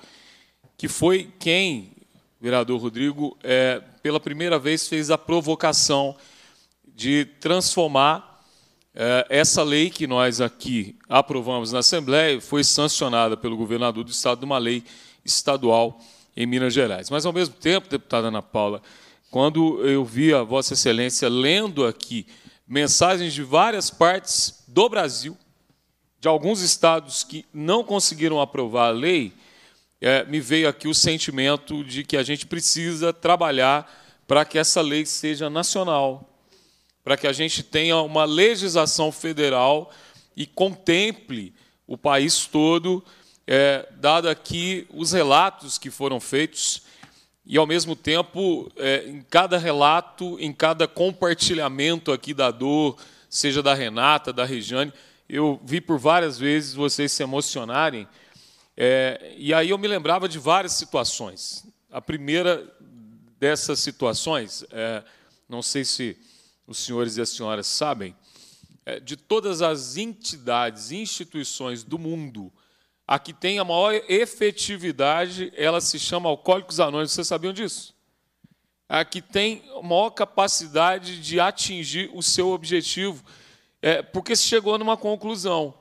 que foi quem, vereador Rodrigo, é, pela primeira vez fez a provocação de transformar é, essa lei que nós aqui aprovamos na Assembleia, foi sancionada pelo governador do Estado, uma lei estadual em Minas Gerais. Mas, ao mesmo tempo, deputada Ana Paula, quando eu vi a Vossa Excelência lendo aqui mensagens de várias partes do Brasil, de alguns estados que não conseguiram aprovar a lei, é, me veio aqui o sentimento de que a gente precisa trabalhar para que essa lei seja nacional, para que a gente tenha uma legislação federal e contemple o país todo, é, dado aqui os relatos que foram feitos e, ao mesmo tempo, é, em cada relato, em cada compartilhamento aqui da dor, seja da Renata, da Regiane, eu vi por várias vezes vocês se emocionarem. É, e aí eu me lembrava de várias situações. A primeira dessas situações, é, não sei se os senhores e as senhoras sabem, é, de todas as entidades, instituições do mundo a que tem a maior efetividade, ela se chama Alcoólicos Anônimos. Vocês sabiam disso? A que tem maior capacidade de atingir o seu objetivo. É, porque se chegou numa conclusão.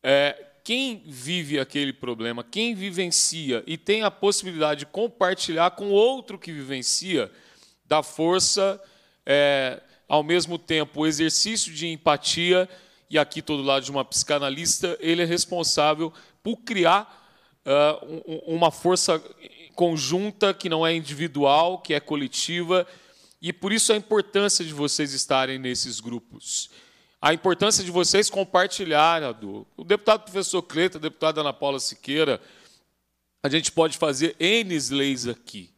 É, quem vive aquele problema, quem vivencia e tem a possibilidade de compartilhar com outro que vivencia, dá força, é, ao mesmo tempo, o exercício de empatia, e aqui todo lado de uma psicanalista, ele é responsável por criar uh, uma força conjunta que não é individual, que é coletiva, e por isso a importância de vocês estarem nesses grupos. A importância de vocês compartilharem a O deputado professor Cleita, a deputada Ana Paula Siqueira, a gente pode fazer N leis aqui.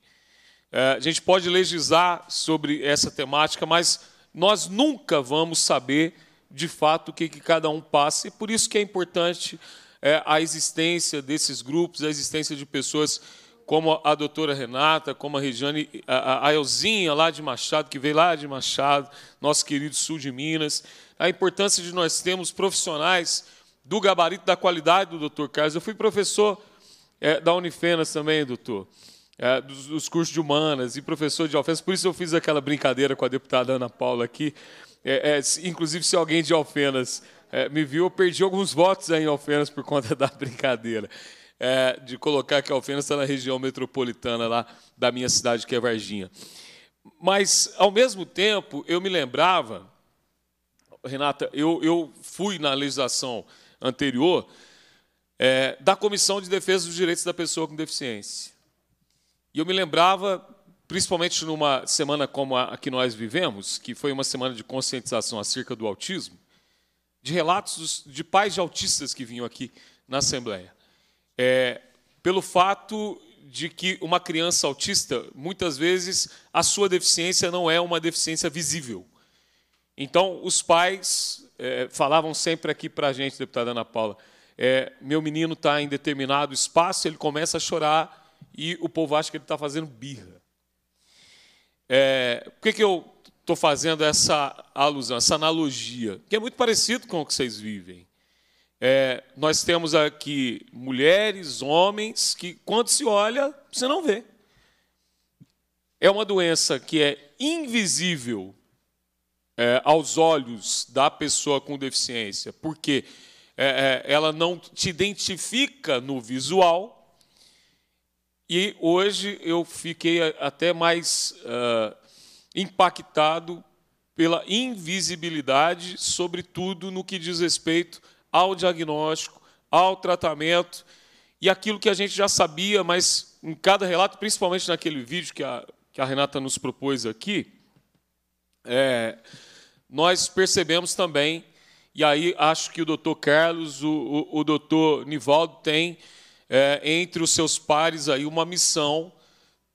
Eh, a gente pode legislar sobre essa temática, mas nós nunca vamos saber de fato o que, que cada um passa, e por isso que é importante é, a existência desses grupos, a existência de pessoas como a doutora Renata, como a Regiane, a, Elzinha lá de Machado, que veio lá de Machado, nosso querido sul de Minas, a importância de nós termos profissionais do gabarito da qualidade do doutor Carlos. Eu fui professor é, da Unifenas também, doutor, é, dos, dos, cursos de humanas e professor de alfenas, por isso eu fiz aquela brincadeira com a deputada Ana Paula aqui, é, é inclusive se alguém de alfenas é, me viu, eu perdi alguns votos aí em Alfenas por conta da brincadeira. É, de colocar que Alfenas está na região metropolitana lá da minha cidade, que é Varginha. Mas, ao mesmo tempo, eu me lembrava, Renata, eu, eu fui na legislação anterior é, da Comissão de Defesa dos Direitos da Pessoa com Deficiência. E eu me lembrava, principalmente numa semana como a que nós vivemos, que foi uma semana de conscientização acerca do autismo, de relatos de pais de autistas que vinham aqui na Assembleia. É, pelo fato de que uma criança autista, muitas vezes, a sua deficiência não é uma deficiência visível. Então, os pais é, falavam sempre aqui para a gente, deputada Ana Paula, é, meu menino está em determinado espaço, ele começa a chorar e o povo acha que ele está fazendo birra. É, por que, que eu estou fazendo essa alusão, essa analogia, que é muito parecido com o que vocês vivem. É, nós temos aqui mulheres, homens, que quando se olha, você não vê. É uma doença que é invisível é, aos olhos da pessoa com deficiência, porque é, é ela não te identifica no visual. E hoje eu fiquei até mais uh, impactado pela invisibilidade, sobretudo no que diz respeito ao diagnóstico, ao tratamento e aquilo que a gente já sabia, mas em cada relato, principalmente naquele vídeo que a, que a Renata nos propôs aqui, é, nós percebemos também, e aí acho que o doutor Carlos, o, o, o doutor Nivaldo tem, é, entre os seus pares, aí uma missão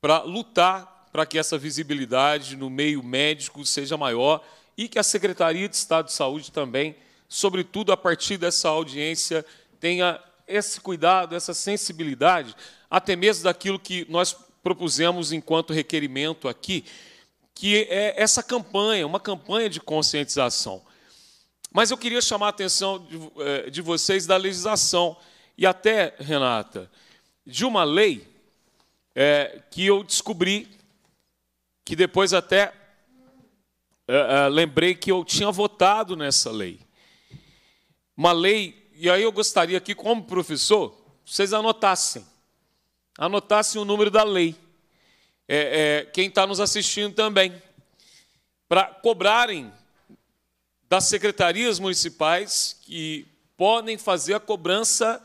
para lutar para que essa visibilidade no meio médico seja maior e que a Secretaria de Estado de Saúde também, sobretudo a partir dessa audiência, tenha esse cuidado, essa sensibilidade, até mesmo daquilo que nós propusemos enquanto requerimento aqui, que é essa campanha, uma campanha de conscientização. Mas eu queria chamar a atenção de, eh, de, vocês da legislação, e até, Renata, de uma lei é, que eu descobri que depois até uh, uh, lembrei que eu tinha votado nessa lei. Uma lei, e aí eu gostaria que, como professor, vocês anotassem. Anotassem o número da lei. É, é, quem está nos assistindo também. Para cobrarem das secretarias municipais que podem fazer a cobrança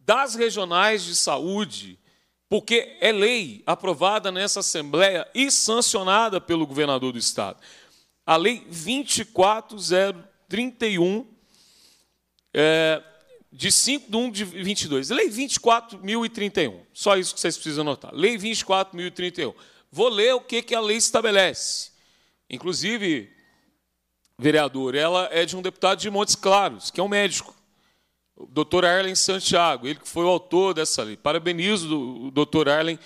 das regionais de saúde, porque é lei aprovada nessa Assembleia e sancionada pelo governador do Estado. A Lei 24031, é, de 5 de 1 de 22. Lei 24.031, só isso que vocês precisam anotar. Lei 24.031. Vou ler o que, que a lei estabelece. Inclusive, vereador, ela é de um deputado de Montes Claros, que é um médico o doutor Arlen Santiago, ele que foi o autor dessa lei. Parabenizo o doutor Arlen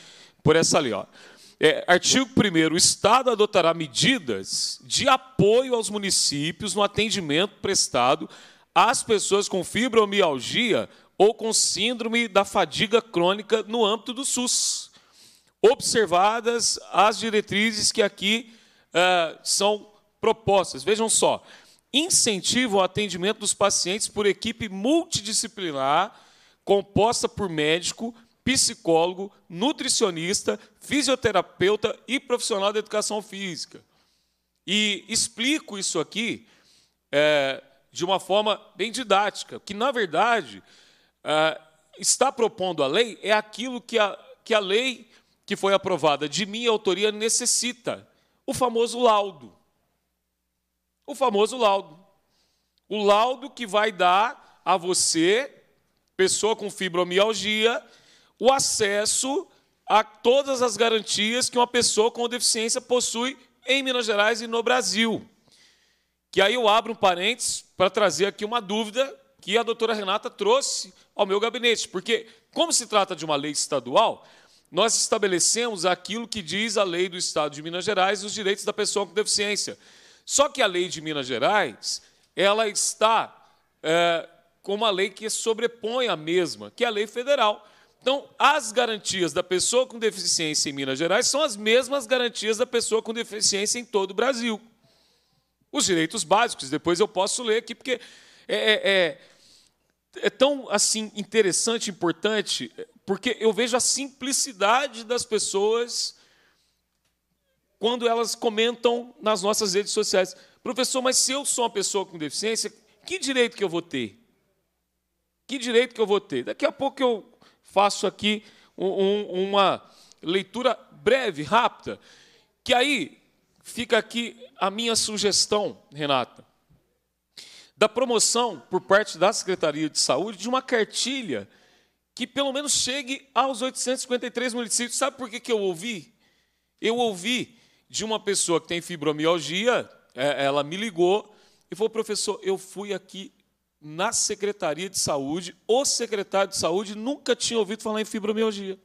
por essa lei. Ó. É, artigo 1 o Estado adotará medidas de apoio aos municípios no atendimento prestado às pessoas com fibromialgia ou com síndrome da fadiga crônica no âmbito do SUS, observadas as diretrizes que aqui uh, são propostas. Vejam só, incentiva o atendimento dos pacientes por equipe multidisciplinar composta por médico, psicólogo, nutricionista, fisioterapeuta e profissional da educação física. E explico isso aqui é, de uma forma bem didática, que, na verdade, é, está propondo a lei é aquilo que a, que a lei que foi aprovada de minha autoria necessita, o famoso laudo. O famoso laudo. O laudo que vai dar a você, pessoa com fibromialgia, o acesso a todas as garantias que uma pessoa com deficiência possui em Minas Gerais e no Brasil. Que aí eu abro um parênteses para trazer aqui uma dúvida que a doutora Renata trouxe ao meu gabinete, porque, como se trata de uma lei estadual, nós estabelecemos aquilo que diz a lei do Estado de Minas Gerais, os direitos da pessoa com deficiência. Só que a lei de Minas Gerais, ela está é, com uma lei que sobrepõe a mesma, que é a lei federal. Então, as garantias da pessoa com deficiência em Minas Gerais são as mesmas garantias da pessoa com deficiência em todo o Brasil. Os direitos básicos, depois eu posso ler aqui, porque é, é, é, é tão assim interessante, importante, porque eu vejo a simplicidade das pessoas quando elas comentam nas nossas redes sociais: professor, mas se eu sou uma pessoa com deficiência, que direito que eu vou ter? Que direito que eu vou ter? Daqui a pouco eu faço aqui um, uma leitura breve, rápida, que aí fica aqui a minha sugestão, Renata, da promoção por parte da Secretaria de Saúde de uma cartilha que pelo menos chegue aos 853 municípios. Sabe por que, que eu ouvi? Eu ouvi de uma pessoa que tem fibromialgia, é, ela me ligou e falou: professor, eu fui aqui na Secretaria de Saúde, o secretário de Saúde nunca tinha ouvido falar em fibromialgia.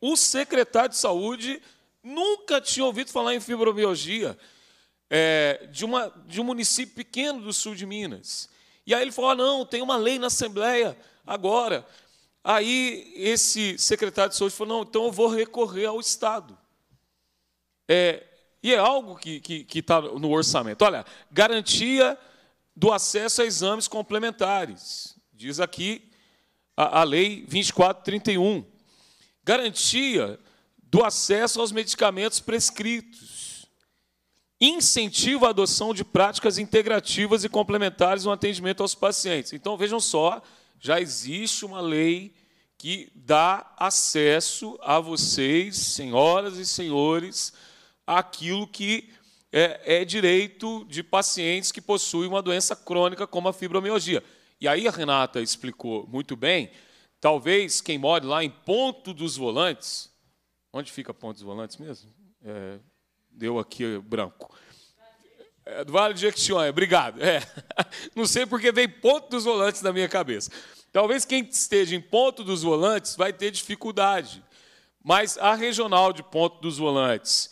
O secretário de Saúde nunca tinha ouvido falar em fibromialgia é, de, uma, de um município pequeno do sul de Minas. E aí ele falou: ah, não, tem uma lei na Assembleia agora. Aí esse secretário de Saúde falou: não, então eu vou recorrer ao Estado. É, e é algo que está que, que tá no orçamento. Olha, garantia do acesso a exames complementares. Diz aqui a, a Lei 2431. Garantia do acesso aos medicamentos prescritos. Incentiva a adoção de práticas integrativas e complementares no atendimento aos pacientes. Então, vejam só, já existe uma lei que dá acesso a vocês, senhoras e senhores, aquilo que é, é direito de pacientes que possuem uma doença crônica como a fibromialgia. E aí a Renata explicou muito bem, talvez quem mora lá em Ponto dos Volantes, onde fica Ponto dos Volantes mesmo? É, deu aqui branco. É, do Vale de Jequitinhonha, obrigado. É. Não sei porque veio Ponto dos Volantes na minha cabeça. Talvez quem esteja em Ponto dos Volantes vai ter dificuldade. Mas a regional de Ponto dos Volantes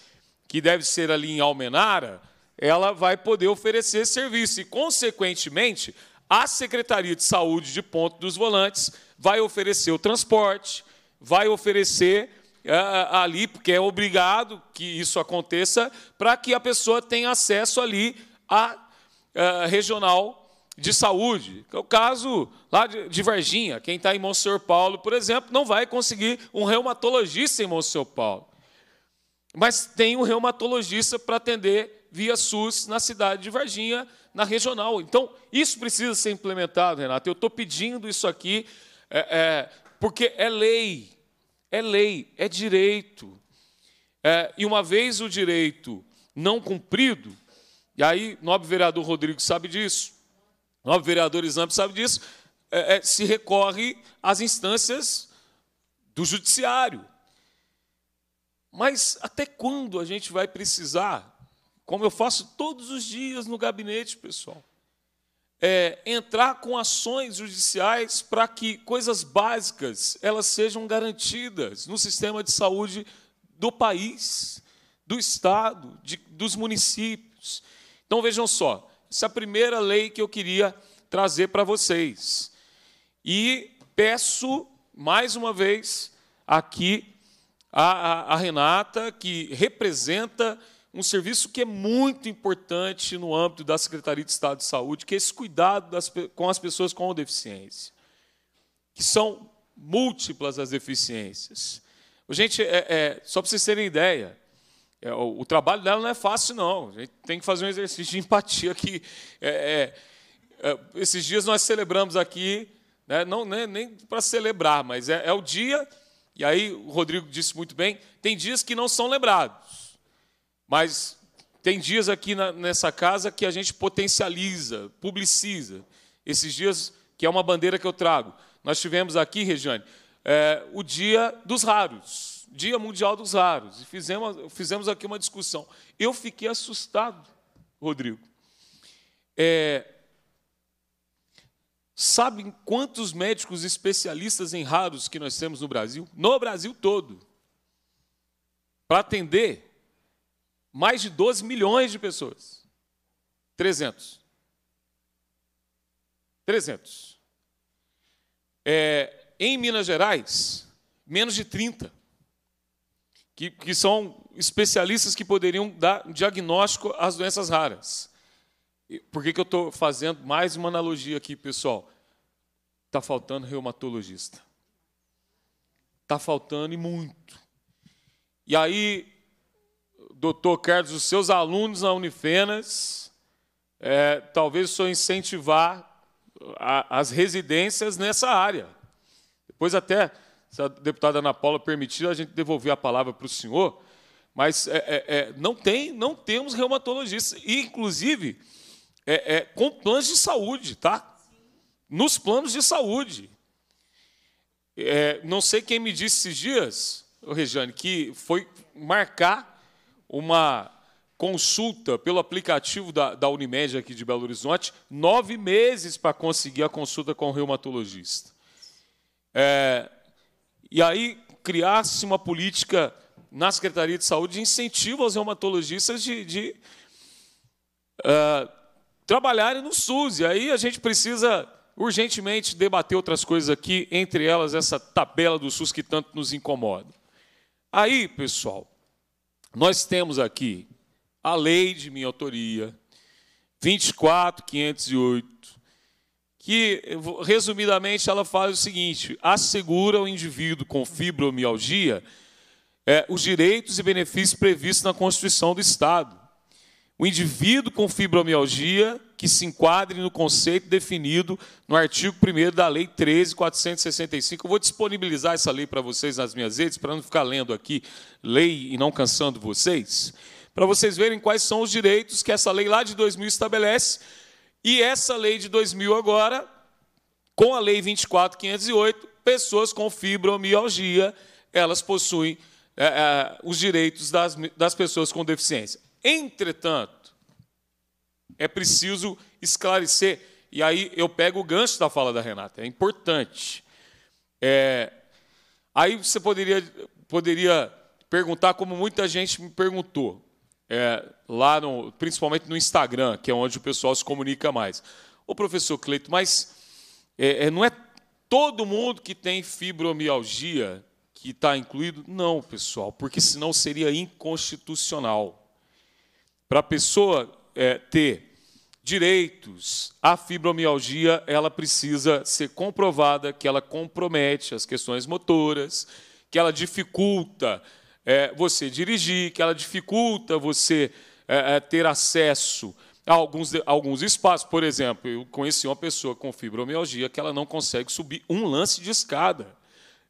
que deve ser ali em Almenara, ela vai poder oferecer serviço e, consequentemente, a Secretaria de Saúde de Ponto dos Volantes vai oferecer o transporte, vai oferecer uh, ali, porque é obrigado que isso aconteça, para que a pessoa tenha acesso ali à uh, regional de saúde, é o caso lá de, de Varginha. Quem está em Monsenhor Paulo, por exemplo, não vai conseguir um reumatologista em Monsenhor Paulo. Mas tem um reumatologista para atender via SUS na cidade de Varginha, na regional. Então, isso precisa ser implementado, Renato. Eu estou pedindo isso aqui é, é, porque é lei, é lei, é direito. É, e uma vez o direito não cumprido, e aí nobre vereador Rodrigo sabe disso, nobre vereador Exame sabe disso, é, é, se recorre às instâncias do judiciário. Mas até quando a gente vai precisar, como eu faço todos os dias no gabinete, pessoal, é, entrar com ações judiciais para que coisas básicas elas sejam garantidas no sistema de saúde do país, do estado, de, dos municípios. Então vejam só, essa é a primeira lei que eu queria trazer para vocês. E peço mais uma vez aqui a, a, a Renata, que representa um serviço que é muito importante no âmbito da Secretaria de Estado de Saúde, que é esse cuidado das, com as pessoas com deficiência, que são múltiplas as deficiências. Gente, é, é, só para vocês terem ideia, é, o, o, trabalho dela não é fácil, não. A gente tem que fazer um exercício de empatia aqui. É, é, é, esses dias nós celebramos aqui, né, não né, nem para celebrar, mas é o dia e aí o Rodrigo disse muito bem: tem dias que não são lembrados, mas tem dias aqui na, nessa casa que a gente potencializa, publiciza. Esses dias, que é uma bandeira que eu trago. Nós tivemos aqui, Regiane, é, o Dia dos Raros, Dia Mundial dos Raros, e fizemos, fizemos aqui uma discussão. Eu fiquei assustado, Rodrigo. É, Sabem quantos médicos especialistas em raros que nós temos no Brasil? No Brasil todo. Para atender mais de 12 milhões de pessoas. 300. 300. É, em Minas Gerais, menos de 30. Que, que são especialistas que poderiam dar diagnóstico às doenças raras. Por que, que eu estou fazendo mais uma analogia aqui, pessoal? Está faltando reumatologista. Está faltando e muito. E aí, doutor Carlos, os seus alunos na Unifenas, é, talvez o senhor incentivar a, as residências nessa área. Depois até, se a deputada Ana Paula permitir, a gente devolver a palavra para o senhor, mas é, é, é, não tem, não temos reumatologistas. E, inclusive, é, é, com planos de saúde, tá? Nos planos de saúde. É, não sei quem me disse esses dias, Regiane, que foi marcar uma consulta pelo aplicativo da, da Unimed aqui de Belo Horizonte, nove meses para conseguir a consulta com o reumatologista. É, e aí criasse uma política na Secretaria de Saúde de incentivo aos reumatologistas de, de uh, trabalharem no SUS. E aí a gente precisa urgentemente debater outras coisas aqui, entre elas essa tabela do SUS que tanto nos incomoda. Aí, pessoal, nós temos aqui a lei de minha autoria, 24508, que, resumidamente, ela faz o seguinte: assegura ao indivíduo com fibromialgia é, os direitos e benefícios previstos na Constituição do Estado o indivíduo com fibromialgia que se enquadre no conceito definido no artigo 1 da Lei 13.465. Eu vou disponibilizar essa lei para vocês nas minhas redes, para não ficar lendo aqui lei e não cansando vocês, para vocês verem quais são os direitos que essa lei lá de 2000 estabelece. E essa lei de 2000 agora, com a Lei 24.508, pessoas com fibromialgia, elas possuem é, é, os direitos das, das pessoas com deficiência. Entretanto, é preciso esclarecer. E aí eu pego o gancho da fala da Renata, é importante. É, aí você poderia, poderia perguntar, como muita gente me perguntou, é, lá no, principalmente no Instagram, que é onde o pessoal se comunica mais. Ô professor Cleito, mas é, é não é todo mundo que tem fibromialgia que está incluído? Não, pessoal, porque senão seria inconstitucional. Para a pessoa é, ter direitos à fibromialgia, ela precisa ser comprovada que ela compromete as questões motoras, que ela dificulta é, você dirigir, que ela dificulta você é, é ter acesso a alguns, a alguns espaços. Por exemplo, eu conheci uma pessoa com fibromialgia que ela não consegue subir um lance de escada.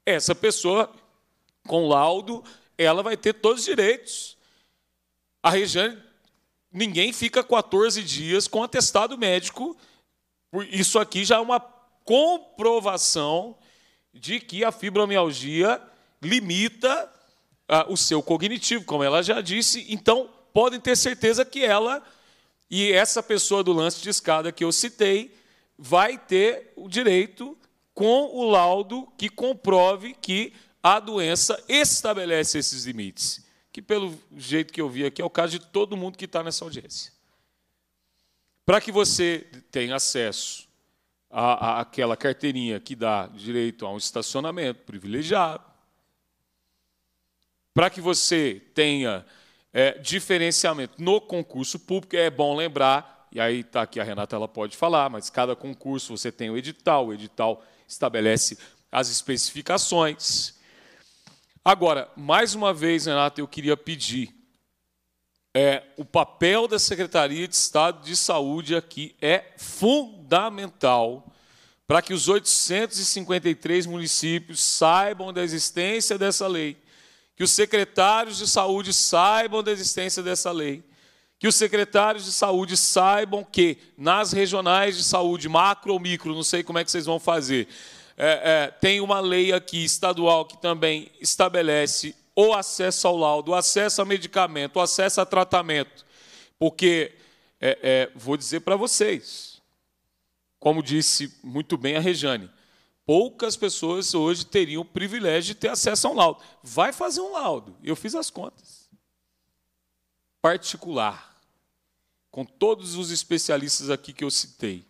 Essa pessoa, com laudo, ela vai ter todos os direitos. A Regiane ninguém fica 14 dias com atestado médico. Isso aqui já é uma comprovação de que a fibromialgia limita ah, o seu cognitivo, como ela já disse. Então, podem ter certeza que ela e essa pessoa do lance de escada que eu citei vai ter o direito com o laudo que comprove que a doença estabelece esses limites que, pelo jeito que eu vi aqui, é o caso de todo mundo que está nessa audiência. Para que você tenha acesso à, àquela carteirinha que dá direito a um estacionamento privilegiado, para que você tenha é, diferenciamento no concurso público, é bom lembrar, e aí está aqui a Renata, ela pode falar, mas cada concurso você tem o edital, o edital estabelece as especificações. Agora, mais uma vez, Renato, eu queria pedir. É, o papel da Secretaria de Estado de Saúde aqui é fundamental para que os 853 municípios saibam da existência dessa lei, que os secretários de saúde saibam da existência dessa lei, que os secretários de saúde saibam que nas regionais de saúde, macro ou micro, não sei como é que vocês vão fazer, é, é, tem uma lei aqui estadual que também estabelece o acesso ao laudo, o acesso a medicamento, o acesso a tratamento. Porque, é, é vou dizer para vocês, como disse muito bem a Rejane, poucas pessoas hoje teriam o privilégio de ter acesso a um laudo. Vai fazer um laudo. Eu fiz as contas. Particular. Com todos os especialistas aqui que eu citei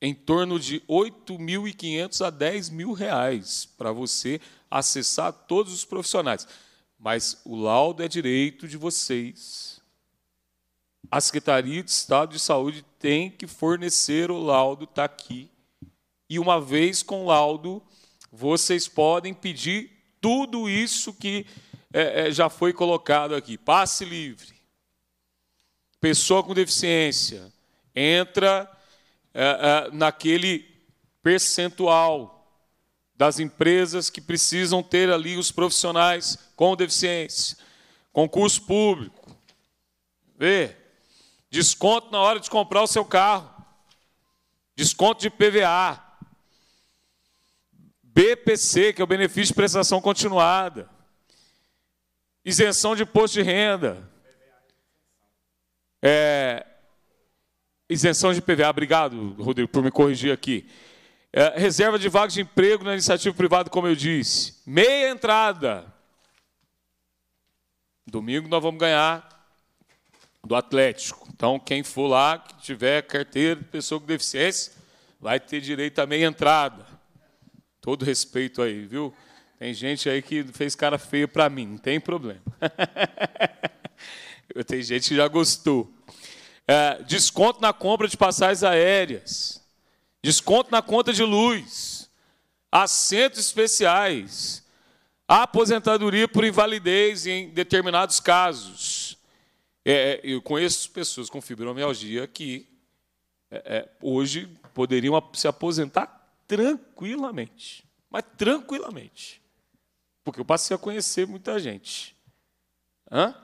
em torno de 8.500 a 10 mil reais para você acessar todos os profissionais. Mas o laudo é direito de vocês. A Secretaria de Estado de Saúde tem que fornecer o laudo, está aqui. E uma vez com o laudo, vocês podem pedir tudo isso que é, é, já foi colocado aqui. Passe livre. Pessoa com deficiência entra é, é, naquele percentual das empresas que precisam ter ali os profissionais com deficiência. Concurso público. Vê. Desconto na hora de comprar o seu carro. Desconto de PVA. BPC, que é o benefício de prestação continuada. Isenção de imposto de renda. É, Isenção de PVA, obrigado, Rodrigo, por me corrigir aqui. É, reserva de vagas de emprego na iniciativa privada, como eu disse. Meia entrada. Domingo nós vamos ganhar do Atlético. Então, quem for lá, que tiver carteira de pessoa com deficiência, vai ter direito a meia entrada. Todo respeito aí, viu? Tem gente aí que fez cara feia para mim, não tem problema. Tem gente que já gostou é, desconto na compra de passagens aéreas, desconto na conta de luz, assentos especiais, aposentadoria por invalidez em determinados casos. É, é eu conheço pessoas com fibromialgia que é, é hoje poderiam se aposentar tranquilamente, mas tranquilamente, porque eu passei a conhecer muita gente. Hã?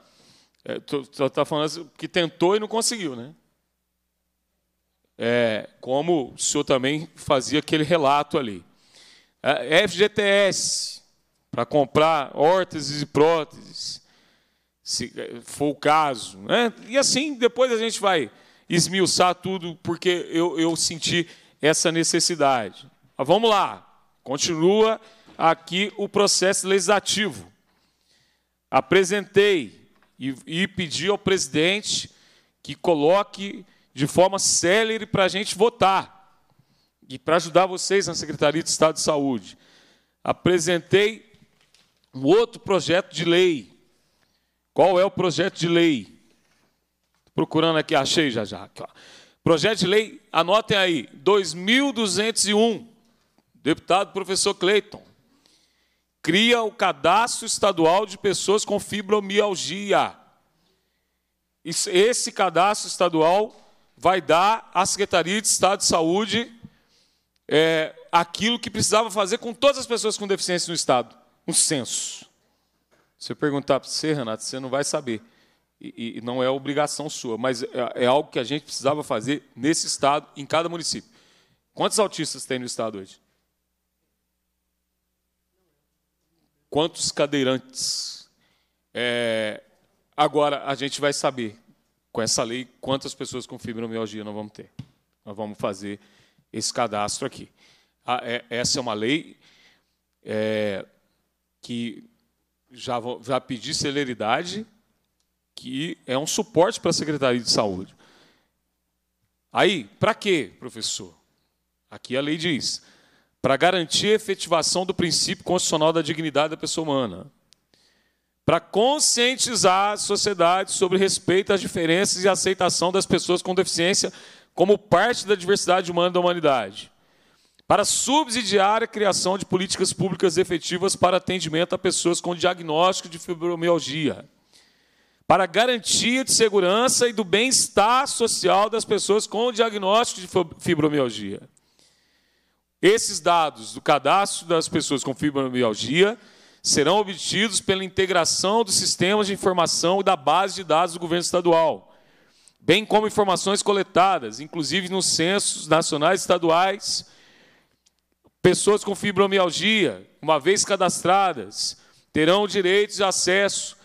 estou é, está falando assim, que tentou e não conseguiu, né? É, como o senhor também fazia aquele relato ali. É, FGTS, para comprar órteses e próteses, se é, for o caso. Né? E assim, depois a gente vai esmiuçar tudo, porque eu, eu senti essa necessidade. Mas vamos lá, continua aqui o processo legislativo. Apresentei e, e pedir ao presidente que coloque de forma célere para a gente votar e para ajudar vocês na Secretaria de Estado de Saúde. Apresentei um outro projeto de lei. Qual é o projeto de lei? Tô procurando aqui, achei já já. Aqui, projeto de lei, anotem aí, 2201, deputado professor Cleiton cria o cadastro estadual de pessoas com fibromialgia. Esse cadastro estadual vai dar à Secretaria de Estado de Saúde é, aquilo que precisava fazer com todas as pessoas com deficiência no Estado: um censo. Se eu perguntar para você, Renato, você não vai saber. E, e não é obrigação sua, mas é, é algo que a gente precisava fazer nesse Estado, em cada município. Quantos autistas tem no Estado hoje? quantos cadeirantes. É, agora, a gente vai saber, com essa lei, quantas pessoas com fibromialgia nós vamos ter. Nós vamos fazer esse cadastro aqui. Ah, é, essa é uma lei é, que já, já pedi celeridade, que é um suporte para a Secretaria de Saúde. Aí, para quê, professor? Aqui a lei diz: para garantir a efetivação do princípio constitucional da dignidade da pessoa humana, para conscientizar a sociedade sobre respeito às diferenças e aceitação das pessoas com deficiência como parte da diversidade humana da humanidade, para subsidiar a criação de políticas públicas efetivas para atendimento a pessoas com diagnóstico de fibromialgia, para garantia de segurança e do bem-estar social das pessoas com diagnóstico de fibromialgia esses dados do cadastro das pessoas com fibromialgia serão obtidos pela integração dos sistemas de informação e da base de dados do governo estadual, bem como informações coletadas, inclusive nos censos nacionais e estaduais, pessoas com fibromialgia, uma vez cadastradas, terão direitos de acesso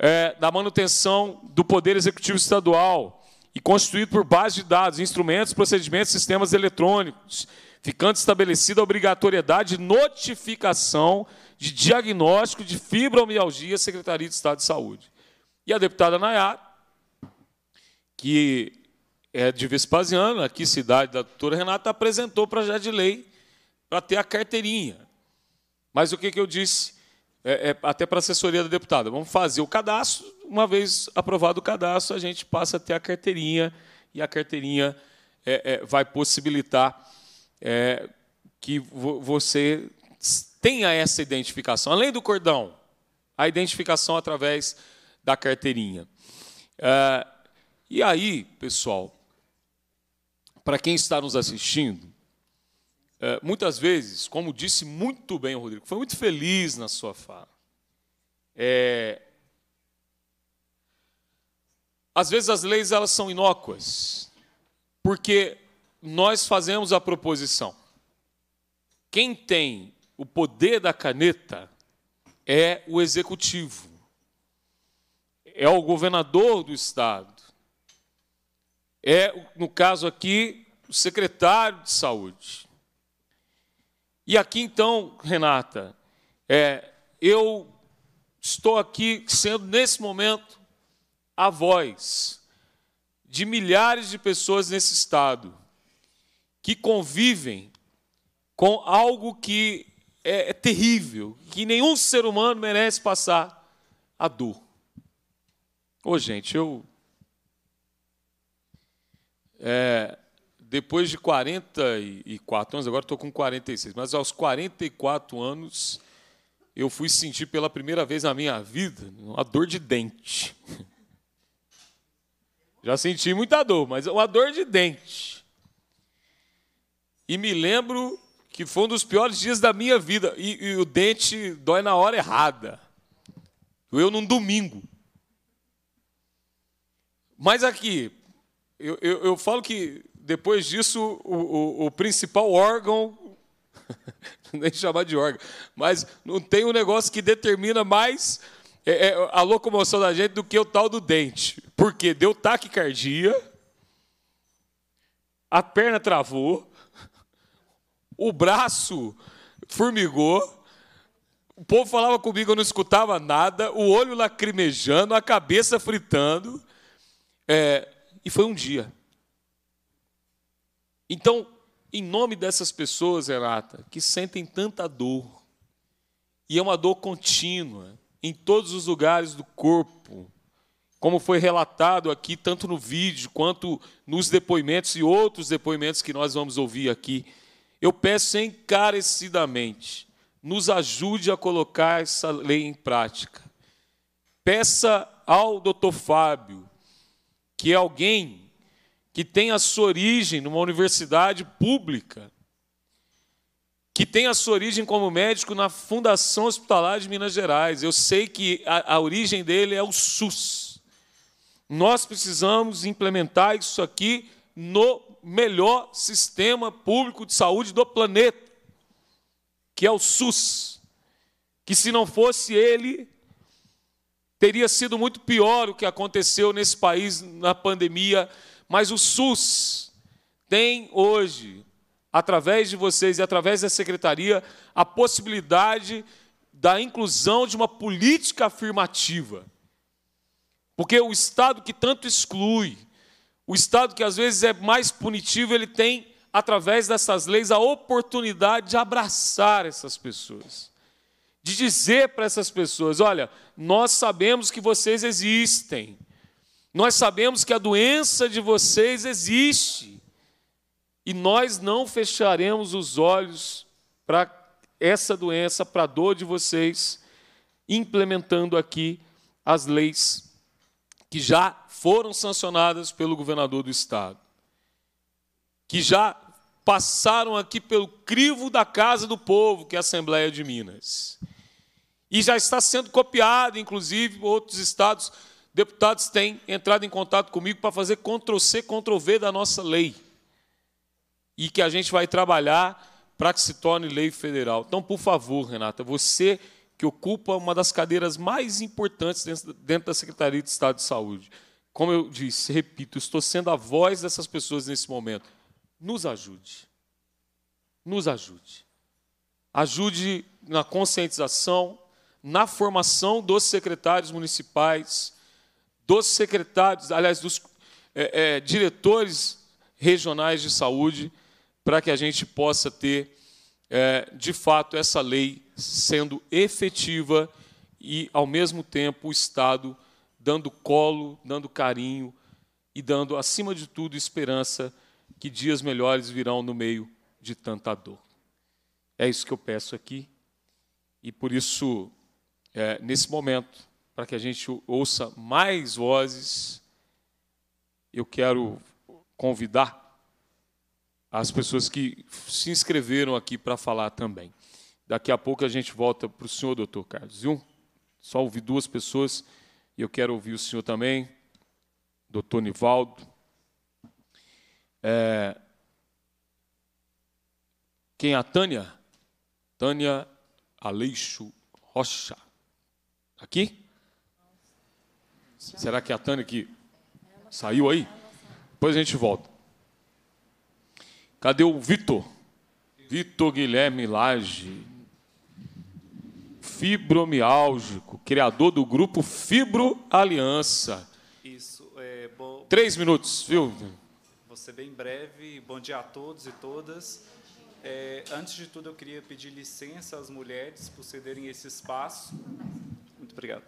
é, da manutenção do Poder Executivo Estadual e constituído por base de dados, instrumentos, procedimentos, sistemas eletrônicos ficando estabelecida a obrigatoriedade de notificação de diagnóstico de fibromialgia à Secretaria de Estado de Saúde. E a deputada Nayá, que é de Vespasiano, aqui cidade da doutora Renata, apresentou o projeto de lei para ter a carteirinha. Mas o que, que eu disse, é, é, até para a assessoria da deputada, vamos fazer o cadastro, uma vez aprovado o cadastro, a gente passa a ter a carteirinha, e a carteirinha é, é vai possibilitar é, que você tenha essa identificação. Além do cordão, a identificação através da carteirinha. É, e aí, pessoal, para quem está nos assistindo, é, muitas vezes, como disse muito bem o Rodrigo, foi muito feliz na sua fala. É, às vezes as leis elas são inócuas, porque nós fazemos a proposição. Quem tem o poder da caneta é o executivo, é o governador do estado, é, no caso aqui, o secretário de saúde. E aqui então, Renata, é, eu estou aqui sendo nesse momento a voz de milhares de pessoas nesse estado que convivem com algo que é, é, terrível, que nenhum ser humano merece passar a dor. Ô, gente, eu. É, depois de 44 anos, agora estou com 46, mas aos 44 anos eu fui sentir pela primeira vez na minha vida uma dor de dente. Já senti muita dor, mas uma dor de dente. E me lembro que foi um dos piores dias da minha vida. E, e o dente dói na hora errada. eu num domingo. Mas aqui, eu, eu, eu falo que depois disso, o, o, o principal órgão, nem chamar de órgão, mas não tem um negócio que determina mais é, é, a locomoção da gente do que o tal do dente. Porque deu taquicardia, a perna travou, o braço formigou. O povo falava comigo, eu não escutava nada, o olho lacrimejando, a cabeça fritando. É, e foi um dia. Então, em nome dessas pessoas, Renata, que sentem tanta dor, e é uma dor contínua, em todos os lugares do corpo, como foi relatado aqui, tanto no vídeo quanto nos depoimentos e outros depoimentos que nós vamos ouvir aqui eu peço encarecidamente, nos ajude a colocar essa lei em prática. Peça ao doutor Fábio que é alguém que tem a sua origem numa universidade pública, que tem a sua origem como médico na Fundação Hospitalar de Minas Gerais. Eu sei que a, a origem dele é o SUS. Nós precisamos implementar isso aqui no melhor sistema público de saúde do planeta, que é o SUS. Que se não fosse ele, teria sido muito pior o que aconteceu nesse país na pandemia, mas o SUS tem hoje, através de vocês e através da secretaria, a possibilidade da inclusão de uma política afirmativa. Porque o Estado que tanto exclui, o Estado, que às vezes é mais punitivo, ele tem, através dessas leis, a oportunidade de abraçar essas pessoas, de dizer para essas pessoas: olha, nós sabemos que vocês existem, nós sabemos que a doença de vocês existe, e nós não fecharemos os olhos para essa doença, para a dor de vocês, implementando aqui as leis que já foram sancionadas pelo governador do estado, que já passaram aqui pelo crivo da Casa do Povo, que é a Assembleia de Minas. E já está sendo copiado, inclusive, outros estados. Deputados têm entrado em contato comigo para fazer Ctrl-C, Ctrl-V da nossa lei. E que a gente vai trabalhar para que se torne lei federal. Então, por favor, Renata, você que ocupa uma das cadeiras mais importantes dentro da Secretaria de Estado de Saúde, como eu disse, repito, estou sendo a voz dessas pessoas nesse momento. Nos ajude. Nos ajude. Ajude na conscientização, na formação dos secretários municipais, dos secretários, aliás, dos é, é, diretores regionais de saúde, para que a gente possa ter, é, de fato, essa lei sendo efetiva e, ao mesmo tempo, o Estado dando colo, dando carinho e dando, acima de tudo, esperança que dias melhores virão no meio de tanta dor. É isso que eu peço aqui e por isso, é, nesse momento, para que a gente ouça mais vozes, eu quero convidar as pessoas que se inscreveram aqui para falar também. Daqui a pouco a gente volta para o senhor, doutor Carlos, viu? Só ouvi duas pessoas. E eu quero ouvir o senhor também, doutor Nivaldo. É... Quem é a Tânia? Tânia Aleixo Rocha. Tá aqui? Será que é a Tânia que saiu aí? Depois a gente volta. Cadê o Vitor? Vitor Guilherme Lage, fibromialgico, criador do grupo Fibro Aliança. Isso, é bom. Três minutos, viu? Você bem breve. Bom dia a todos e todas. É, antes de tudo, eu queria pedir licença às mulheres por cederem esse espaço. Muito obrigado.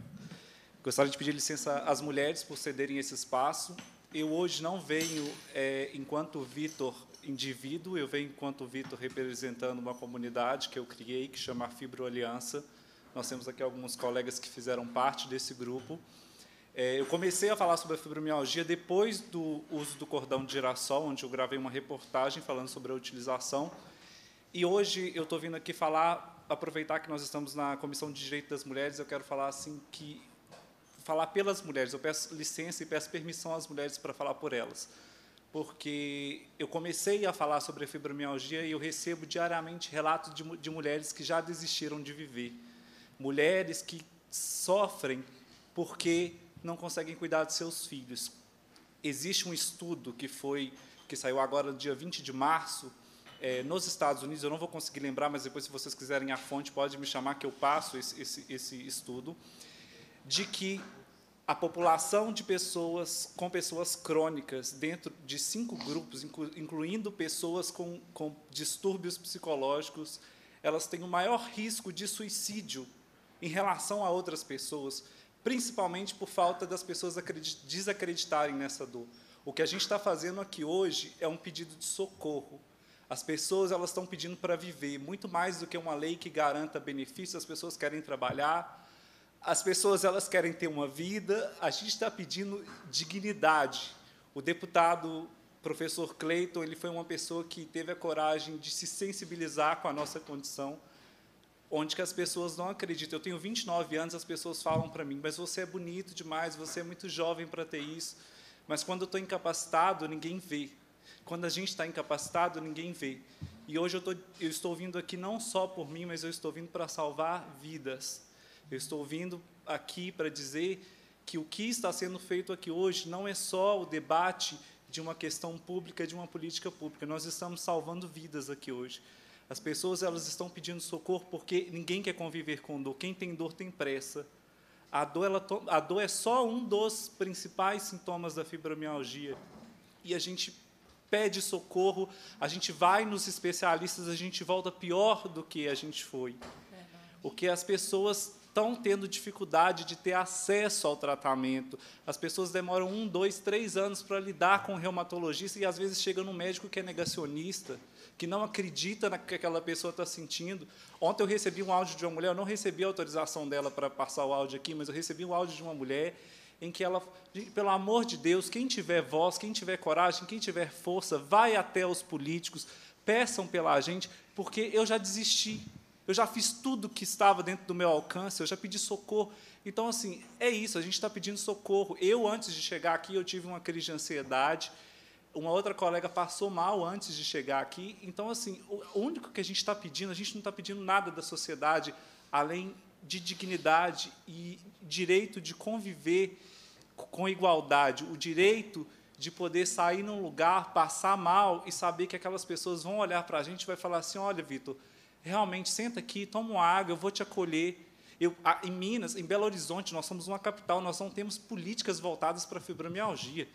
Gostaria de pedir licença às mulheres por cederem esse espaço. Eu hoje não venho é, enquanto Vitor indivíduo, eu venho enquanto Vitor representando uma comunidade que eu criei, que chama Fibroaliança, nós temos aqui alguns colegas que fizeram parte desse grupo. É, eu comecei a falar sobre a fibromialgia depois do uso do cordão de girassol, onde eu gravei uma reportagem falando sobre a utilização. E hoje eu estou vindo aqui falar, aproveitar que nós estamos na Comissão de Direito das Mulheres, eu quero falar assim que falar pelas mulheres. Eu peço licença e peço permissão às mulheres para falar por elas. Porque eu comecei a falar sobre a fibromialgia e eu recebo diariamente relatos de, de mulheres que já desistiram de viver mulheres que sofrem porque não conseguem cuidar de seus filhos. Existe um estudo que foi que saiu agora no dia 20 de março é, nos Estados Unidos. Eu não vou conseguir lembrar, mas depois, se vocês quiserem a fonte, pode me chamar que eu passo esse, esse, esse estudo de que a população de pessoas com pessoas crônicas dentro de cinco grupos, incluindo pessoas com, com distúrbios psicológicos, elas têm o maior risco de suicídio em relação a outras pessoas, principalmente por falta das pessoas desacreditarem nessa dor. O que a gente está fazendo aqui hoje é um pedido de socorro. As pessoas elas estão pedindo para viver, muito mais do que uma lei que garanta benefícios, as pessoas querem trabalhar, as pessoas elas querem ter uma vida, a gente está pedindo dignidade. O deputado professor Clayton ele foi uma pessoa que teve a coragem de se sensibilizar com a nossa condição onde que as pessoas não acreditam. Eu tenho 29 anos, as pessoas falam para mim, mas você é bonito demais, você é muito jovem para ter isso. Mas quando eu estou incapacitado, ninguém vê. Quando a gente está incapacitado, ninguém vê. E hoje eu, tô, eu estou vindo aqui não só por mim, mas eu estou vindo para salvar vidas. Eu estou vindo aqui para dizer que o que está sendo feito aqui hoje não é só o debate de uma questão pública, de uma política pública. Nós estamos salvando vidas aqui hoje. As pessoas elas estão pedindo socorro porque ninguém quer conviver com dor. Quem tem dor tem pressa. A dor, ela, a dor é só um dos principais sintomas da fibromialgia. E a gente pede socorro, a gente vai nos especialistas, a gente volta pior do que a gente foi. Porque as pessoas estão tendo dificuldade de ter acesso ao tratamento. As pessoas demoram um, dois, três anos para lidar com o reumatologista e às vezes chega num médico que é negacionista que não acredita no que aquela pessoa está sentindo. Ontem eu recebi um áudio de uma mulher, eu não recebi a autorização dela para passar o áudio aqui, mas eu recebi um áudio de uma mulher em que ela, pelo amor de Deus, quem tiver voz, quem tiver coragem, quem tiver força, vai até os políticos, peçam pela gente, porque eu já desisti. Eu já fiz tudo que estava dentro do meu alcance, eu já pedi socorro. Então, assim, é isso, a gente está pedindo socorro. Eu, antes de chegar aqui, eu tive uma crise de ansiedade uma outra colega passou mal antes de chegar aqui. Então, assim, o único que a gente está pedindo, a gente não está pedindo nada da sociedade além de dignidade e direito de conviver com igualdade, o direito de poder sair num lugar, passar mal e saber que aquelas pessoas vão olhar para a gente e vai falar assim: olha, Vitor, realmente senta aqui, toma uma água, eu vou te acolher. Eu, em Minas, em Belo Horizonte, nós somos uma capital, nós não temos políticas voltadas para a fibromialgia.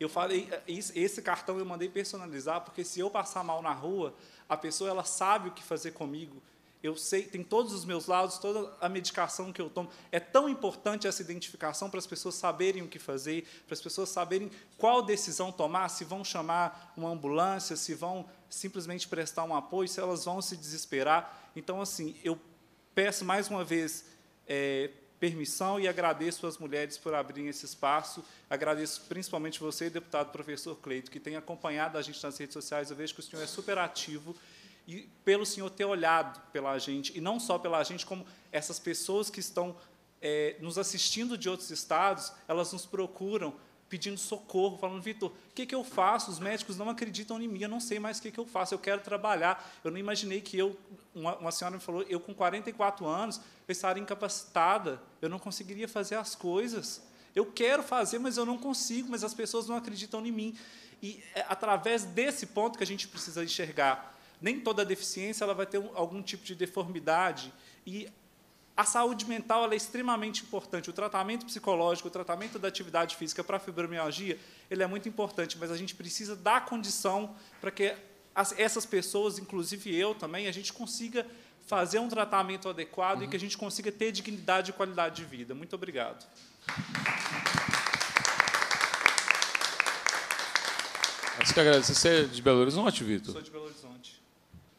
Eu falei, esse cartão eu mandei personalizar, porque se eu passar mal na rua, a pessoa ela sabe o que fazer comigo. Eu sei, tem todos os meus lados, toda a medicação que eu tomo. É tão importante essa identificação para as pessoas saberem o que fazer, para as pessoas saberem qual decisão tomar, se vão chamar uma ambulância, se vão simplesmente prestar um apoio, se elas vão se desesperar. Então, assim, eu peço mais uma vez é, permissão e agradeço às mulheres por abrirem esse espaço. Agradeço principalmente você, deputado professor Cleito, que tem acompanhado a gente nas redes sociais. Eu vejo que o senhor é super ativo e pelo senhor ter olhado pela gente, e não só pela gente, como essas pessoas que estão é, nos assistindo de outros estados, elas nos procuram pedindo socorro, falando, Vitor, o que, que eu faço? Os médicos não acreditam em mim, eu não sei mais o que, que eu faço, eu quero trabalhar. Eu não imaginei que eu, uma, uma senhora me falou, eu com 44 anos, eu estaria incapacitada, eu não conseguiria fazer as coisas. Eu quero fazer, mas eu não consigo, mas as pessoas não acreditam em mim. E é através desse ponto que a gente precisa enxergar. Nem toda deficiência ela vai ter um, algum tipo de deformidade. E a saúde mental é extremamente importante. O tratamento psicológico, o tratamento da atividade física para a fibromialgia, ele é muito importante, mas a gente precisa dar condição para que as, essas pessoas, inclusive eu também, a gente consiga fazer um tratamento adequado uhum. e que a gente consiga ter dignidade e qualidade de vida. Muito obrigado. Nós que Você é de Belo Horizonte, Vitor? Sou de Belo Horizonte.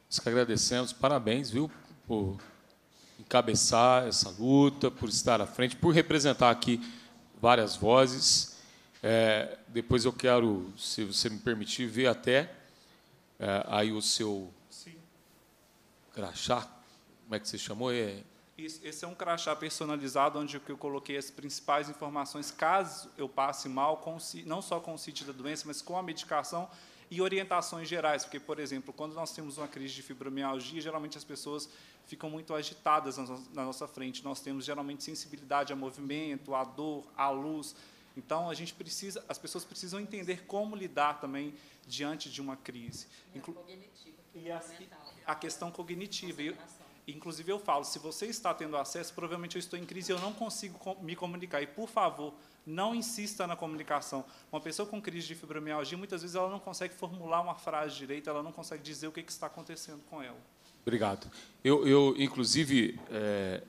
Acho que agradecemos. Parabéns, viu, por encabeçar essa luta, por estar à frente, por representar aqui várias vozes. É, depois eu quero, se você me permitir, ver até é, aí o seu Sim. crachá, como é que você chamou? É... Esse é um crachá personalizado onde eu coloquei as principais informações, caso eu passe mal, com, não só com o sítio da doença, mas com a medicação e orientações gerais, porque, por exemplo, quando nós temos uma crise de fibromialgia, geralmente as pessoas ficam muito agitadas na nossa frente. Nós temos geralmente sensibilidade a movimento, à dor, à luz. Então a gente precisa, as pessoas precisam entender como lidar também diante de uma crise. Inclu e a, é a questão cognitiva. inclusive eu falo, se você está tendo acesso, provavelmente eu estou em crise e eu não consigo me comunicar. E por favor, não insista na comunicação. Uma pessoa com crise de fibromialgia, muitas vezes ela não consegue formular uma frase direita, ela não consegue dizer o que está acontecendo com ela. Obrigado. Eu, eu inclusive, é,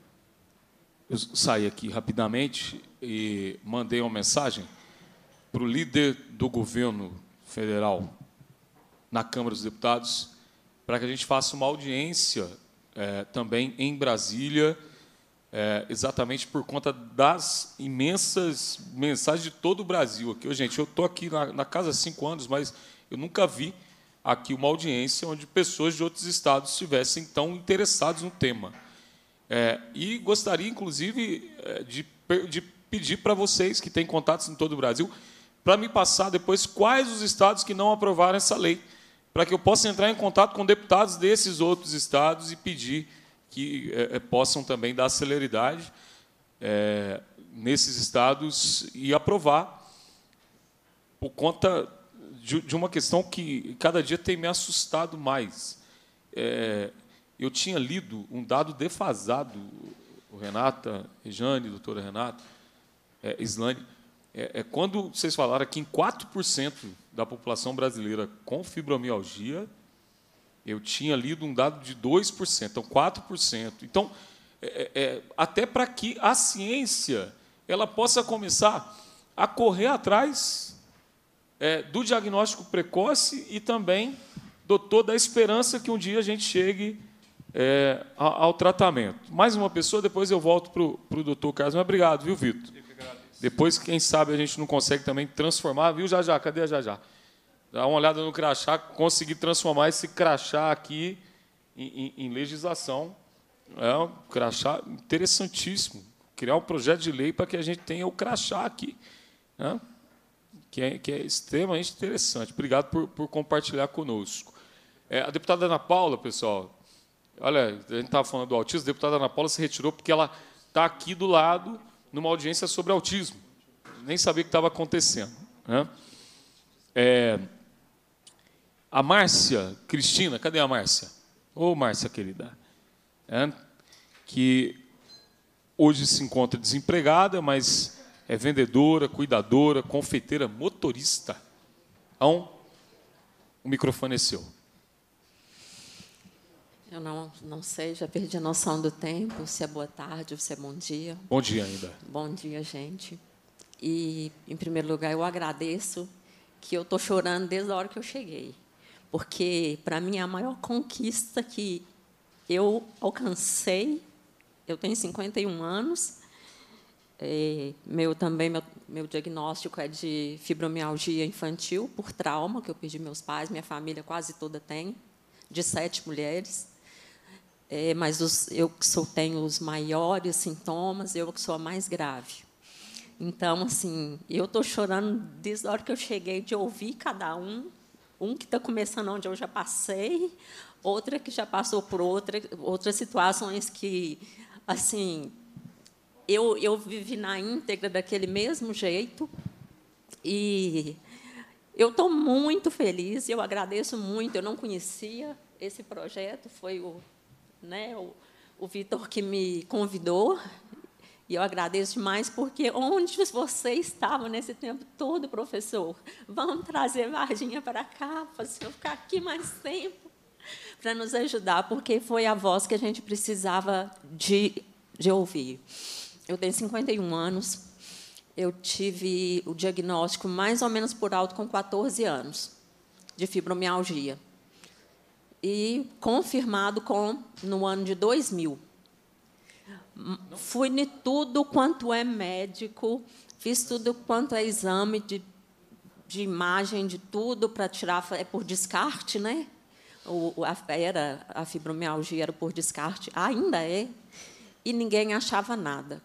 eu saí aqui rapidamente e mandei uma mensagem para o líder do governo federal na Câmara dos Deputados para que a gente faça uma audiência é, também em Brasília, é, exatamente por conta das imensas mensagens de todo o Brasil aqui. Ô, gente, eu estou aqui na, na casa há cinco anos, mas eu nunca vi aqui uma audiência onde pessoas de outros estados estivessem tão interessados no tema. É, e gostaria, inclusive, é, de, de pedir para vocês que têm contatos em todo o Brasil para me passar depois quais os estados que não aprovaram essa lei, para que eu possa entrar em contato com deputados desses outros estados e pedir que é, é possam também dar celeridade é, nesses estados e aprovar por conta de, de, uma questão que cada dia tem me assustado mais. É, eu tinha lido um dado defasado, Renata, Rejane, doutora Renata, é, Islane, é, é, quando vocês falaram que em 4% da população brasileira com fibromialgia, eu tinha lido um dado de 2%, então 4%. Então, é, é, é, até para que a ciência ela possa começar a correr atrás é, do diagnóstico precoce e também doutor da esperança que um dia a gente chegue é, ao tratamento. Mais uma pessoa, depois eu volto para o doutor Carlos. Mas obrigado, viu, Vitor? Depois, quem sabe, a gente não consegue também transformar, viu, Jajá? Cadê a Jajá? Dá uma olhada no crachá, conseguir transformar esse crachá aqui em, em, em legislação. É um crachá interessantíssimo. Criar um projeto de lei para que a gente tenha o crachá aqui. Né? que é, que é extremamente interessante. Obrigado por, por compartilhar conosco. É, a deputada Ana Paula, pessoal, olha, a gente estava falando do autismo, a deputada Ana Paula se retirou porque ela está aqui do lado numa audiência sobre autismo. Nem sabia o que estava acontecendo. Né? É, a Márcia Cristina, cadê a Márcia? Ô, oh, Márcia, querida. É, que hoje se encontra desempregada, mas é vendedora, cuidadora, confeiteira, motorista. Então, o microfone é seu. Eu não, não sei, já perdi a noção do tempo, se é boa tarde ou se é bom dia. Bom dia ainda. Bom dia, gente. E, em primeiro lugar, eu agradeço que eu estou chorando desde a hora que eu cheguei. Porque, para mim, é a maior conquista que eu alcancei, eu tenho 51 anos, e é, meu também meu, meu diagnóstico é de fibromialgia infantil por trauma que eu perdi meus pais, minha família quase toda tem, de sete mulheres. É, mas os, eu que sou tenho os maiores sintomas, eu que sou a mais grave. Então assim, eu estou chorando desde a hora que eu cheguei de ouvir cada um, um que está começando onde eu já passei, outra que já passou por outra, outras situações que assim eu, eu vivi na íntegra daquele mesmo jeito. E eu estou muito feliz, eu agradeço muito. Eu não conhecia esse projeto, foi o, né, o, o Vitor que me convidou. E eu agradeço demais, porque onde você estava nesse tempo todo, professor? Vamos trazer Varginha para cá, para eu ficar aqui mais tempo, para nos ajudar, porque foi a voz que a gente precisava de, de ouvir. Eu tenho 51 anos. Eu tive o diagnóstico mais ou menos por alto com 14 anos de fibromialgia. E confirmado com no ano de 2000. Não. Fui de tudo quanto é médico, fiz tudo quanto é exame de, de imagem, de tudo para tirar. É por descarte, né? O, a, era, a fibromialgia era por descarte, ainda é. E ninguém achava nada.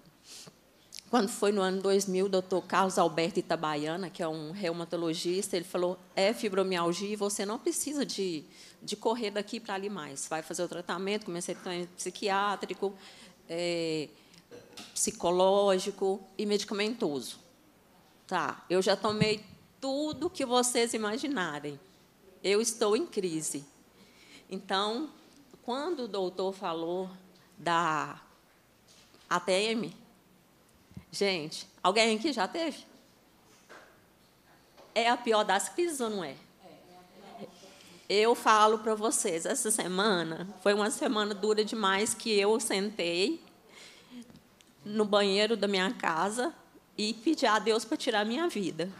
Quando foi no ano 2000, o doutor Carlos Alberto Itabaiana, que é um reumatologista, ele falou, é fibromialgia e você não precisa de, de correr daqui para ali mais. Vai fazer o tratamento, comecei tratamento psiquiátrico, é, psicológico e medicamentoso. Tá, eu já tomei tudo que vocês imaginarem. Eu estou em crise. Então, quando o doutor falou da ATM, Gente, alguém aqui já teve? É a pior das crises ou não é? Eu falo para vocês, essa semana foi uma semana dura demais que eu sentei no banheiro da minha casa e pedi a Deus para tirar a minha vida.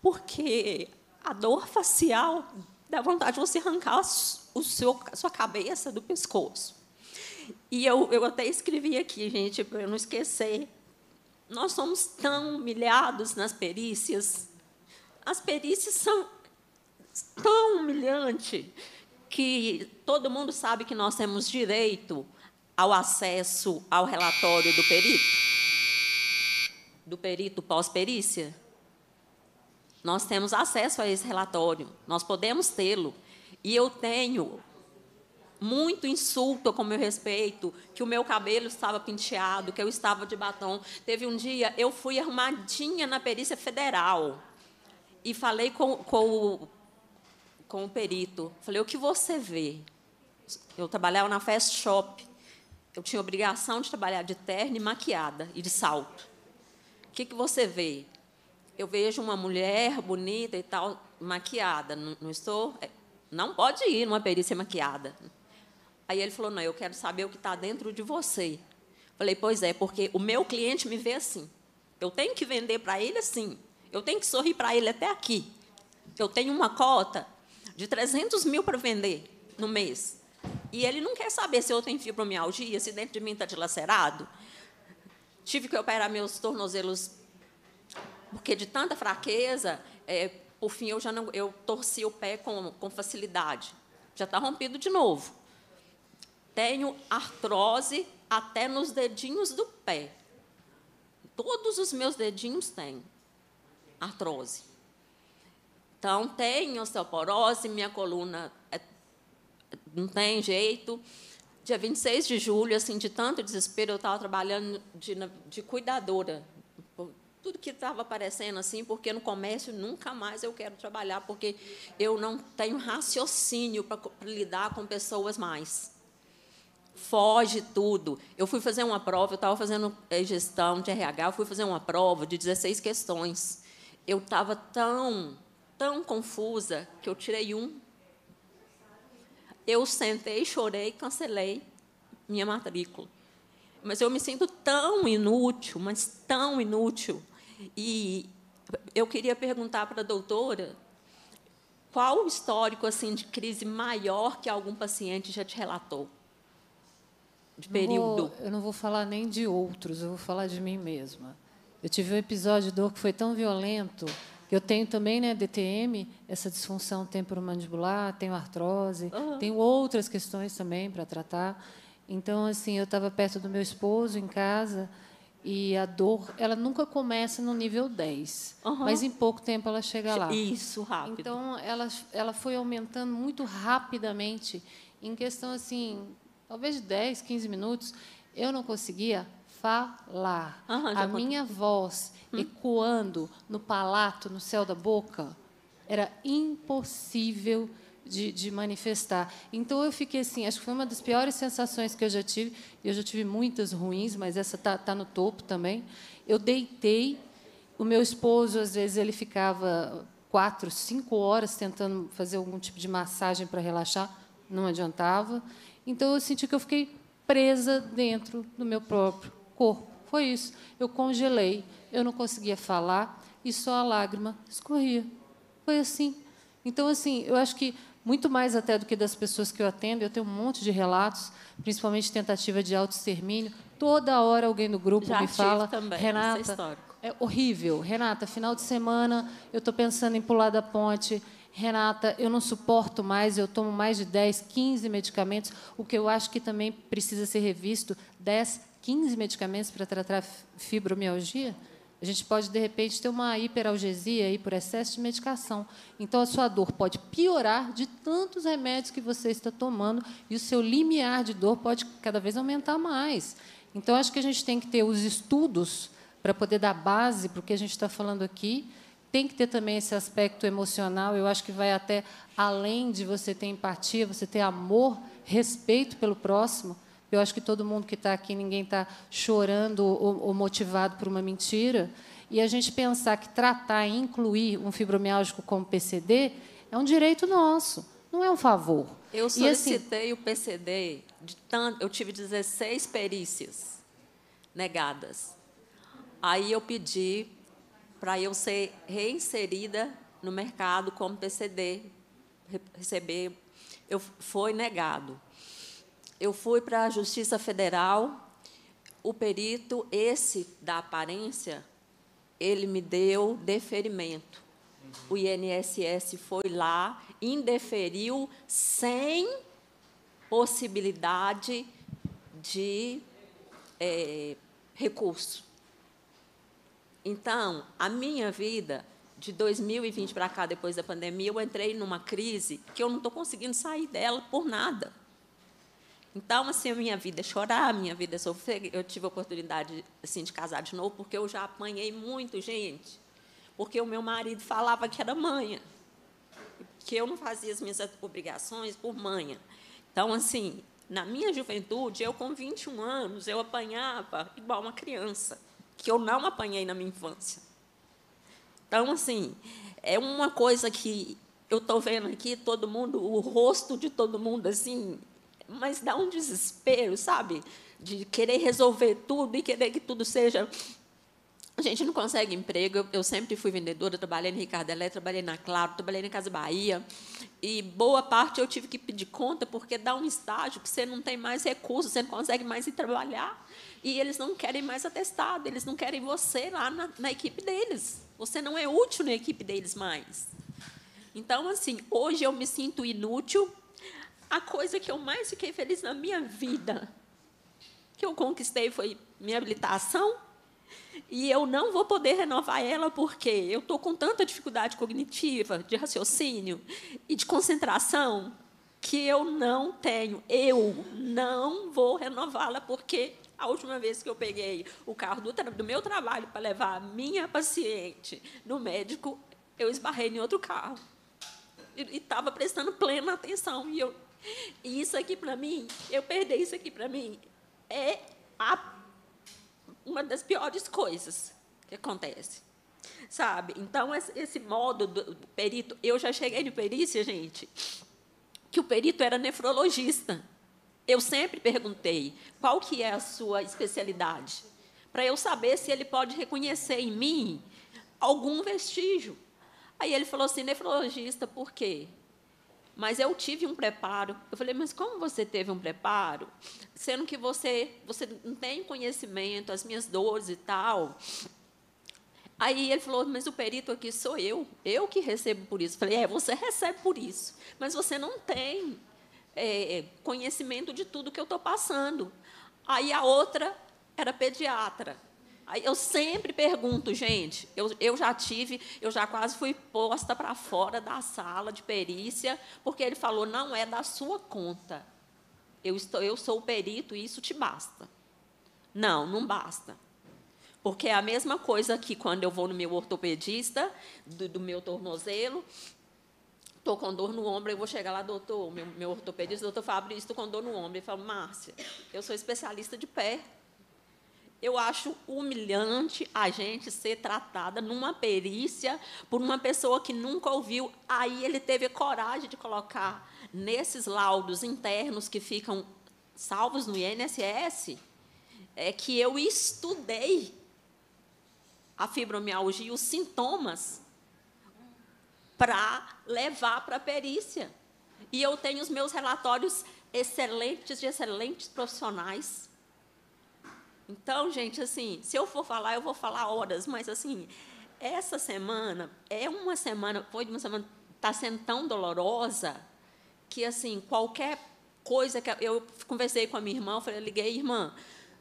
Porque a dor facial dá vontade de você arrancar a sua cabeça do pescoço. E eu, eu até escrevi aqui, gente, para eu não esquecer. Nós somos tão humilhados nas perícias. As perícias são tão humilhantes que todo mundo sabe que nós temos direito ao acesso ao relatório do perito. Do perito pós-perícia. Nós temos acesso a esse relatório, nós podemos tê-lo. E eu tenho muito insulto com meu respeito, que o meu cabelo estava penteado, que eu estava de batom. Teve um dia, eu fui arrumadinha na perícia federal e falei com, com, o, com o perito. Falei, o que você vê? Eu trabalhava na fast shop. Eu tinha obrigação de trabalhar de terno e maquiada e de salto. O que, que você vê? Eu vejo uma mulher bonita e tal, maquiada. Não, não estou. Eh, não pode ir numa perícia maquiada. Aí ele falou: Não, eu quero saber o que está dentro de você. Falei: Pois é, porque o meu cliente me vê assim. Eu tenho que vender para ele assim. Eu tenho que sorrir para ele até aqui. Eu tenho uma cota de 300 mil para vender no mês. E ele não quer saber se eu tenho fibromialgia, se dentro de mim está dilacerado. Tive que operar meus tornozelos porque de tanta fraqueza, é, por fim eu já não, eu torci o pé com, com facilidade. Já está rompido de novo tenho artrose até nos dedinhos do pé. Todos os meus dedinhos têm artrose. Então, tenho osteoporose, minha coluna é, não tem jeito. Dia 26 de julho, assim, de tanto desespero, eu estava trabalhando de, de cuidadora. Tudo que estava aparecendo assim, porque no comércio nunca mais eu quero trabalhar, porque eu não tenho raciocínio para lidar com pessoas mais foge tudo. Eu fui fazer uma prova, eu estava fazendo eh, gestão de RH, eu fui fazer uma prova de 16 questões. Eu estava tão, tão confusa que eu tirei um. Eu sentei, chorei, cancelei minha matrícula. Mas eu me sinto tão inútil, mas tão inútil. E eu queria perguntar para a doutora qual o histórico assim de crise maior que algum paciente já te relatou? de período? vou, eu não vou falar nem de outros, eu vou falar de mim mesma. Eu tive um episódio de dor que foi tão violento que eu tenho também, né, DTM, essa disfunção temporomandibular, tenho artrose, uhum. tenho outras questões também para tratar. Então, assim, eu estava perto do meu esposo em casa e a dor, ela nunca começa no nível 10, uhum. mas em pouco tempo ela chega lá. Isso, rápido. Então, ela, ela foi aumentando muito rapidamente em questão, assim, talvez 10, 15 minutos, eu não conseguia falar. a minha voz hum? ecoando no palato, no céu da boca, era impossível de, de, manifestar. Então eu fiquei assim, acho que foi uma das piores sensações que eu já tive. Eu já tive muitas ruins, mas essa tá, tá no topo também. Eu deitei. O meu esposo às vezes ele ficava quatro, cinco horas tentando fazer algum tipo de massagem para relaxar, não adiantava. Então, eu senti que eu fiquei presa dentro do meu próprio corpo. Foi isso. Eu congelei, eu não conseguia falar e só a lágrima escorria. Foi assim. Então, assim, eu acho que muito mais até do que das pessoas que eu atendo, eu tenho um monte de relatos, principalmente tentativa de autoextermínio. Toda hora alguém do grupo Já me fala, também, é Renata, é, é horrível. Renata, final de semana, eu estou pensando em pular da ponte Renata, eu não suporto mais, eu tomo mais de 10, 15 medicamentos, o que eu acho que também precisa ser revisto, 10, 15 medicamentos para tratar fibromialgia? A gente pode, de repente, ter uma hiperalgesia aí por excesso de medicação. Então, a sua dor pode piorar de tantos remédios que você está tomando e o seu limiar de dor pode cada vez aumentar mais. Então, acho que a gente tem que ter os estudos para poder dar base para o que a gente está falando aqui tem que ter também esse aspecto emocional. Eu acho que vai até além de você ter empatia, você ter amor, respeito pelo próximo. Eu acho que todo mundo que está aqui, ninguém está chorando ou, ou, motivado por uma mentira. E a gente pensar que tratar e incluir um fibromiálgico como PCD é um direito nosso, não é um favor. Eu assim solicitei assim, o PCD, tanto, eu tive 16 perícias negadas. Aí eu pedi para eu ser reinserida no mercado como PCD, receber, eu foi negado. Eu fui para a Justiça Federal, o perito esse da aparência, ele me deu deferimento. O INSS foi lá, indeferiu sem possibilidade de é, recurso. Então, a minha vida, de 2020 para cá, depois da pandemia, eu entrei numa crise que eu não estou conseguindo sair dela por nada. Então, assim, a minha vida é chorar, a minha vida é sofrer. Eu tive a oportunidade assim, de casar de novo, porque eu já apanhei muito, gente. Porque o meu marido falava que era manha, que eu não fazia as minhas obrigações por manha. Então, assim, na minha juventude, eu com 21 anos, eu apanhava igual uma criança que eu não apanhei na minha infância. Então, assim, é uma coisa que eu estou vendo aqui, todo mundo, o rosto de todo mundo, assim, mas dá um desespero, sabe? De querer resolver tudo e querer que tudo seja. A gente não consegue emprego. Eu, sempre fui vendedora, trabalhei no Ricardo Elétrico, trabalhei na Claro, trabalhei na Casa Bahia. E boa parte eu tive que pedir conta, porque dá um estágio que você não tem mais recursos, você não consegue mais ir trabalhar e eles não querem mais atestado, eles não querem você lá na, na equipe deles. Você não é útil na equipe deles mais. Então, assim, hoje eu me sinto inútil. A coisa que eu mais fiquei feliz na minha vida que eu conquistei foi minha habilitação. E eu não vou poder renovar ela porque eu estou com tanta dificuldade cognitiva, de raciocínio e de concentração que eu não tenho. Eu não vou renová-la porque a última vez que eu peguei o carro do, do meu trabalho para levar a minha paciente no médico, eu esbarrei em outro carro. E estava prestando plena atenção. E eu, isso aqui para mim, eu perdi isso aqui para mim, é a, uma das piores coisas que acontece sabe? Então, esse modo do perito, eu já cheguei de perícia, gente, que o perito era nefrologista. Eu sempre perguntei qual que é a sua especialidade, para eu saber se ele pode reconhecer em mim algum vestígio. Aí ele falou assim, nefrologista, por quê? Mas eu tive um preparo. Eu falei, mas como você teve um preparo? Sendo que você, você não tem conhecimento, as minhas dores e tal. Aí ele falou, mas o perito aqui sou eu, eu que recebo por isso. Eu falei, é, você recebe por isso, mas você não tem é, é, conhecimento de tudo que eu estou passando. Aí a outra era pediatra. Aí eu sempre pergunto, gente, eu, eu já tive, eu já quase fui posta para fora da sala de perícia, porque ele falou, não é da sua conta. Eu, estou, eu sou o perito e isso te basta. Não, não basta. Porque é a mesma coisa que quando eu vou no meu ortopedista, do, do meu tornozelo, estou com dor no ombro, eu vou chegar lá, doutor, meu, meu ortopedista, doutor Fabrício, estou com dor no ombro. Ele fala, Márcia, eu sou especialista de pé. Eu acho humilhante a gente ser tratada numa perícia por uma pessoa que nunca ouviu. Aí ele teve a coragem de colocar nesses laudos internos que ficam salvos no INSS, é que eu estudei a fibromialgia, os sintomas para levar para a perícia. E eu tenho os meus relatórios excelentes de excelentes profissionais. Então, gente, assim, se eu for falar, eu vou falar horas, mas assim, essa semana é uma semana, foi uma semana está sendo tão dolorosa que assim, qualquer coisa que eu conversei com a minha irmã, eu falei, eu liguei, irmã,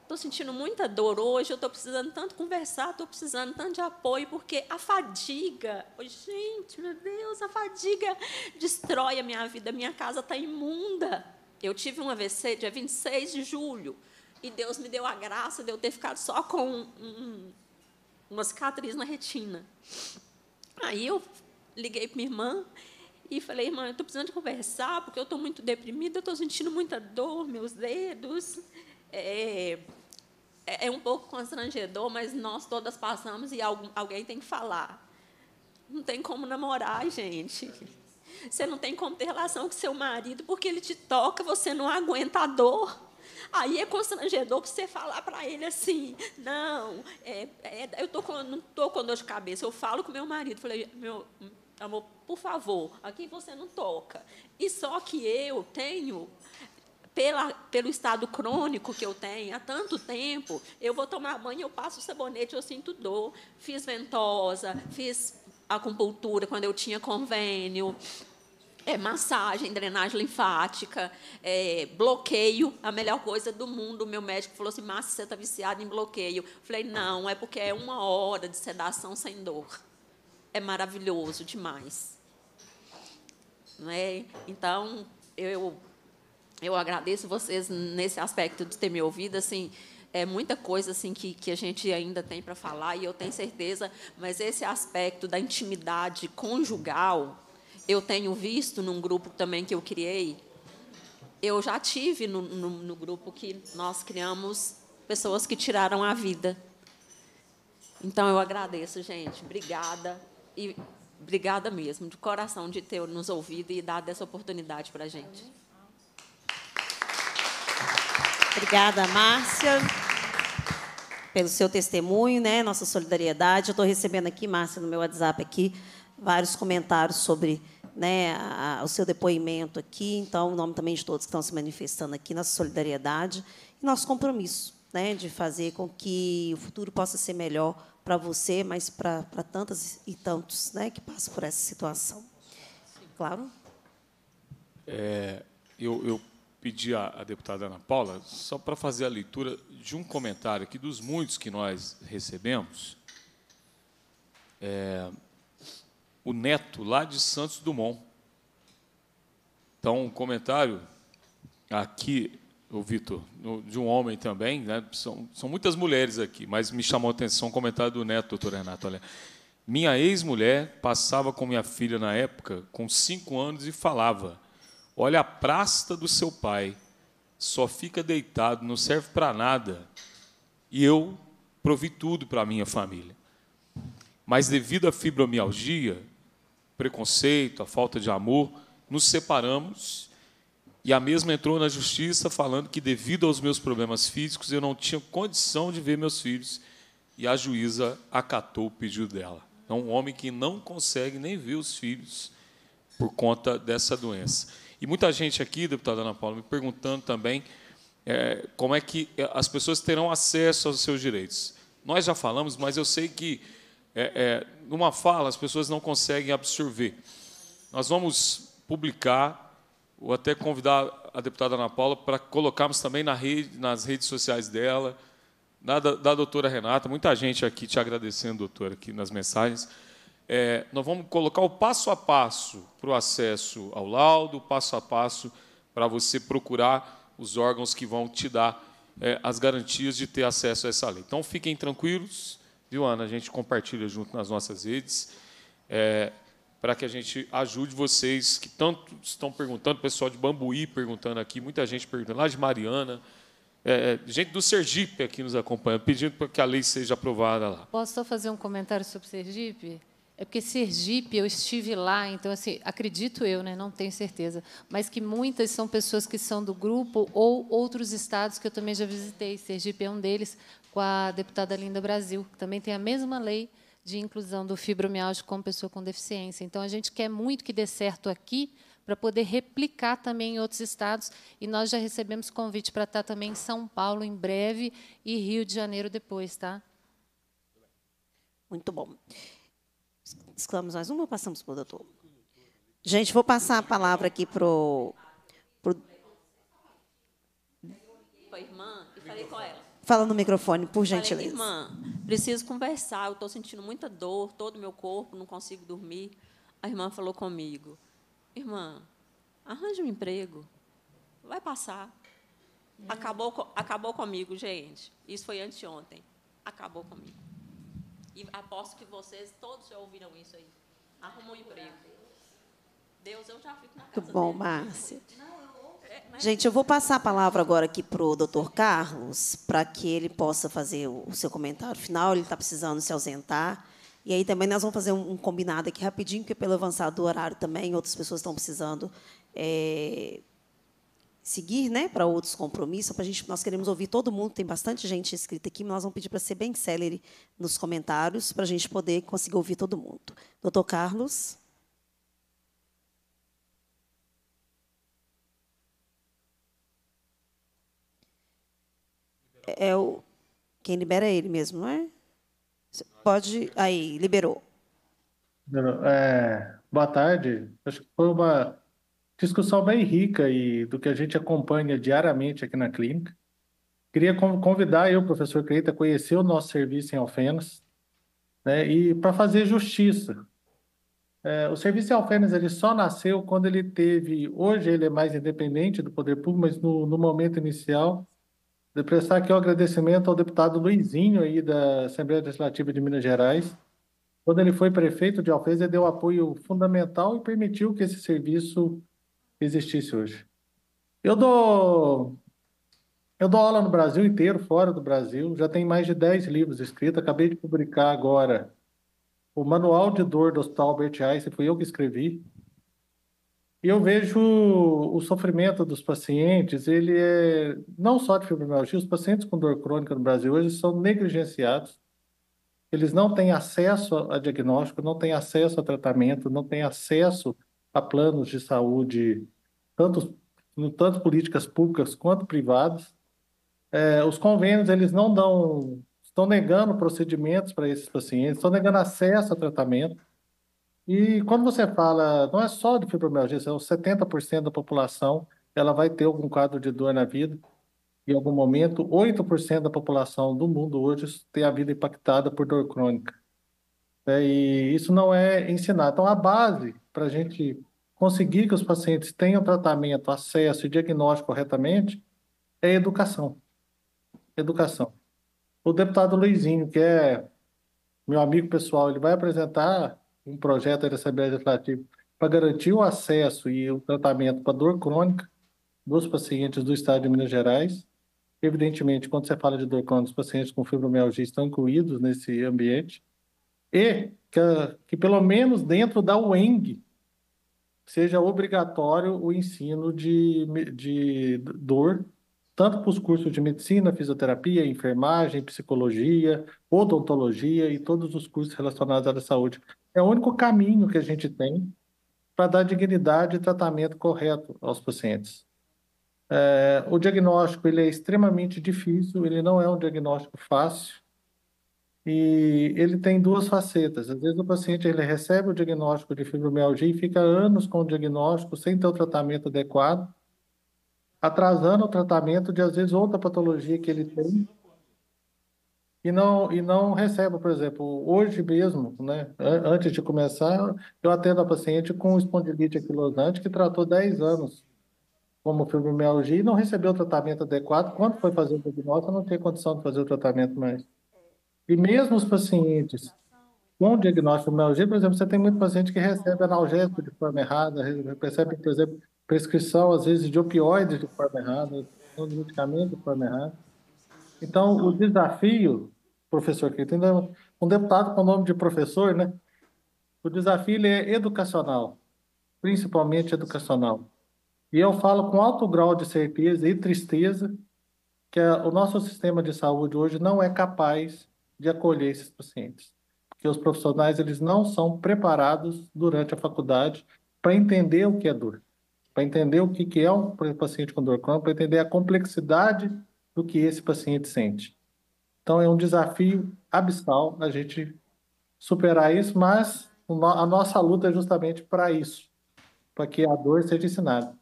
estou sentindo muita dor hoje, eu estou precisando tanto conversar, estou precisando tanto de apoio, porque a fadiga, oh, gente, meu Deus, a fadiga destrói a minha vida, minha casa está imunda. Eu tive um AVC dia 26 de julho, e Deus me deu a graça de eu ter ficado só com um, uma cicatriz na retina. Aí eu liguei para minha irmã e falei, irmã, eu estou precisando conversar, porque eu estou muito deprimida, estou sentindo muita dor, meus dedos. É, é, é um pouco constrangedor, mas nós todas passamos e algum, alguém tem que falar. Não tem como namorar, gente. Você não tem como ter relação com seu marido porque ele te toca, você não aguenta a dor. Aí é constrangedor para você falar para ele assim: não, é, é, eu tô com, não estou com dor de cabeça. Eu falo com meu marido, falei, meu amor, por favor, aqui você não toca. E só que eu tenho pela, pelo estado crônico que eu tenho há tanto tempo, eu vou tomar banho, eu passo sabonete, eu sinto dor. Fiz ventosa, fiz acupuntura quando eu tinha convênio. É, massagem, drenagem linfática, é, bloqueio, a melhor coisa do mundo. O meu médico falou assim: Márcia, você está viciada em bloqueio. Eu falei: não, é porque é uma hora de sedação sem dor. É maravilhoso demais. Não é? Então, eu eu agradeço vocês nesse aspecto de ter me ouvido, assim, é muita coisa assim que, que a gente ainda tem para falar e eu tenho certeza, mas esse aspecto da intimidade conjugal, eu tenho visto num grupo também que eu criei. Eu já tive no, no, no grupo que nós criamos pessoas que tiraram a vida. Então eu agradeço, gente. Obrigada e obrigada mesmo, de coração, de ter nos ouvido e dado essa oportunidade para a gente. Obrigada, Márcia, pelo seu testemunho, né? Nossa solidariedade. Eu estou recebendo aqui, Márcia, no meu WhatsApp aqui, vários comentários sobre né, a, a, o seu depoimento aqui. Então, em nome também de todos que estão se manifestando aqui, nossa solidariedade e nosso compromisso né, de fazer com que o futuro possa ser melhor para você, mas para tantas e tantos né, que passam por essa situação. Claro? É, eu, eu pedir à, deputada Ana Paula só para fazer a leitura de um comentário aqui, dos muitos que nós recebemos. É, o neto lá de Santos Dumont. Então, um comentário aqui, o Vitor, de um homem também, né? são, são muitas mulheres aqui, mas me chamou a atenção um comentário do neto, doutor Renato. Olha, minha ex-mulher passava com minha filha na época, com cinco anos, e falava Olha a prasta do seu pai, só fica deitado, não serve para nada. E eu provi tudo para a minha família. Mas devido à fibromialgia, preconceito, a falta de amor, nos separamos. E a mesma entrou na justiça falando que devido aos meus problemas físicos eu não tinha condição de ver meus filhos. E a juíza acatou o pedido dela. É um homem que não consegue nem ver os filhos por conta dessa doença. E muita gente aqui, deputada Ana Paula, me perguntando também é, como é que é, as pessoas terão acesso aos seus direitos. Nós já falamos, mas eu sei que, é, é, numa fala, as pessoas não conseguem absorver. Nós vamos publicar, ou até convidar a deputada Ana Paula para colocarmos também na rede, nas redes sociais dela, da, da doutora Renata, muita gente aqui te agradecendo, doutora, aqui nas mensagens é, nós vamos colocar o passo a passo para o acesso ao laudo, passo a passo para você procurar os órgãos que vão te dar é, as garantias de ter acesso a essa lei. Então, fiquem tranquilos, viu, Ana? A gente compartilha junto nas nossas redes, é, para que a gente ajude vocês que tanto estão perguntando, o pessoal de Bambuí perguntando aqui, muita gente perguntando, lá de Mariana, é, é gente do Sergipe aqui nos acompanha, pedindo para que a lei seja aprovada lá. Posso só fazer um comentário sobre Sergipe? É porque Sergipe, eu estive lá, então, assim, acredito eu, né, não tenho certeza, mas que muitas são pessoas que são do grupo ou outros estados que eu também já visitei. Sergipe é um deles, com a deputada Linda Brasil, que também tem a mesma lei de inclusão do fibromialgia como pessoa com deficiência. Então, a gente quer muito que dê certo aqui, para poder replicar também em outros estados. E nós já recebemos convite para estar também em São Paulo em breve e Rio de Janeiro depois, tá? Muito bom. Exclamamos mais uma ou passamos para o doutor? Gente, vou passar a palavra aqui para o. Pro... Fala no microfone, por gentileza. Falei, irmã, preciso conversar, eu estou sentindo muita dor, todo o meu corpo, não consigo dormir. A irmã falou comigo: Irmã, arranja um emprego, vai passar. Acabou, acabou comigo, gente. Isso foi anteontem. Acabou comigo. E aposto que vocês todos já ouviram isso aí. Arrumam um emprego. Deus, eu já fico na casa Muito bom, dele. Márcia. É, Gente, eu vou passar a palavra agora aqui para o doutor Carlos, para que ele possa fazer o seu comentário final. Ele está precisando se ausentar. E aí também nós vamos fazer um, um combinado aqui rapidinho, porque pelo avançado do horário também, outras pessoas estão precisando é, seguir né, para outros compromissos. Pra gente, nós queremos ouvir todo mundo, tem bastante gente inscrita aqui, mas nós vamos pedir para ser bem célere nos comentários, para a gente poder conseguir ouvir todo mundo. Doutor Carlos. É o, quem libera é ele mesmo, não é? Pode. Aí, liberou. É, boa tarde. Acho que foi uma discussão bem rica e do que a gente acompanha diariamente aqui na clínica. Queria convidar eu, professor Creita, a conhecer o nosso serviço em Alfenas né, e para fazer justiça. É, o serviço em Alfenas ele só nasceu quando ele teve, hoje ele é mais independente do poder público, mas no, no momento inicial, de prestar aqui o um agradecimento ao deputado Luizinho aí da Assembleia Legislativa de Minas Gerais, quando ele foi prefeito de Alfenas, ele deu apoio fundamental e permitiu que esse serviço existisse hoje. Eu dou eu dou aula no Brasil inteiro, fora do Brasil, já tem mais de 10 livros escritos, acabei de publicar agora o Manual de Dor do Hospital Albert Einstein, foi eu que escrevi. E eu vejo o sofrimento dos pacientes, ele é não só de fibromialgia, os pacientes com dor crônica no Brasil hoje são negligenciados. Eles não têm acesso a diagnóstico, não têm acesso a tratamento, não têm acesso a planos de saúde, tanto, tanto políticas públicas quanto privadas. É, os convênios, eles não dão, estão negando procedimentos para esses pacientes, estão negando acesso a tratamento. E quando você fala, não é só de fibromialgia, são é 70% da população, ela vai ter algum quadro de dor na vida. Em algum momento, 8% da população do mundo hoje tem a vida impactada por dor crônica. É, e isso não é ensinado. Então, a base para a gente conseguir que os pacientes tenham tratamento, acesso e diagnóstico corretamente é educação. Educação. O deputado Luizinho, que é meu amigo pessoal, ele vai apresentar um projeto da Assembleia Legislativa para garantir o acesso e o tratamento para dor crônica dos pacientes do estado de Minas Gerais. Evidentemente, quando você fala de dor crônica, os pacientes com fibromialgia estão incluídos nesse ambiente. E que, que pelo menos dentro da UENG, seja obrigatório o ensino de, de dor, tanto para os cursos de medicina, fisioterapia, enfermagem, psicologia, odontologia e todos os cursos relacionados à saúde. É o único caminho que a gente tem para dar dignidade e tratamento correto aos pacientes. É, o diagnóstico ele é extremamente difícil, ele não é um diagnóstico fácil e ele tem duas facetas. Às vezes o paciente ele recebe o diagnóstico de fibromialgia e fica anos com o diagnóstico sem ter o tratamento adequado, atrasando o tratamento de às vezes outra patologia que ele tem e não e não recebe, por exemplo, hoje mesmo, né, antes de começar, eu atendo a paciente com espondilite anquilosante que tratou 10 anos como fibromialgia e não recebeu o tratamento adequado. Quando foi fazer o diagnóstico, não tem condição de fazer o tratamento mais. E mesmo os pacientes com diagnóstico de mialgia, por exemplo, você tem muito paciente que recebe analgésico de forma errada, recebe, por exemplo, prescrição, às vezes, de opioides de forma errada, de medicamento de forma errada. Então, o desafio, professor, que tem um deputado com o nome de professor, né? O desafio é educacional, principalmente educacional. E eu falo com alto grau de certeza e tristeza que o nosso sistema de saúde hoje não é capaz de acolher esses pacientes, porque os profissionais eles não são preparados durante a faculdade para entender o que é dor, para entender o que que é um paciente com dor crônica, para entender a complexidade do que esse paciente sente. Então é um desafio abissal a gente superar isso, mas a nossa luta é justamente para isso, para que a dor seja ensinada.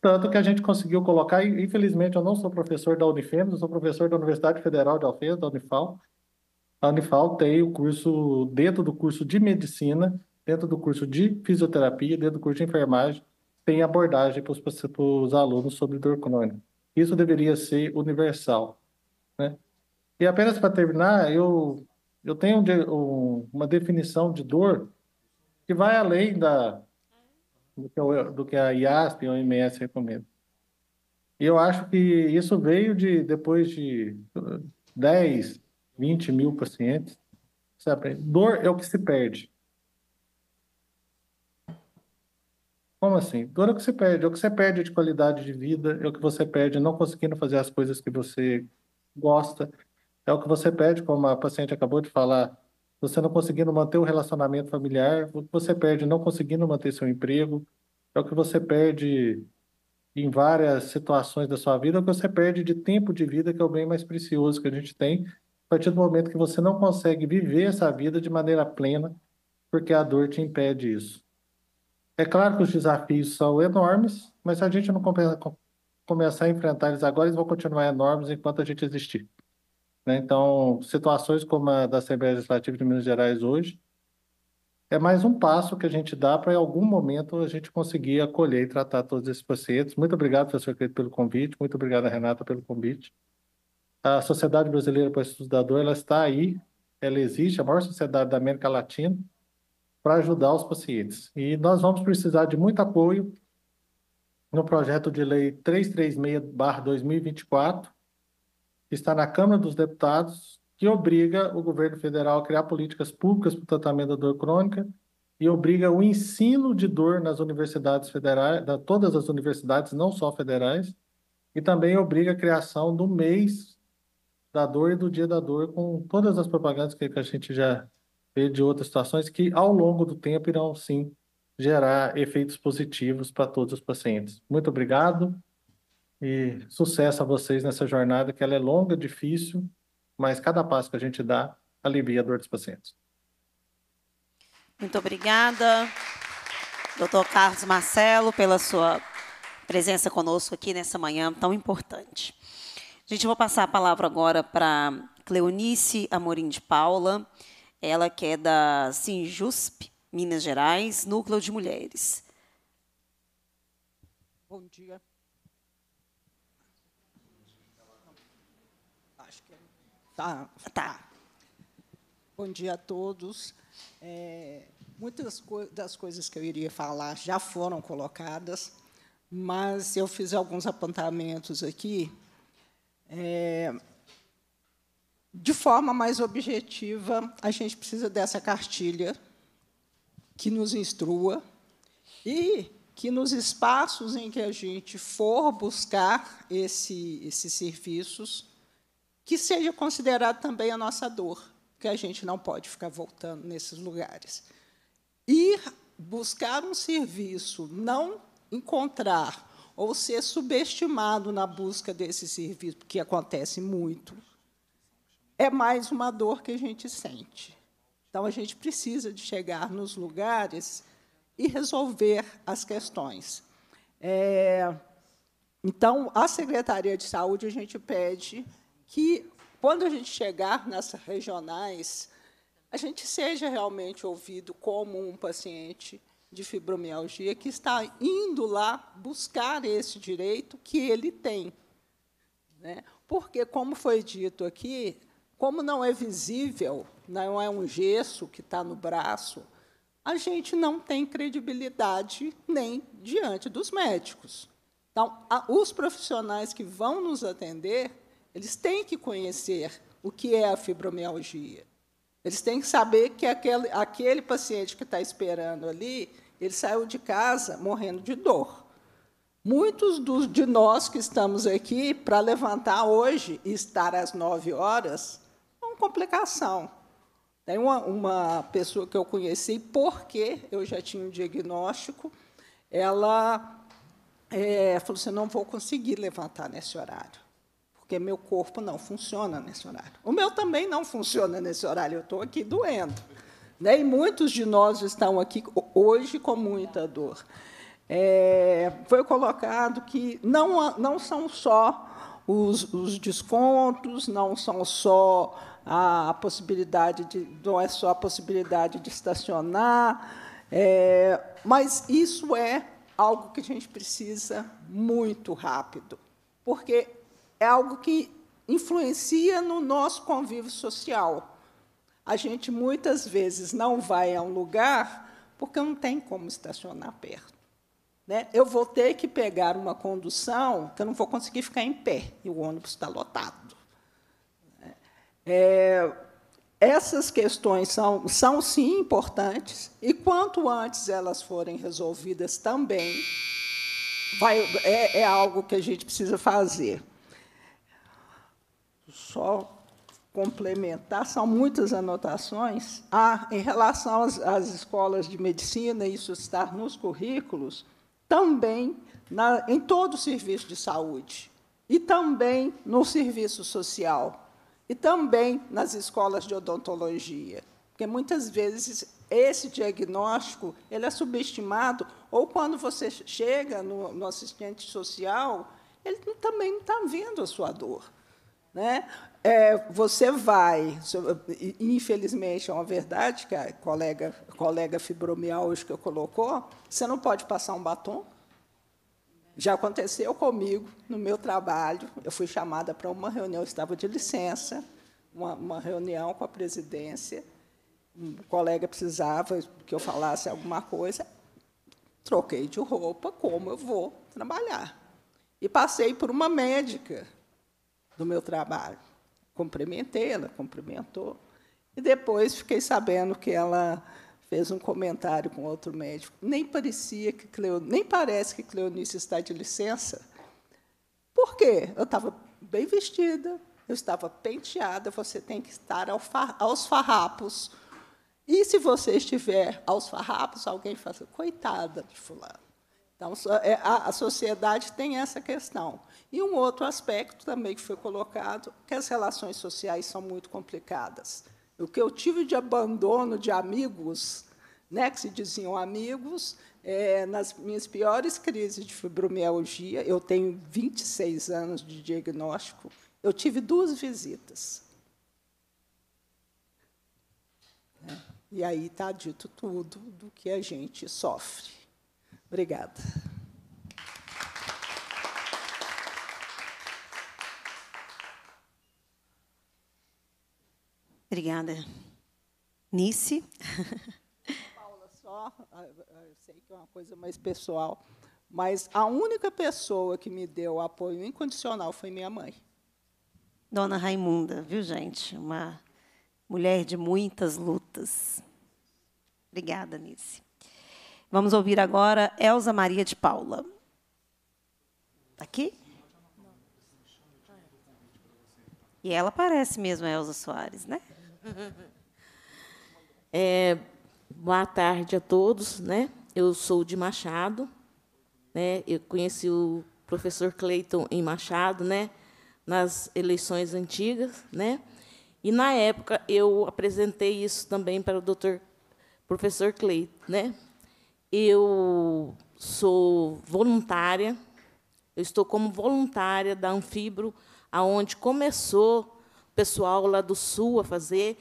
Tanto que a gente conseguiu colocar, infelizmente eu não sou professor da Unifem, eu sou professor da Universidade Federal de Alfenas, da Unifal, a então, Unifal tem o curso, dentro do curso de medicina, dentro do curso de fisioterapia, dentro do curso de enfermagem, tem abordagem para os, para os alunos sobre dor crônica. Isso deveria ser universal. Né? E apenas para terminar, eu, eu tenho um, uma definição de dor que vai além da, do, que, eu, do que a IASP e a OMS recomendam. E eu acho que isso veio de depois de 10, eh, 20 mil pacientes. sabe? Dor é o que se perde. Como assim? Dor é o que se perde. É o que você perde de qualidade de vida, é o que você perde não conseguindo fazer as coisas que você gosta, é o que você perde, como a paciente acabou de falar, você não conseguindo manter o relacionamento familiar, o que você perde não conseguindo manter seu emprego, é o que você perde em várias situações da sua vida, é o que você perde de tempo de vida, que é o bem mais precioso que a gente tem, a partir do momento que você não consegue viver essa vida de maneira plena, porque a dor te impede isso. É claro que os desafios são enormes, mas se a gente não começar a enfrentar eles agora, eles vão continuar enormes enquanto a gente existir. Né? Então, situações como a da Assembleia Legislativa de Minas Gerais hoje, é mais um passo que a gente dá para, em algum momento, a gente conseguir acolher e tratar todos esses pacientes. Muito obrigado, professor Cleito, pelo convite. Muito obrigado, Renata, pelo convite a Sociedade Brasileira para o dor, ela está aí, ela existe, a maior sociedade da América Latina, para ajudar os pacientes. E nós vamos precisar de muito apoio no projeto de lei 336-2024, que está na Câmara dos Deputados, que obriga o governo federal a criar políticas públicas para o tratamento da dor crônica e obriga o ensino de dor nas universidades federais, todas as universidades, não só federais, e também obriga a criação do mês da dor e do dia da dor com todas as propagandas que a gente já vê de outras situações que ao longo do tempo irão sim gerar efeitos positivos para todos os pacientes. Muito obrigado e sucesso a vocês nessa jornada que ela é longa, difícil, mas cada passo que a gente dá alivia a dor dos pacientes. Muito obrigada, doutor Carlos Marcelo, pela sua presença conosco aqui nessa manhã tão importante. Gente, eu vou passar a palavra agora para Cleonice Amorim de Paula, ela que é da Sinjusp, Minas Gerais, Núcleo de Mulheres. Bom dia. É. tá. tá. Ah. Bom dia a todos. É, muitas co das coisas que eu iria falar já foram colocadas, mas eu fiz alguns apontamentos aqui é, de forma mais objetiva, a gente precisa dessa cartilha que nos instrua e que nos espaços em que a gente for buscar esse, esses serviços, que seja considerado também a nossa dor, que a gente não pode ficar voltando nesses lugares. Ir buscar um serviço, não encontrar ou ser subestimado na busca desse serviço, que acontece muito, é mais uma dor que a gente sente. Então, a gente precisa de chegar nos lugares e resolver as questões. É, então, a Secretaria de Saúde, a gente pede que, quando a gente chegar nas regionais, a gente seja realmente ouvido como um paciente de fibromialgia que está indo lá buscar esse direito que ele tem. Né? Porque, como foi dito aqui, como não é visível, não é um gesso que está no braço, a gente não tem credibilidade nem diante dos médicos. Então, a, os profissionais que vão nos atender, eles têm que conhecer o que é a fibromialgia. Eles têm que saber que aquele, aquele paciente que está esperando ali, ele saiu de casa morrendo de dor. Muitos dos, de nós que estamos aqui para levantar hoje e estar às nove horas, é uma complicação. Tem uma, uma, pessoa que eu conheci, porque eu já tinha um diagnóstico, ela é, falou assim: não vou conseguir levantar nesse horário porque meu corpo não funciona nesse horário. O meu também não funciona nesse horário, eu estou aqui doendo. Né? E muitos de nós estão aqui hoje com muita dor. É, foi colocado que não, não são só os, os, descontos, não são só a, possibilidade de, não é só a possibilidade de estacionar, é, mas isso é algo que a gente precisa muito rápido, porque é algo que influencia no nosso convívio social. A gente muitas vezes não vai a um lugar porque não tem como estacionar perto. Né? Eu vou ter que pegar uma condução que eu não vou conseguir ficar em pé, e o ônibus está lotado. Né? É, essas questões são, são, sim, importantes, e quanto antes elas forem resolvidas também, vai, é, é algo que a gente precisa fazer só complementar, são muitas anotações. Ah, em relação às, às escolas de medicina, isso está nos currículos, também na, em todo o serviço de saúde, e também no serviço social, e também nas escolas de odontologia. Porque muitas vezes esse diagnóstico ele é subestimado, ou quando você chega no, no assistente social, ele também não está vendo a sua dor. Né? É, você vai, infelizmente é uma verdade que a colega, a colega eu colocou, você não pode passar um batom. Já aconteceu comigo no meu trabalho, eu fui chamada para uma reunião, eu estava de licença, uma, uma reunião com a presidência, um colega precisava que eu falasse alguma coisa, troquei de roupa, como eu vou trabalhar. E passei por uma médica do meu trabalho. Cumprimentei, ela cumprimentou. E depois fiquei sabendo que ela fez um comentário com outro médico. Nem parecia que Cleo, nem parece que Cleonice está de licença. Por quê? Eu estava bem vestida, eu estava penteada, você tem que estar aos farrapos. E se você estiver aos farrapos, alguém fala, coitada de fulano. Então, é, a sociedade tem essa questão. E um outro aspecto também que foi colocado, que as relações sociais são muito complicadas. O que eu tive de abandono de amigos, né, que se diziam amigos, é, nas minhas piores crises de fibromialgia, eu tenho 26 anos de diagnóstico, eu tive duas visitas. Né? E aí está dito tudo do que a gente sofre. Obrigada. Obrigada. Nice. Paula, só, ah, eu sei que é uma coisa mais pessoal, mas a única pessoa que me deu apoio incondicional foi minha mãe. Dona Raimunda, viu, gente? Uma mulher de muitas lutas. Obrigada, Nice. Vamos ouvir agora Elza Maria de Paula. Tá aqui? E ela parece mesmo a Elza Soares, né? É, boa tarde a todos, né? Eu sou de Machado, né? Eu conheci o professor Cleiton em Machado, né? Nas eleições antigas, né? E na época eu apresentei isso também para o doutor professor Cleiton, né? Eu sou voluntária, eu estou como voluntária da Anfibro, aonde começou o pessoal lá do Sul a fazer.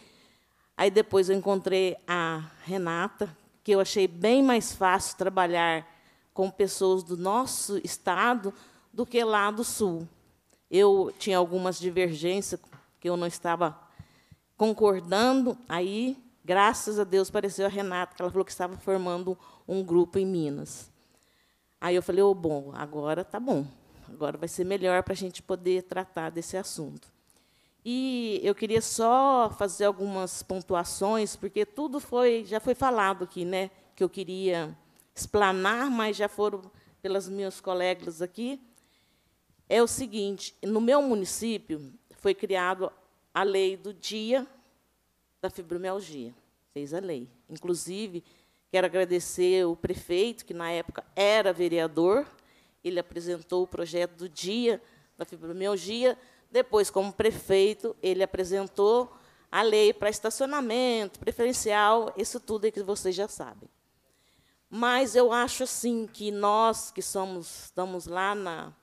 Aí depois eu encontrei a Renata, que eu achei bem mais fácil trabalhar com pessoas do nosso estado do que lá do Sul. Eu tinha algumas divergências que eu não estava concordando, aí, graças a Deus, apareceu a Renata, que ela falou que estava formando um um grupo em Minas. Aí eu falei, oh, bom, agora tá bom. Agora vai ser melhor para a gente poder tratar desse assunto. E eu queria só fazer algumas pontuações, porque tudo foi já foi falado aqui, né? Que eu queria explanar, mas já foram pelas minhas colegas aqui. É o seguinte, no meu município foi criado a lei do dia da fibromialgia, fez a lei. Inclusive, Quero agradecer o prefeito, que na época era vereador, ele apresentou o projeto do dia da fibromialgia. Depois, como prefeito, ele apresentou a lei para estacionamento preferencial, isso tudo é que vocês já sabem. Mas eu acho assim que nós que somos estamos lá na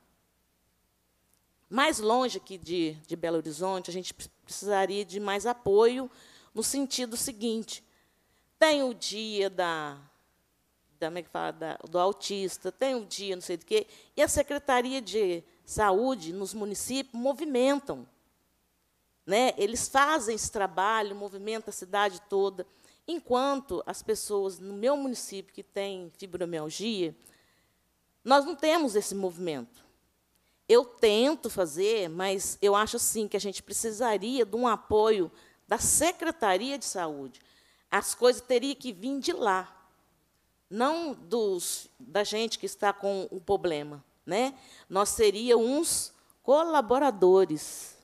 mais longe aqui de, de Belo Horizonte, a gente precisaria de mais apoio no sentido seguinte: tem o dia da, da, como é que fala, da, do autista, tem o dia não sei do quê. E a Secretaria de Saúde nos municípios movimentam. Né? Eles fazem esse trabalho, movimentam a cidade toda. Enquanto as pessoas no meu município que têm fibromialgia, nós não temos esse movimento. Eu tento fazer, mas eu acho assim que a gente precisaria de um apoio da Secretaria de Saúde as coisas teriam que vir de lá, não dos da gente que está com o problema, né? Nós seríamos uns colaboradores,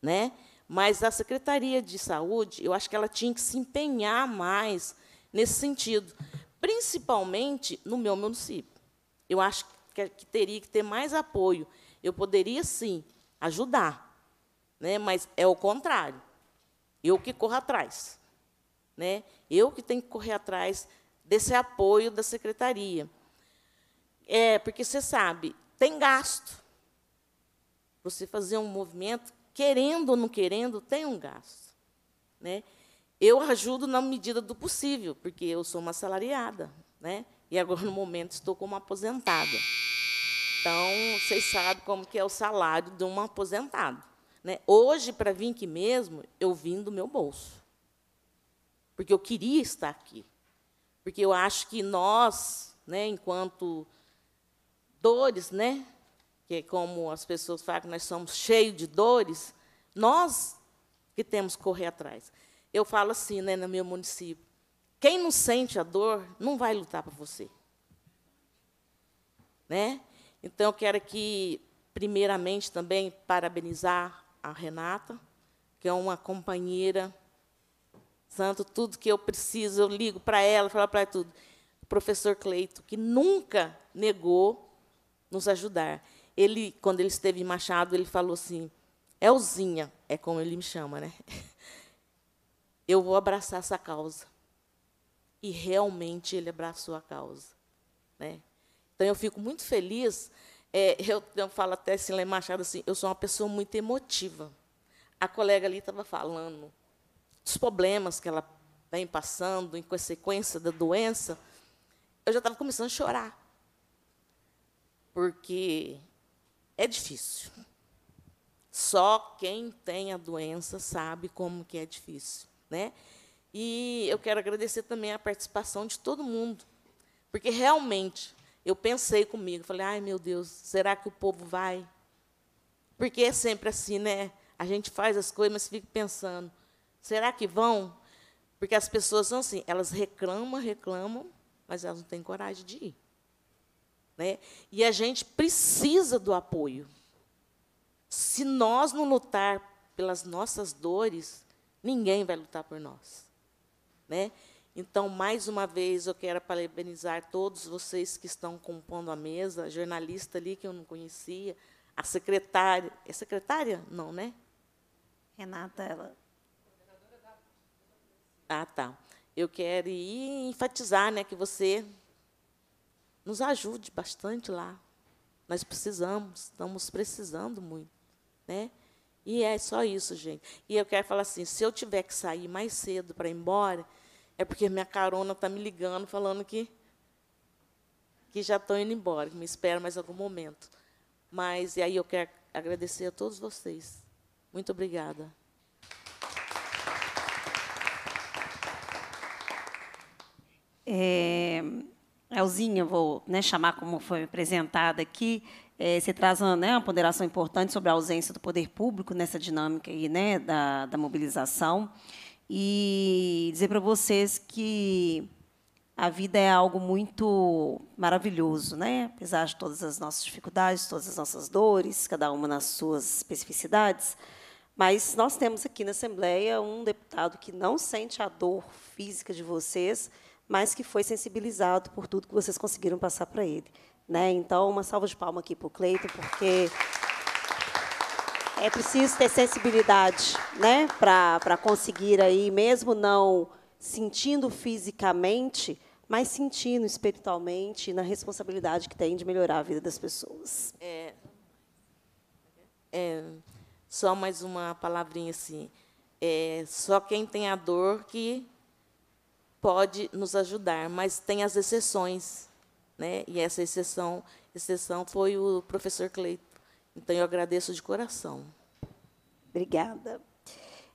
né? Mas a Secretaria de Saúde, eu acho que ela tinha que se empenhar mais nesse sentido, principalmente no meu município. Eu acho que, é, que teria que ter mais apoio. Eu poderia sim ajudar, né? Mas é o contrário. Eu que corro atrás. Né? Eu que tenho que correr atrás desse apoio da secretaria. É, porque você sabe, tem gasto. Você fazer um movimento, querendo ou não querendo, tem um gasto. Né? Eu ajudo na medida do possível, porque eu sou uma salariada, né? E agora no momento estou como aposentada. Então, vocês sabem como que é o salário de um aposentado, né? Hoje para vir aqui mesmo, eu vim do meu bolso porque eu queria estar aqui. Porque eu acho que nós, né, enquanto dores, né, que é como as pessoas falam que nós somos cheios de dores, nós que temos que correr atrás. Eu falo assim, né, no meu município, quem não sente a dor não vai lutar para você. Né? Então, eu quero aqui, primeiramente, também parabenizar a Renata, que é uma companheira Santo, tudo que eu preciso, eu ligo para ela, falo para ela tudo. O professor Cleito, que nunca negou nos ajudar. Ele, quando ele esteve em Machado, ele falou assim: Elzinha, é como ele me chama, né? Eu vou abraçar essa causa. E realmente ele abraçou a causa, né? Então eu fico muito feliz. É, eu, eu, falo até assim, lá em Machado assim, eu sou uma pessoa muito emotiva. A colega ali estava falando dos problemas que ela vem passando em consequência da doença, eu já estava começando a chorar. Porque é difícil. Só quem tem a doença sabe como que é difícil, né? E eu quero agradecer também a participação de todo mundo, porque realmente eu pensei comigo, falei: "Ai, meu Deus, será que o povo vai?" Porque é sempre assim, né? A gente faz as coisas, mas fica pensando: Será que vão? Porque as pessoas são assim, elas reclamam, reclamam, mas elas não têm coragem de ir. Né? E a gente precisa do apoio. Se nós não lutar pelas nossas dores, ninguém vai lutar por nós. Né? Então, mais uma vez, eu quero parabenizar todos vocês que estão compondo a mesa, a jornalista ali que eu não conhecia, a secretária. É secretária? Não, né? Renata, ela ah, tá. Eu quero enfatizar né, que você nos ajude bastante lá. Nós precisamos, estamos precisando muito. Né? E é só isso, gente. E eu quero falar assim: se eu tiver que sair mais cedo para ir embora, é porque minha carona está me ligando, falando que, que já estou indo embora, que me espera mais algum momento. Mas, e aí eu quero agradecer a todos vocês. Muito obrigada. É, Elzinha, vou né, chamar como foi apresentada aqui, é, você traz uma, né, uma, ponderação importante sobre a ausência do poder público nessa dinâmica aí, né, da, da mobilização. E dizer para vocês que a vida é algo muito maravilhoso, né? apesar de todas as nossas dificuldades, todas as nossas dores, cada uma nas suas especificidades. Mas nós temos aqui na Assembleia um deputado que não sente a dor física de vocês, mas que foi sensibilizado por tudo que vocês conseguiram passar para ele. Né? Então, uma salva de palmas aqui para o Cleiton, porque é preciso ter sensibilidade né? para conseguir aí, mesmo não sentindo fisicamente, mas sentindo espiritualmente na responsabilidade que tem de melhorar a vida das pessoas. É, é só mais uma palavrinha assim. É, só quem tem a dor que pode nos ajudar, mas tem as exceções, né? E essa exceção, exceção foi o professor Cleito. Então eu agradeço de coração. Obrigada.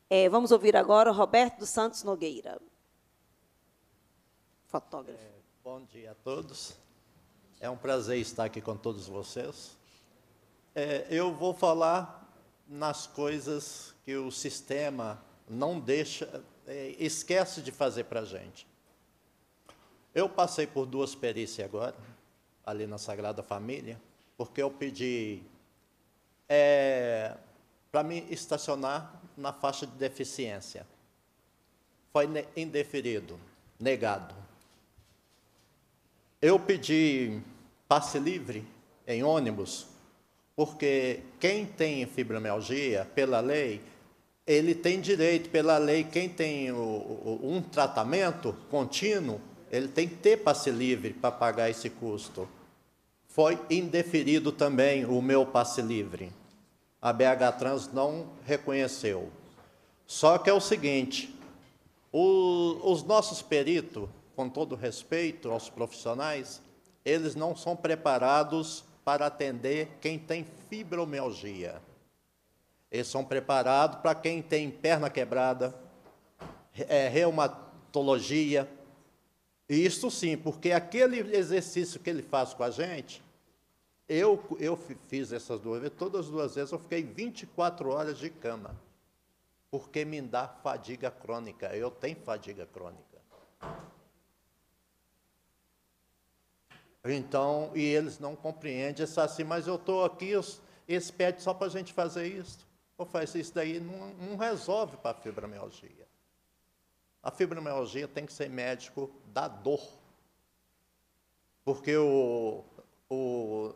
É, vamos ouvir agora o Roberto dos Santos Nogueira, fotógrafo. É, bom dia a todos. É um prazer estar aqui com todos vocês. É, eu vou falar nas coisas que o sistema não deixa é, esquece de fazer para a gente. Eu passei por duas perícias agora, ali na Sagrada Família, porque eu pedi é, para me estacionar na faixa de deficiência. Foi indeferido, negado. Eu pedi passe livre em ônibus, porque quem tem fibromialgia, pela lei, ele tem direito, pela lei, quem tem o, o, um tratamento contínuo, ele tem que ter passe livre para pagar esse custo. Foi indeferido também o meu passe livre. A BH Trans não reconheceu. Só que é o seguinte: o, os nossos peritos, com todo respeito aos profissionais, eles não são preparados para atender quem tem fibromialgia. Eles são preparados para quem tem perna quebrada, é, reumatologia. Isso sim, porque aquele exercício que ele faz com a gente, eu, eu fiz essas duas vezes, todas as duas vezes eu fiquei 24 horas de cama, porque me dá fadiga crônica. Eu tenho fadiga crônica. Então, e eles não compreendem, assim, mas eu estou aqui, eles pedem só para a gente fazer isso. Ou faz assim, isso daí não, não resolve para a fibromialgia. A fibromialgia tem que ser médico da dor. Porque o, o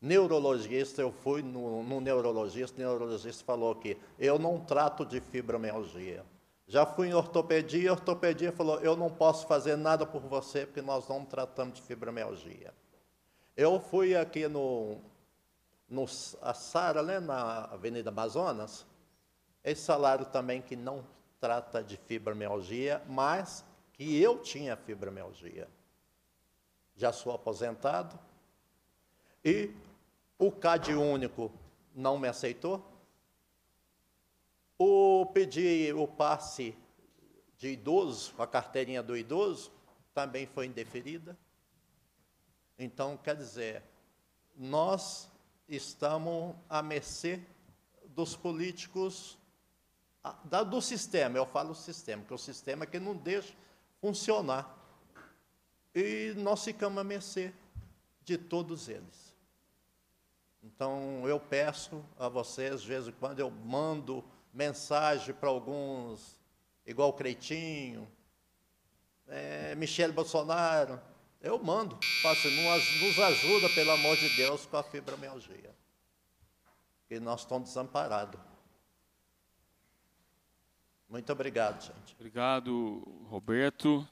neurologista, eu fui no, no neurologista, o neurologista falou que eu não trato de fibromialgia. Já fui em ortopedia, e ortopedia falou: eu não posso fazer nada por você porque nós não tratamos de fibromialgia. Eu fui aqui no no, a Sara, né, na Avenida Amazonas, esse salário também que não trata de fibromialgia, mas que eu tinha fibromialgia. Já sou aposentado. E o CAD único não me aceitou. O pedi o passe de idoso, a carteirinha do idoso, também foi indeferida. Então, quer dizer, nós estamos à mercê dos políticos, da, do sistema, eu falo sistema, porque o sistema é que não deixa funcionar. E nós ficamos à mercê de todos eles. Então, eu peço a vocês, de vez em quando, eu mando mensagem para alguns, igual Cretinho, é, Michele Bolsonaro, eu mando, faço, nos ajuda, pelo amor de Deus, com a fibromialgia. E nós estamos desamparados. Muito obrigado, gente. Obrigado, Roberto.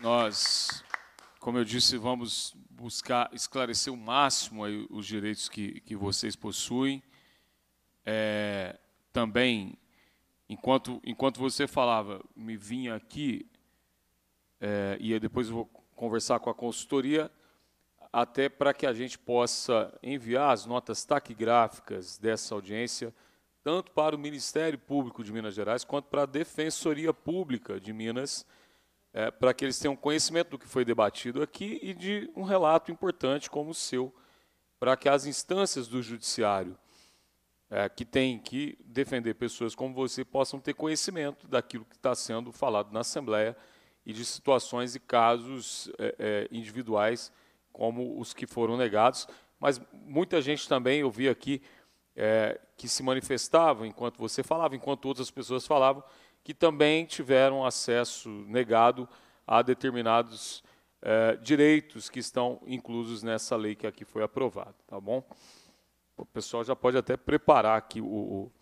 Nós, como eu disse, vamos buscar esclarecer o máximo os direitos que, que vocês possuem. É, também enquanto, enquanto você falava, me vinha aqui, é, e depois eu vou conversar com a consultoria, até para que a gente possa enviar as notas taquigráficas dessa audiência, tanto para o Ministério Público de Minas Gerais, quanto para a Defensoria Pública de Minas, é, para que eles tenham conhecimento do que foi debatido aqui e de um relato importante como o seu, para que as instâncias do Judiciário é, que tem que defender pessoas como você possam ter conhecimento daquilo que está sendo falado na Assembleia e de situações e casos é, é, individuais como os que foram negados. Mas muita gente também, eu vi aqui, é, que se manifestava enquanto você falava, enquanto outras pessoas falavam, que também tiveram acesso negado a determinados é, direitos que estão inclusos nessa lei que aqui foi aprovada, tá bom? O pessoal já pode até preparar aqui o, o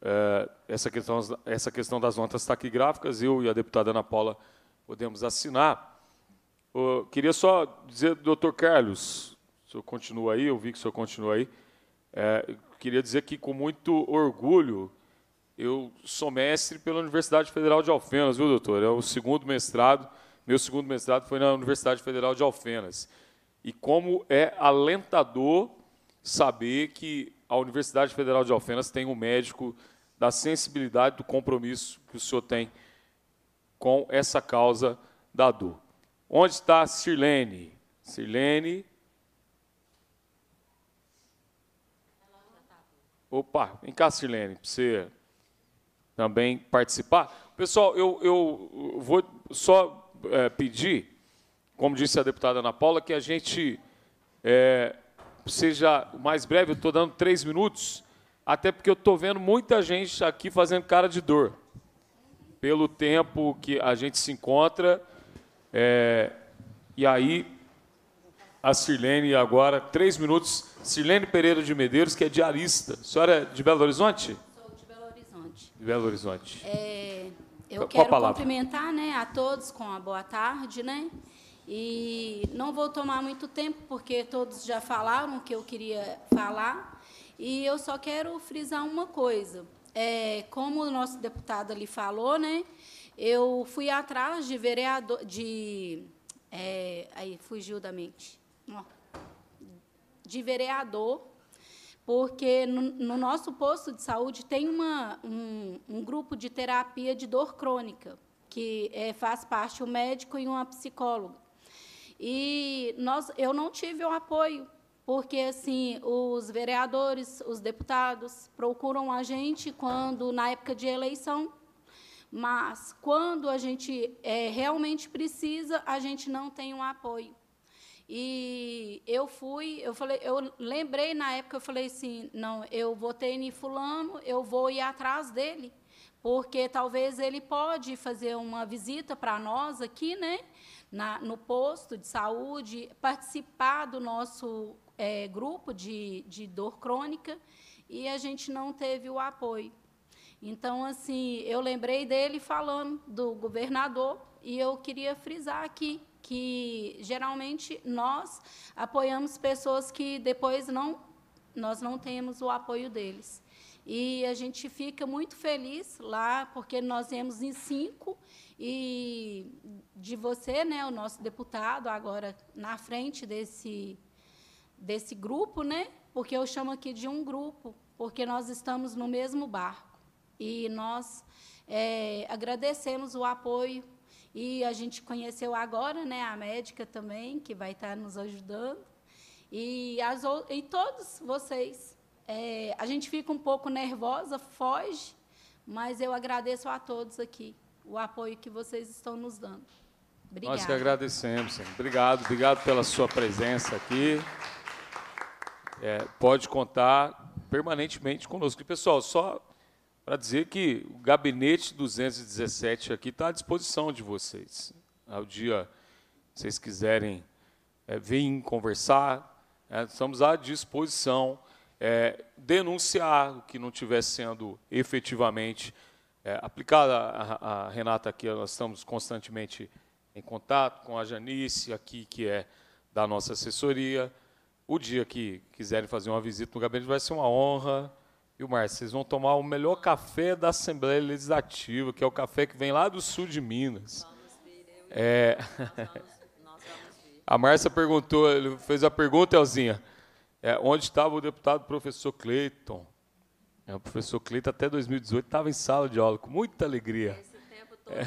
é, essa, questão, essa questão das notas taquigráficas, eu e a deputada Ana Paula podemos assinar. Eu queria só dizer, doutor Carlos, o senhor continua aí, eu vi que o senhor continua aí. É, queria dizer que, com muito orgulho, eu sou mestre pela Universidade Federal de Alfenas, viu, doutor? É o segundo mestrado, meu segundo mestrado foi na Universidade Federal de Alfenas. E como é alentador saber que a Universidade Federal de Alfenas tem um médico da sensibilidade, do compromisso que o senhor tem com essa causa da dor. Onde está Sirlene? Sirlene. Opa, vem cá, Sirlene, para você também participar. Pessoal, eu, eu vou só é, pedir, como disse a deputada Ana Paula, que a gente é, seja mais breve, eu estou dando três minutos, até porque eu estou vendo muita gente aqui fazendo cara de dor. Pelo tempo que a gente se encontra, é, e aí a Sirlene agora, três minutos. Sirlene Pereira de Medeiros, que é diarista. A senhora é de Belo Horizonte? Sou de Belo Horizonte. De Belo Horizonte. É, eu Qual quero cumprimentar né, a todos com a boa tarde, né? E não vou tomar muito tempo, porque todos já falaram o que eu queria falar. E eu só quero frisar uma coisa. É, como o nosso deputado ali falou, né, eu fui atrás de vereador. De, é, aí, fugiu da mente. De vereador, porque no, no nosso posto de saúde tem uma, um, um grupo de terapia de dor crônica que é, faz parte o médico e uma psicóloga. E nós, eu não tive o apoio, porque assim os vereadores, os deputados procuram a gente quando na época de eleição, mas quando a gente é, realmente precisa, a gente não tem um apoio. E eu fui, eu falei, eu lembrei na época, eu falei assim, não, eu votei em fulano, eu vou ir atrás dele, porque talvez ele pode fazer uma visita para nós aqui, né? na, no posto de saúde, participar do nosso é, grupo de, de dor crônica, e a gente não teve o apoio. Então, assim, eu lembrei dele falando do governador, e eu queria frisar aqui que geralmente nós apoiamos pessoas que depois não nós não temos o apoio deles. E a gente fica muito feliz lá, porque nós viemos em cinco e de você, né, o nosso deputado, agora na frente desse, desse grupo, né, porque eu chamo aqui de um grupo, porque nós estamos no mesmo barco. E nós é, agradecemos o apoio. E a gente conheceu agora né, a médica também, que vai estar nos ajudando. E, as, e todos vocês. É, a gente fica um pouco nervosa, foge, mas eu agradeço a todos aqui o apoio que vocês estão nos dando. Obrigada. Nós que agradecemos, Obrigado, obrigado pela sua presença aqui. É, pode contar permanentemente conosco. E, pessoal, só para dizer que o gabinete 217 aqui está à disposição de vocês. Ao dia, vocês quiserem é, vir conversar, é, estamos à disposição. É, denunciar o que não estiver sendo efetivamente é, aplicada a, a, Renata aqui, nós estamos constantemente em contato com a Janice aqui, que é da nossa assessoria. O dia que quiserem fazer uma visita no gabinete vai ser uma honra. E o Márcio, vocês vão tomar o melhor café da Assembleia Legislativa, que é o café que vem lá do sul de Minas. Vamos eu é... A Márcia perguntou, fez a pergunta, Elzinha, é, onde estava o deputado professor Cleiton? É, o professor Cleito até 2018 estava em sala de aula, com muita alegria. Esse tempo todo é.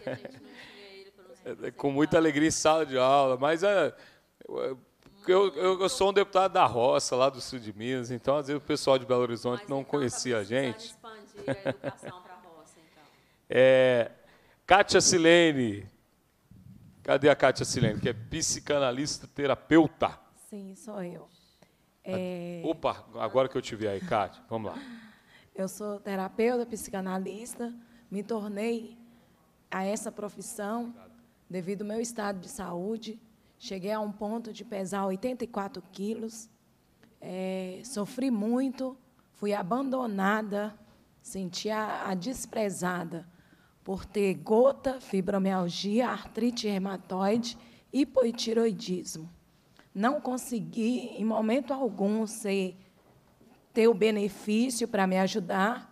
que a gente não tinha ele para nos é, é, Com muita alegria em sala de aula, mas é, eu, eu, eu, sou um deputado da roça, lá do sul de Minas, então às vezes o pessoal de Belo Horizonte mas, não então, tá conhecia a gente. expandir a educação para a roça, então. É, Kátia Silene. Cadê a Kátia Silene, que é psicanalista terapeuta? Sim, sou eu. É... Opa, agora que eu te vi aí, Cátia, vamos lá. Eu sou terapeuta, psicanalista, me tornei a essa profissão devido ao meu estado de saúde. Cheguei a um ponto de pesar 84 quilos, é, sofri muito, fui abandonada, senti a, a desprezada por ter gota, fibromialgia, artrite reumatoide e hipotiroidismo não consegui, em momento algum, ser, ter o benefício para me ajudar.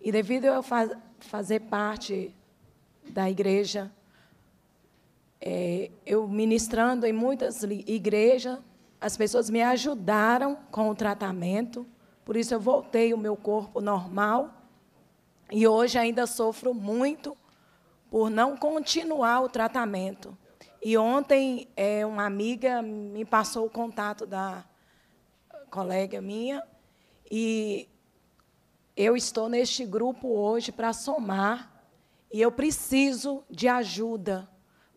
E devido a eu faz, fazer parte da igreja, é, eu ministrando em muitas igrejas, as pessoas me ajudaram com o tratamento, por isso eu voltei o meu corpo normal. E hoje ainda sofro muito por não continuar o tratamento. E ontem é, uma amiga me passou o contato da colega minha e eu estou neste grupo hoje para somar e eu preciso de ajuda,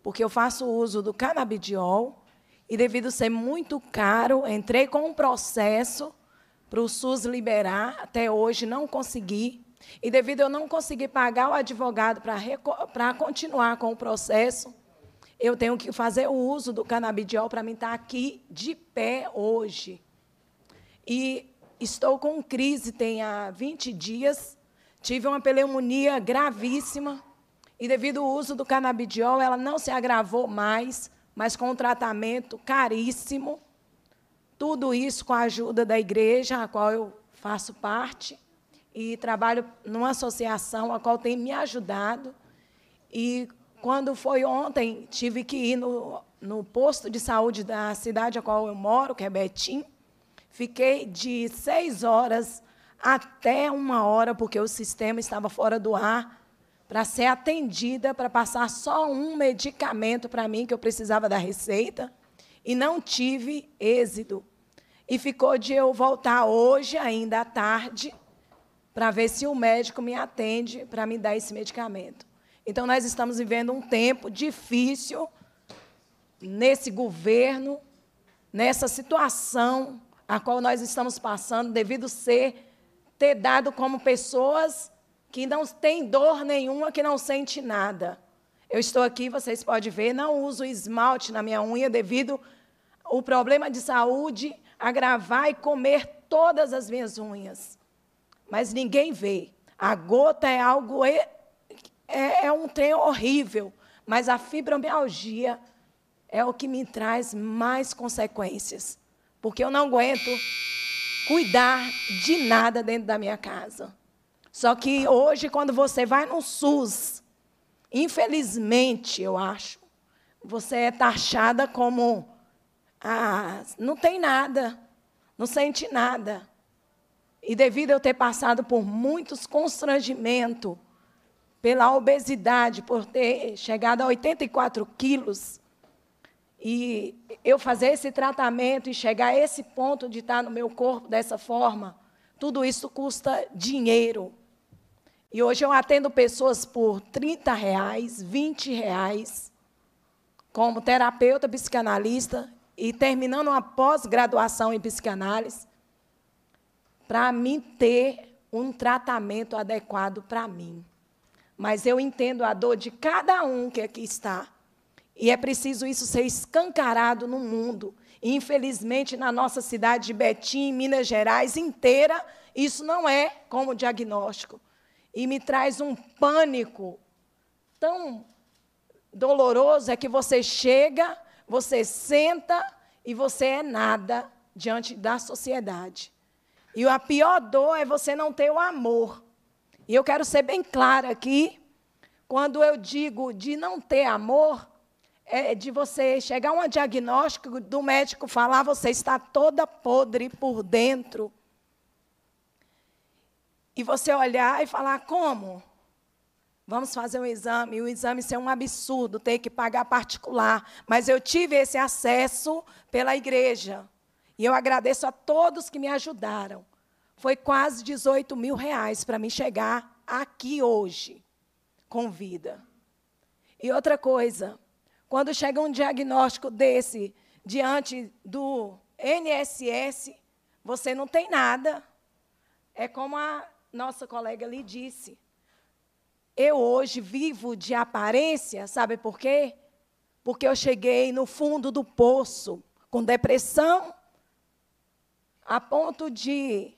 porque eu faço uso do canabidiol e devido ser muito caro, entrei com um processo para o SUS liberar, até hoje não consegui. E devido eu não conseguir pagar o advogado para continuar com o processo, eu tenho que fazer o uso do canabidiol para mim estar tá aqui de pé hoje. E estou com crise tem há 20 dias. Tive uma pneumonia gravíssima e devido ao uso do canabidiol, ela não se agravou mais, mas com um tratamento caríssimo. Tudo isso com a ajuda da igreja, a qual eu faço parte e trabalho numa associação a qual tem me ajudado. E quando foi ontem, tive que ir no, no posto de saúde da cidade a qual eu moro, que é Betim. Fiquei de seis horas até uma hora, porque o sistema estava fora do ar, para ser atendida, para passar só um medicamento para mim, que eu precisava da receita, e não tive êxito. E ficou de eu voltar hoje, ainda à tarde, para ver se o médico me atende para me dar esse medicamento. Então, nós estamos vivendo um tempo difícil nesse governo, nessa situação a qual nós estamos passando, devido ser ter dado como pessoas que não têm dor nenhuma, que não sente nada. Eu estou aqui, vocês podem ver, não uso esmalte na minha unha devido ao problema de saúde agravar e comer todas as minhas unhas. Mas ninguém vê. A gota é algo é, é um trem horrível, mas a fibromialgia é o que me traz mais consequências, porque eu não aguento cuidar de nada dentro da minha casa. Só que hoje, quando você vai no SUS, infelizmente, eu acho, você é taxada como ah, não tem nada, não sente nada. E devido eu ter passado por muitos constrangimentos, pela obesidade, por ter chegado a 84 quilos, e eu fazer esse tratamento e chegar a esse ponto de estar no meu corpo dessa forma, tudo isso custa dinheiro. E hoje eu atendo pessoas por 30 reais, 20 reais, como terapeuta psicanalista e terminando uma pós-graduação em psicanálise, para mim ter um tratamento adequado para mim mas eu entendo a dor de cada um que aqui está. E é preciso isso ser escancarado no mundo. E, infelizmente, na nossa cidade de Betim, Minas Gerais inteira, isso não é como diagnóstico. E me traz um pânico tão doloroso é que você chega, você senta e você é nada diante da sociedade. E a pior dor é você não ter o amor e eu quero ser bem clara aqui, quando eu digo de não ter amor, é de você chegar a um diagnóstico do médico falar você está toda podre por dentro. E você olhar e falar como? Vamos fazer um exame. E o exame ser um absurdo, ter que pagar particular. Mas eu tive esse acesso pela igreja. E eu agradeço a todos que me ajudaram. Foi quase 18 mil reais para mim chegar aqui hoje, com vida. E outra coisa, quando chega um diagnóstico desse diante do NSS, você não tem nada. É como a nossa colega lhe disse. Eu hoje vivo de aparência, sabe por quê? Porque eu cheguei no fundo do poço com depressão, a ponto de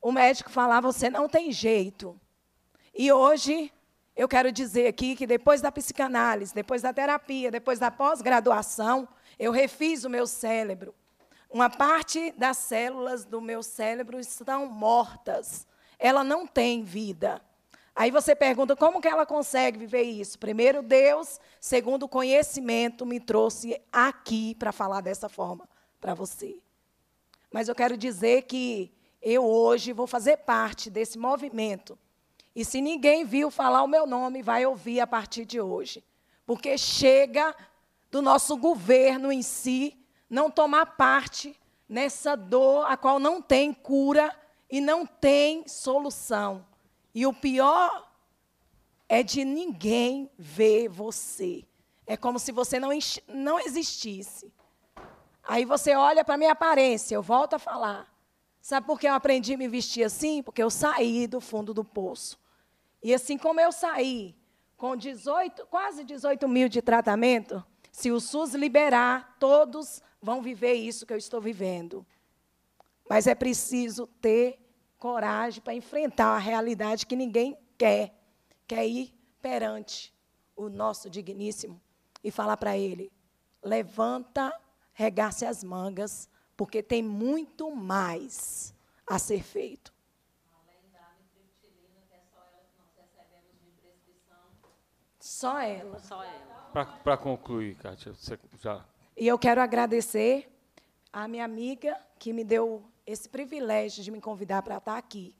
o médico falar: você não tem jeito. E hoje, eu quero dizer aqui que depois da psicanálise, depois da terapia, depois da pós-graduação, eu refiz o meu cérebro. Uma parte das células do meu cérebro estão mortas. Ela não tem vida. Aí você pergunta como que ela consegue viver isso? Primeiro, Deus, segundo, o conhecimento me trouxe aqui para falar dessa forma para você. Mas eu quero dizer que eu hoje vou fazer parte desse movimento. E se ninguém viu falar o meu nome, vai ouvir a partir de hoje. Porque chega do nosso governo em si não tomar parte nessa dor a qual não tem cura e não tem solução. E o pior é de ninguém ver você. É como se você não, não existisse. Aí você olha para a minha aparência, eu volto a falar. Sabe por que eu aprendi a me vestir assim? Porque eu saí do fundo do poço. E assim como eu saí, com 18, quase 18 mil de tratamento, se o SUS liberar, todos vão viver isso que eu estou vivendo. Mas é preciso ter coragem para enfrentar a realidade que ninguém quer, quer ir perante o nosso digníssimo e falar para ele: levanta, regace as mangas porque tem muito mais a ser feito. Só ela. Só ela. Para concluir, Kátia, você já. E eu quero agradecer à minha amiga que me deu esse privilégio de me convidar para estar tá aqui.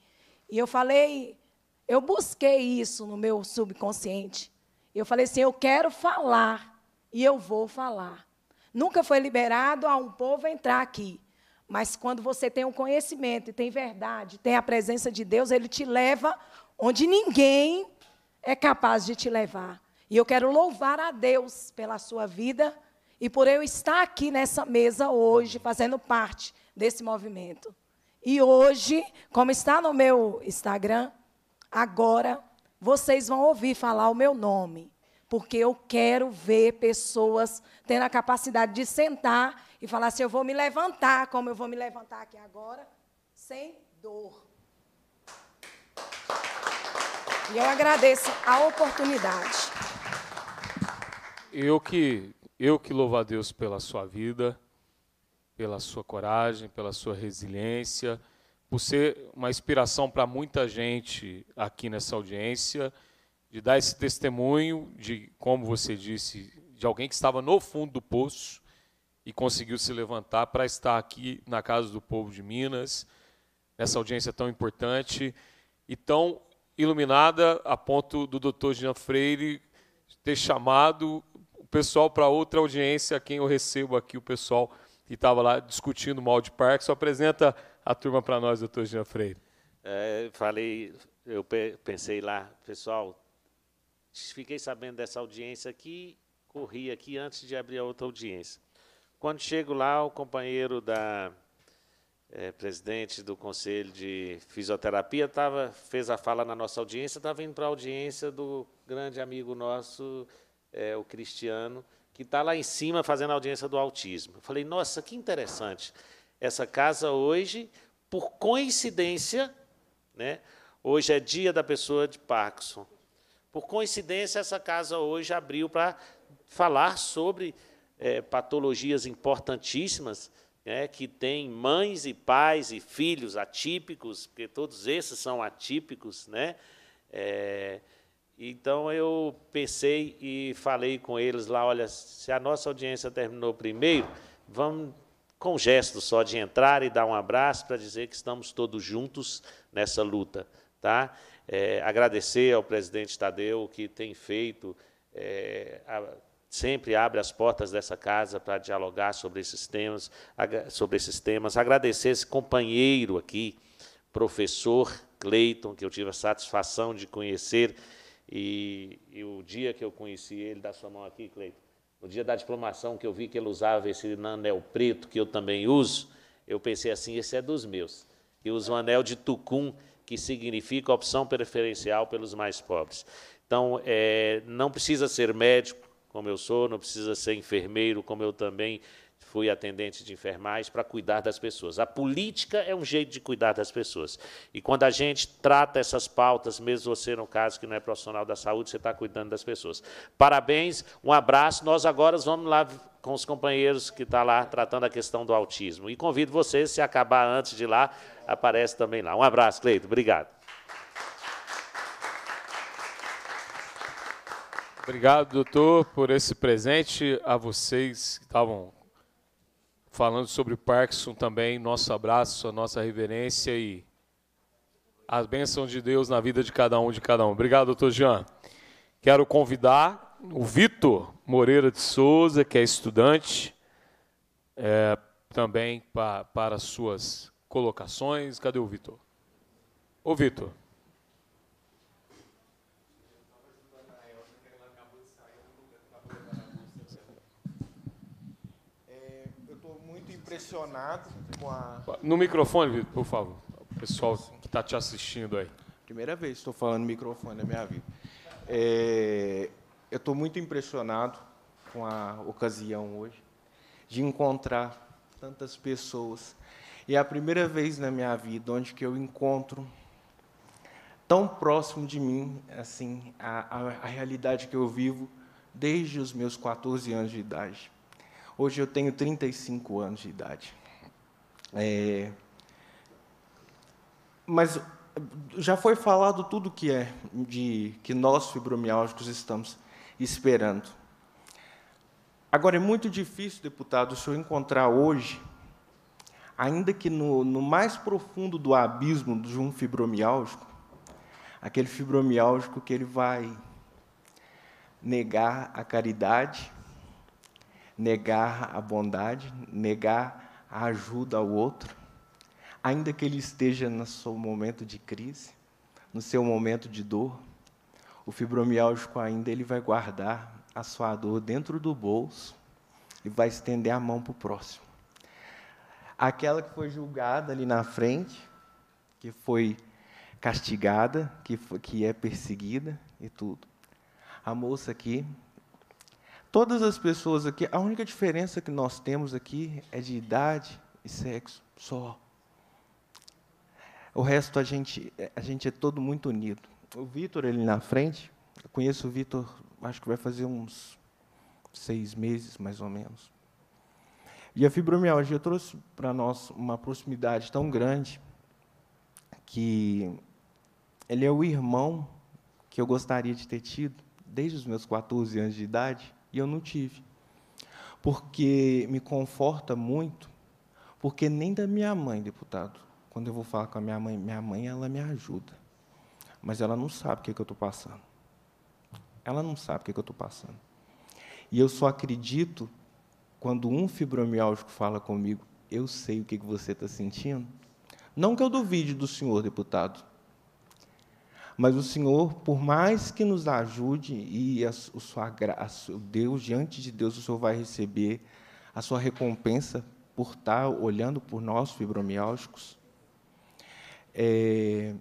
E eu falei, eu busquei isso no meu subconsciente. Eu falei assim, eu quero falar e eu vou falar. Nunca foi liberado a um povo entrar aqui. Mas quando você tem um conhecimento e tem verdade, tem a presença de Deus, ele te leva onde ninguém é capaz de te levar. E eu quero louvar a Deus pela sua vida e por eu estar aqui nessa mesa hoje, fazendo parte desse movimento. E hoje, como está no meu Instagram, agora vocês vão ouvir falar o meu nome porque eu quero ver pessoas tendo a capacidade de sentar e falar assim: eu vou me levantar, como eu vou me levantar aqui agora, sem dor. E eu agradeço a oportunidade. Eu que, eu que louvo a Deus pela sua vida, pela sua coragem, pela sua resiliência, por ser uma inspiração para muita gente aqui nessa audiência de dar esse testemunho de, como você disse, de alguém que estava no fundo do poço e conseguiu se levantar para estar aqui na casa do povo de Minas, nessa audiência tão importante e tão iluminada a ponto do doutor Jean Freire ter chamado o pessoal para outra audiência, a quem eu recebo aqui, o pessoal que estava lá discutindo o mal de Só Apresenta a turma para nós, doutor Jean Freire. É, falei, eu pensei lá, pessoal, Fiquei sabendo dessa audiência aqui, corri aqui antes de abrir a outra audiência. Quando chego lá, o companheiro da é, presidente do Conselho de Fisioterapia tava, fez a fala na nossa audiência, estava indo para a audiência do grande amigo nosso, é, o Cristiano, que está lá em cima fazendo a audiência do autismo. Eu falei, nossa, que interessante. Essa casa hoje, por coincidência, né, hoje é dia da pessoa de Parkinson. Por coincidência, essa casa hoje abriu para falar sobre é, patologias importantíssimas né, que tem mães e pais e filhos atípicos, porque todos esses são atípicos, né? É, então eu pensei e falei com eles lá, olha, se a nossa audiência terminou primeiro, vamos com gesto só de entrar e dar um abraço para dizer que estamos todos juntos nessa luta, tá? É, agradecer ao presidente Tadeu, que tem feito, é, a, sempre abre as portas dessa casa para dialogar sobre esses temas. sobre esses temas. Agradecer esse companheiro aqui, professor Cleiton, que eu tive a satisfação de conhecer. E, e o dia que eu conheci ele, dá sua mão aqui, Cleiton, no dia da diplomação que eu vi que ele usava esse anel preto, que eu também uso, eu pensei assim, esse é dos meus. Eu uso um anel de tucum, que significa opção preferencial pelos mais pobres. Então, é, não precisa ser médico, como eu sou, não precisa ser enfermeiro, como eu também fui atendente de enfermagem, para cuidar das pessoas. A política é um jeito de cuidar das pessoas. E quando a gente trata essas pautas, mesmo você, no caso, que não é profissional da saúde, você está cuidando das pessoas. Parabéns, um abraço. Nós agora vamos lá com os companheiros que estão tá lá tratando a questão do autismo. E convido vocês, se acabar antes de lá, aparece também lá. Um abraço, Cleito. Obrigado. Obrigado, doutor, por esse presente. A vocês que estavam falando sobre o Parkinson também, nosso abraço, a nossa reverência e as bênçãos de Deus na vida de cada um de cada um. Obrigado, doutor Jean. Quero convidar o Vitor Moreira de Souza, que é estudante, é, também pa, para suas colocações. Cadê o Vitor? Ô, Vitor. É, eu estou muito impressionado com a. No microfone, Vitor, por favor. O pessoal que está te assistindo aí. Primeira vez que estou falando no microfone na minha vida. É, eu estou muito impressionado com a ocasião hoje de encontrar tantas pessoas e é a primeira vez na minha vida onde que eu encontro tão próximo de mim, assim, a, a, a realidade que eu vivo desde os meus 14 anos de idade. Hoje eu tenho 35 anos de idade. É, mas já foi falado tudo que é de que nós fibromiálgicos estamos esperando. Agora é muito difícil, deputado, o senhor encontrar hoje ainda que no, no mais profundo do abismo de um fibromialgico, aquele fibromialgico que ele vai negar a caridade, negar a bondade, negar a ajuda ao outro, ainda que ele esteja no seu momento de crise, no seu momento de dor, o fibromialgico ainda ele vai guardar a sua dor dentro do bolso e vai estender a mão para o próximo aquela que foi julgada ali na frente, que foi castigada, que, foi, que é perseguida e tudo. A moça aqui, todas as pessoas aqui, a única diferença que nós temos aqui é de idade e sexo só. O resto a gente, a gente é todo muito unido. O Vitor ali na frente, eu conheço o Vitor, acho que vai fazer uns seis meses mais ou menos. E a fibromialgia trouxe para nós uma proximidade tão grande que ele é o irmão que eu gostaria de ter tido desde os meus 14 anos de idade e eu não tive. Porque me conforta muito, porque nem da minha mãe, deputado, quando eu vou falar com a minha mãe, minha mãe ela me ajuda, mas ela não sabe o que, é que eu estou passando. Ela não sabe o que, é que eu estou passando. E eu só acredito quando um fibromialgico fala comigo, eu sei o que você está sentindo. Não que eu duvide do senhor, deputado, mas o senhor, por mais que nos ajude, e a, sua graça, Deus, diante de Deus, o senhor vai receber a sua recompensa por estar tá olhando por nós, fibromiálgicos. É,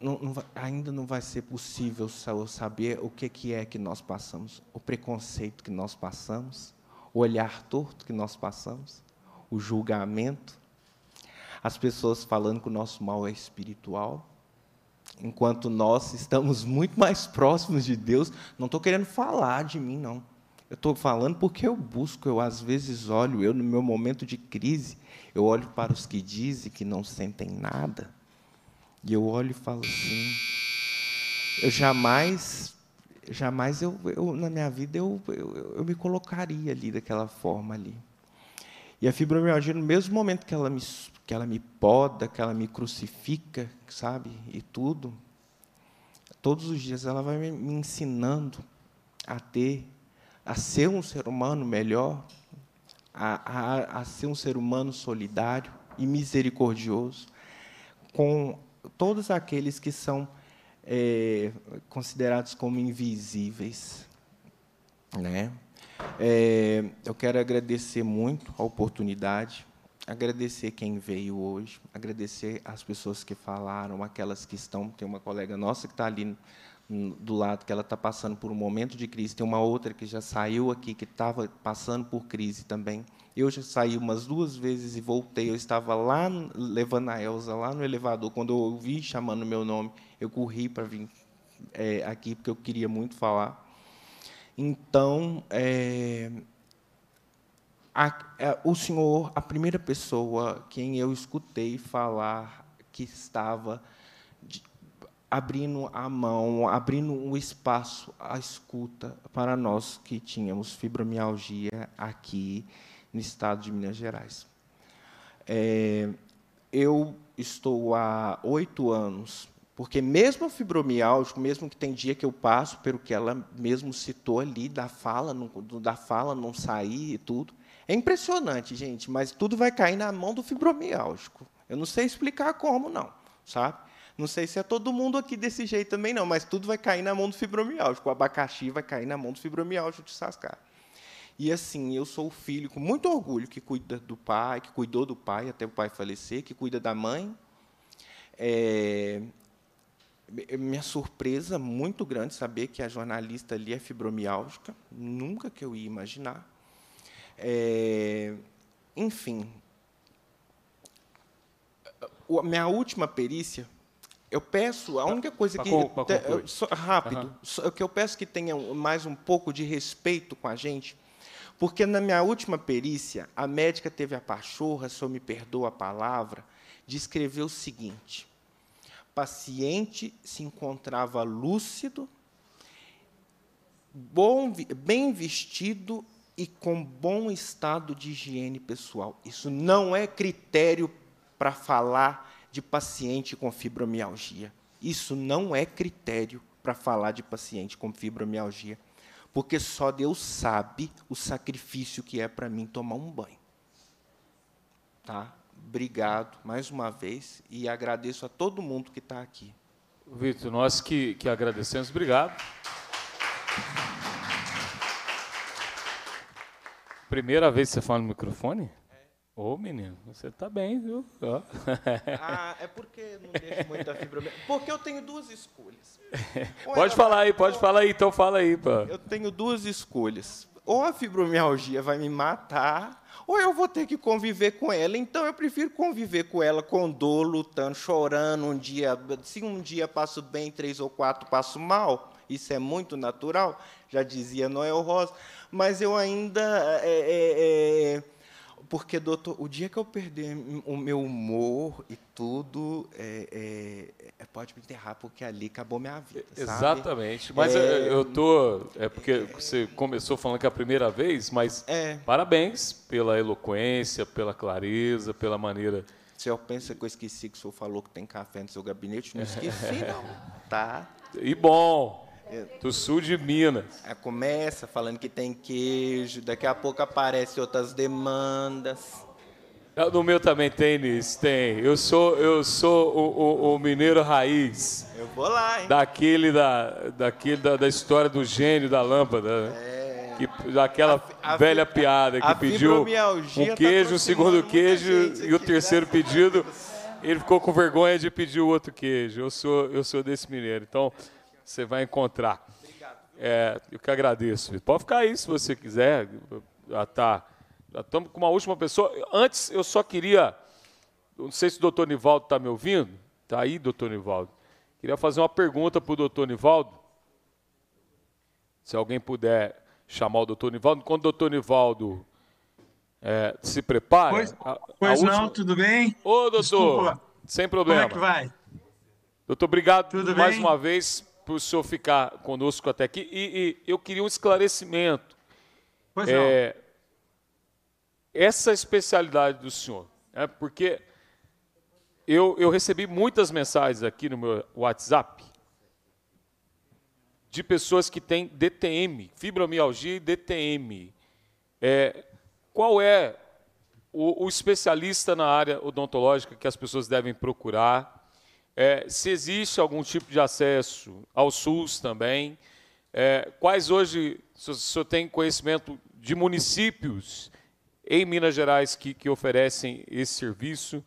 não, não vai, ainda não vai ser possível saber o que, que é que nós passamos, o preconceito que nós passamos, o olhar torto que nós passamos, o julgamento, as pessoas falando que o nosso mal é espiritual, enquanto nós estamos muito mais próximos de Deus. Não estou querendo falar de mim, não. Eu estou falando porque eu busco, eu às vezes olho, eu no meu momento de crise, eu olho para os que dizem que não sentem nada, e eu olho e falo assim: eu jamais jamais eu, eu, na minha vida eu, eu, eu me colocaria ali daquela forma ali. E a fibromialgia, no mesmo momento que ela me, que ela me poda, que ela me crucifica, sabe, e tudo, todos os dias ela vai me ensinando a ter, a ser um ser humano melhor, a, a, a ser um ser humano solidário e misericordioso com todos aqueles que são é, considerados como invisíveis. Né? É, eu quero agradecer muito a oportunidade, agradecer quem veio hoje, agradecer as pessoas que falaram, aquelas que estão. Tem uma colega nossa que está ali do lado, que ela está passando por um momento de crise, tem uma outra que já saiu aqui, que estava passando por crise também. Eu já saí umas duas vezes e voltei. Eu estava lá levando a Elsa lá no elevador, quando eu ouvi chamando meu nome, eu corri para vir é, aqui porque eu queria muito falar. Então, é, a, a, é, o senhor, a primeira pessoa quem eu escutei falar que estava de, abrindo a mão, abrindo um espaço à escuta para nós que tínhamos fibromialgia aqui no estado de Minas Gerais. É, eu estou há oito anos porque mesmo a fibromialgia, mesmo que tem dia que eu passo pelo que ela mesmo citou ali, da fala, não, da fala não sair e tudo, é impressionante, gente, mas tudo vai cair na mão do fibromialgico. Eu não sei explicar como, não, sabe? Não sei se é todo mundo aqui desse jeito também, não, mas tudo vai cair na mão do fibromialgico. O abacaxi vai cair na mão do fibromialgico de Sascar. E assim, eu sou o filho com muito orgulho que cuida do pai, que cuidou do pai até o pai falecer, que cuida da mãe, é, minha surpresa muito grande saber que a jornalista ali é fibromialgica, nunca que eu ia imaginar. É, enfim, minha última perícia, eu peço a única coisa pra, que pra, pra, eu, só, rápido, uhum. só, que eu peço que tenha mais um pouco de respeito com a gente, porque na minha última perícia a médica teve a pachorra, se eu me perdoa a palavra, de escrever o seguinte paciente, se encontrava lúcido, bom, bem vestido e com bom estado de higiene pessoal. Isso não é critério para falar de paciente com fibromialgia. Isso não é critério para falar de paciente com fibromialgia, porque só Deus sabe o sacrifício que é para mim tomar um banho. Tá? obrigado mais uma vez e agradeço a todo mundo que está aqui. Vitor, nós que, que agradecemos, obrigado. Primeira vez que você fala no microfone? É. Ô, oh, menino, você está bem, viu? Oh. Ah, é porque não deixo muita fibra. Porque eu tenho duas escolhas. Ou pode falar aí, pode falar aí, então fala aí. Pô. Eu tenho duas escolhas ou a fibromialgia vai me matar, ou eu vou ter que conviver com ela. Então eu prefiro conviver com ela com dor, lutando, chorando. Um dia, se um dia passo bem, três ou quatro passo mal. Isso é muito natural, já dizia Noel Rosa. Mas eu ainda é, é, é, porque, doutor, o dia que eu perder o meu humor e tudo, é, é, é pode me enterrar, porque ali acabou minha vida. Sabe? Exatamente. É, mas é, eu tô. É porque você começou falando que é a primeira vez, mas é. parabéns pela eloquência, pela clareza, pela maneira. Se eu pensa que eu esqueci que o senhor falou que tem café no seu gabinete, não esqueci, não. Tá? E bom do sul de Minas. Aí começa falando que tem queijo, daqui a pouco aparecem outras demandas. Ah, no meu também tem, nisso tem. Eu sou, eu sou o, o, o mineiro raiz. Eu vou lá, hein? Daquele da, daquele da, da história do gênio da lâmpada. Né? É. Que, daquela a, a, velha piada que pediu um queijo, tá segundo queijo e o terceiro pedido. Ele ficou com vergonha de pedir o outro queijo. Eu sou, eu sou desse mineiro. Então, você vai encontrar. Obrigado. É, eu que agradeço. Pode ficar aí se você quiser. Já tá. Já estamos com uma última pessoa. Antes, eu só queria. Não sei se o doutor Nivaldo está me ouvindo. Está aí, doutor Nivaldo. Queria fazer uma pergunta para o doutor Nivaldo. Se alguém puder chamar o doutor Nivaldo. Quando o doutor Nivaldo é, se prepara. Pois, pois não, tudo bem? Ô, doutor, Desculpa. sem problema. Como é que vai? Doutor, obrigado tudo mais bem? uma vez para o senhor ficar conosco até aqui. E, e eu queria um esclarecimento. Pois é, não. é, Essa especialidade do senhor, é porque eu, eu recebi muitas mensagens aqui no meu WhatsApp de pessoas que têm DTM, fibromialgia e DTM. É, qual é o, o especialista na área odontológica que as pessoas devem procurar? é, se existe algum tipo de acesso ao SUS também, é, quais hoje, se o senhor tem conhecimento de municípios em Minas Gerais que, que oferecem esse serviço,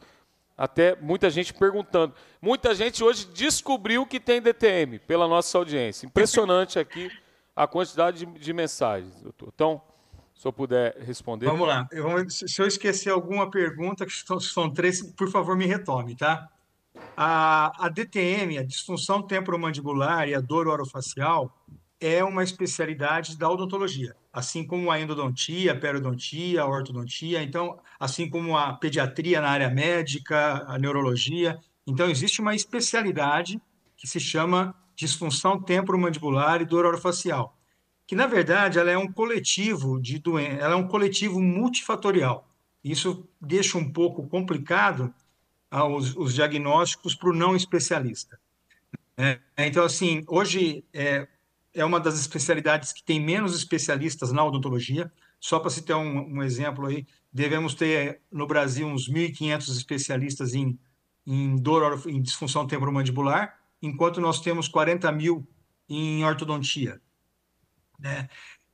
até muita gente perguntando. Muita gente hoje descobriu que tem DTM pela nossa audiência. Impressionante aqui a quantidade de, de mensagens, doutor. Então, se eu puder responder. Vamos lá. Eu, se eu esquecer alguma pergunta, que são, são três, por favor, me retome, tá? A, a DTM, a disfunção temporomandibular e a dor orofacial, é uma especialidade da odontologia, assim como a endodontia, a periodontia, a ortodontia, então, assim como a pediatria na área médica, a neurologia. Então, existe uma especialidade que se chama disfunção temporomandibular e dor orofacial, que na verdade ela é um coletivo de doenças, ela é um coletivo multifatorial. Isso deixa um pouco complicado, os, os diagnósticos para o não especialista. É, então, assim, hoje é, é uma das especialidades que tem menos especialistas na odontologia. Só para se ter um, um, exemplo aí, devemos ter é, no Brasil uns 1.500 especialistas em, em dor, em disfunção temporomandibular, enquanto nós temos 40 mil em ortodontia. Né?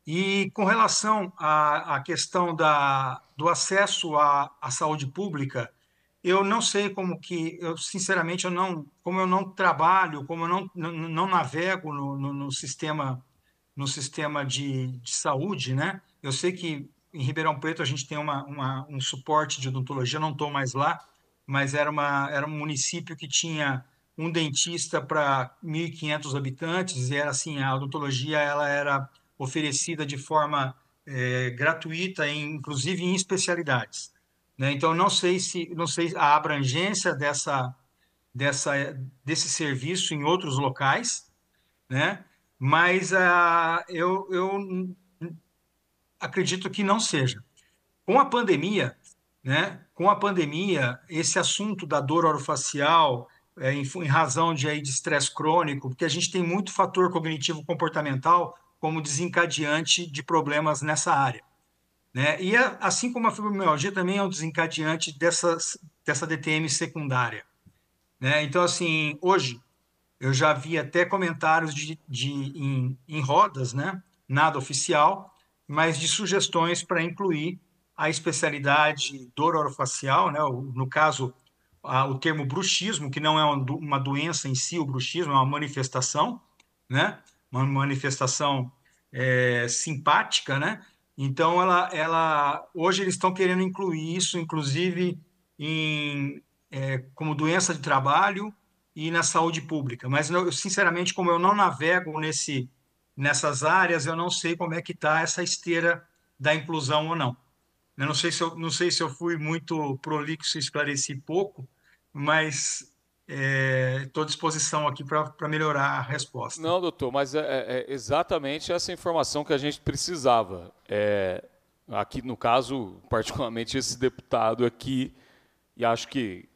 E com relação à, à questão da, do acesso à, à saúde pública, eu não sei como que, eu sinceramente eu não, como eu não trabalho, como eu não, não, não navego no, no, no, sistema no sistema de, de, saúde, né? Eu sei que em Ribeirão Preto a gente tem uma, uma um suporte de odontologia, não estou mais lá, mas era uma era um município que tinha um dentista para 1.500 habitantes e era assim a odontologia ela era oferecida de forma é, gratuita, inclusive em especialidades. Né? Então, não sei se não sei a abrangência dessa, dessa, desse serviço em outros locais, né? mas uh, eu, eu acredito que não seja. Com a pandemia, né? com a pandemia, esse assunto da dor orofacial, é, em, em, razão de, aí, de estresse crônico, porque a gente tem muito fator cognitivo comportamental como desencadeante de problemas nessa área. Né? E a, assim como a fibromialgia também é um desencadeante dessa dessa DTM secundária. Né? Então, assim, hoje eu já vi até comentários de, de em, em rodas, né? nada oficial, mas de sugestões para incluir a especialidade dor orofacial, né? no caso, a, o termo bruxismo, que não é uma, uma doença em si, o bruxismo é uma manifestação, né? uma manifestação é, simpática, né? Então, ela, ela, hoje eles estão querendo incluir isso, inclusive, em, é, como doença de trabalho e na saúde pública. Mas, eu, sinceramente, como eu não navego nesse, nessas áreas, eu não sei como é que está essa esteira da inclusão ou não. Eu não sei se eu, não sei se eu fui muito prolixo e esclareci pouco, mas Estou é, à disposição aqui para melhorar a resposta. Não, doutor, mas é, é, é, exatamente essa informação que a gente precisava. É, aqui, no caso, particularmente esse deputado aqui, e acho que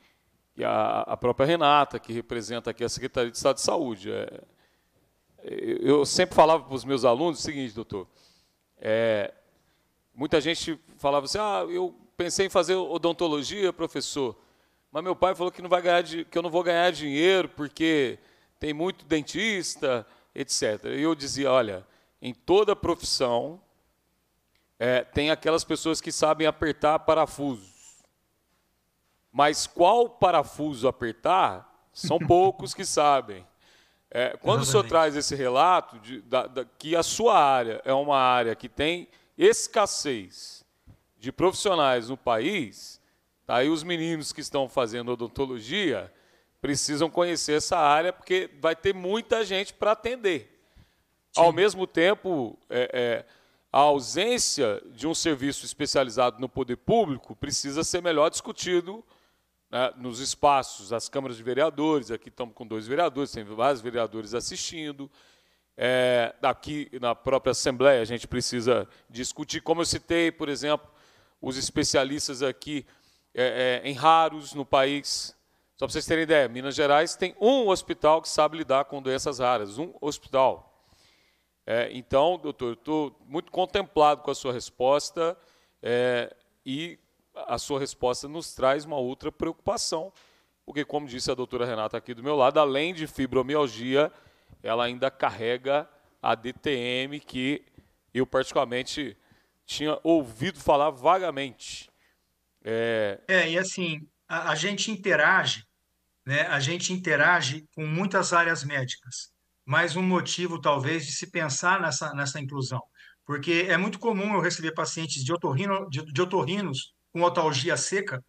e a, a, própria Renata, que representa aqui a Secretaria de Estado de Saúde. É, eu sempre falava para os meus alunos o seguinte, doutor, é, muita gente falava assim, ah, eu pensei em fazer odontologia, professor, mas meu pai falou que, não vai ganhar, que eu não vou ganhar dinheiro porque tem muito dentista, etc. E eu dizia, olha, em toda profissão é, tem aquelas pessoas que sabem apertar parafusos. Mas qual parafuso apertar, são poucos que sabem. É, quando Exatamente. o senhor traz esse relato de, da, da, que a sua área é uma área que tem escassez de profissionais no país, Tá? E os meninos que estão fazendo odontologia precisam conhecer essa área, porque vai ter muita gente para atender. Sim. Ao mesmo tempo, é, é, a ausência de um serviço especializado no poder público precisa ser melhor discutido né, nos espaços, as câmaras de vereadores, aqui estamos com dois vereadores, tem vários vereadores assistindo. É, aqui na própria Assembleia a gente precisa discutir, como eu citei, por exemplo, os especialistas aqui é, é, em raros no país. Só para vocês terem ideia, Minas Gerais tem um hospital que sabe lidar com doenças raras, um hospital. É, então, doutor, estou muito contemplado com a sua resposta é, e a sua resposta nos traz uma outra preocupação, porque, como disse a doutora Renata aqui do meu lado, além de fibromialgia, ela ainda carrega a DTM, que eu particularmente tinha ouvido falar vagamente. É, é e assim, a, a gente interage, né? A gente interage com muitas áreas médicas. Mais um motivo, talvez, de se pensar nessa, nessa inclusão. Porque é muito comum eu receber pacientes de, otorrino, de, de otorrinos com otalgia seca,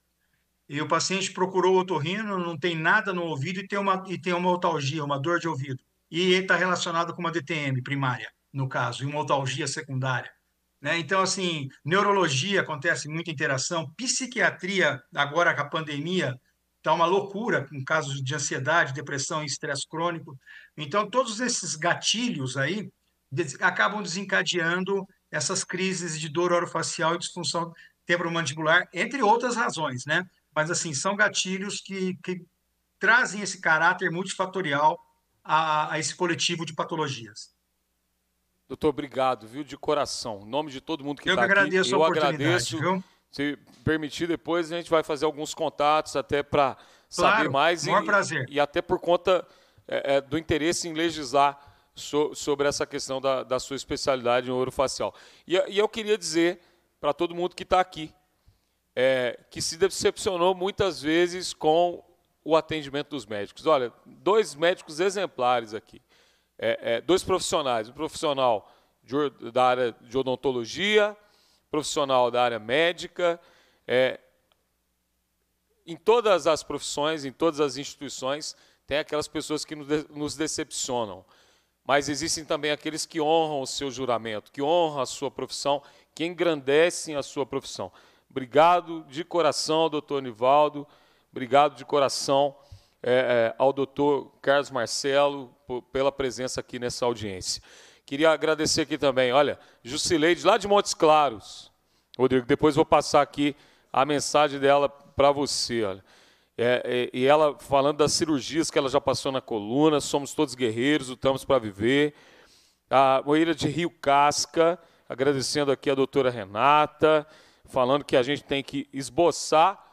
e o paciente procurou o otorrino, não tem nada no ouvido e tem uma, e tem uma otalgia, uma dor de ouvido. E está relacionado com uma DTM primária, no caso, e uma otalgia secundária. Né? Então, assim, neurologia acontece muita interação, psiquiatria, agora com a pandemia, está uma loucura com casos de ansiedade, depressão e estresse crônico. Então, todos esses gatilhos aí acabam desencadeando essas crises de dor orofacial e disfunção temporomandibular, entre outras razões, né? Mas, assim, são gatilhos que, que trazem esse caráter multifatorial a, a esse coletivo de patologias. Doutor, obrigado, viu, de coração. Em nome de todo mundo que está aqui. Eu agradeço eu oportunidade, agradeço, viu? Se permitir, depois a gente vai fazer alguns contatos até para claro, saber mais. Maior e, prazer. E até por conta é, é, do interesse em legislar so, sobre essa questão da, da sua especialidade em ouro E, e eu queria dizer para todo mundo que está aqui é, que se decepcionou muitas vezes com o atendimento dos médicos. Olha, dois médicos exemplares aqui é, é, dois profissionais, um profissional de, da área de odontologia, profissional da área médica, é, em todas as profissões, em todas as instituições, tem aquelas pessoas que nos decepcionam. Mas existem também aqueles que honram o seu juramento, que honram a sua profissão, que engrandecem a sua profissão. Obrigado de coração, doutor Nivaldo. Obrigado de coração é, é, ao doutor Carlos Marcelo, pela presença aqui nessa audiência. Queria agradecer aqui também, olha, Jusileide, lá de Montes Claros. Rodrigo, depois vou passar aqui a mensagem dela para você. Olha. É, é, e ela falando das cirurgias que ela já passou na coluna, somos todos guerreiros, lutamos para viver. A moira de Rio Casca, agradecendo aqui a doutora Renata, falando que a gente tem que esboçar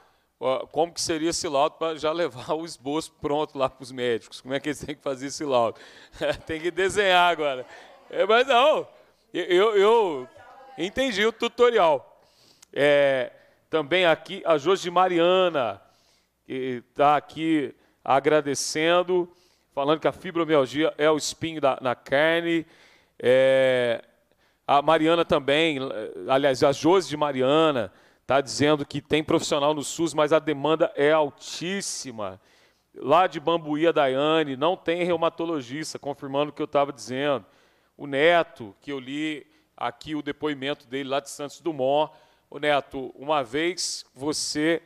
como que seria esse laudo para já levar o esboço pronto lá para os médicos? Como é que eles têm que fazer esse laudo? Tem que desenhar agora. É, mas não, eu, eu, entendi o tutorial. É, também aqui a Josi Mariana está aqui agradecendo, falando que a fibromialgia é o espinho da, na carne. É, a Mariana também, eh, aliás, a Josi de Mariana Está dizendo que tem profissional no SUS, mas a demanda é altíssima. Lá de Bambuí, a Daiane, não tem reumatologista, confirmando o que eu estava dizendo. O Neto, que eu li aqui o depoimento dele lá de Santos Dumont. O Neto, uma vez você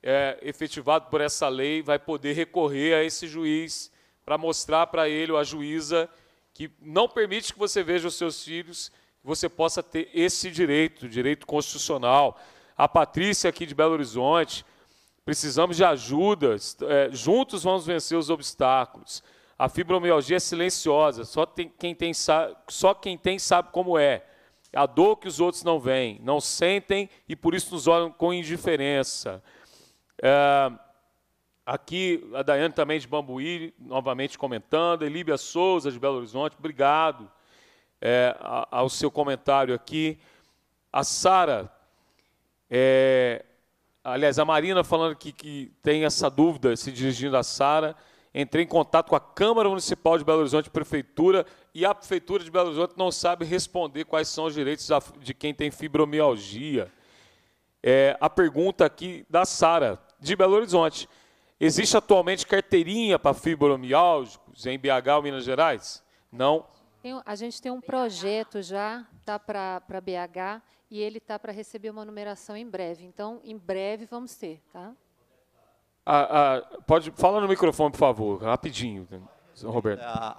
é, efetivado por essa lei, vai poder recorrer a esse juiz para mostrar para ele ou a juíza que não permite que você veja os seus filhos, que você possa ter esse direito, direito constitucional a Patrícia aqui de Belo Horizonte. Precisamos de ajuda, é, juntos vamos vencer os obstáculos. A fibromialgia é silenciosa, só, tem, quem tem, só quem tem sabe como é. A dor que os outros não veem, não sentem e por isso nos olham com indiferença. É, aqui a Daiane também de Bambuí, novamente comentando. Elíbia Souza de Belo Horizonte, obrigado é, ao seu comentário aqui. A Sara é, aliás, a Marina falando que, que tem essa dúvida, se dirigindo à Sara. Entrei em contato com a Câmara Municipal de Belo Horizonte, Prefeitura, e a Prefeitura de Belo Horizonte não sabe responder quais são os direitos de quem tem fibromialgia. É, a pergunta aqui da Sara, de Belo Horizonte. Existe atualmente carteirinha para fibromialgicos em BH ou Minas Gerais? Não. a gente tem um projeto já, tá para BH, e ele está para receber uma numeração em breve. Então, em breve vamos ter, tá? Ah, ah, pode fala no microfone, por favor, rapidinho, Roberto. É, a,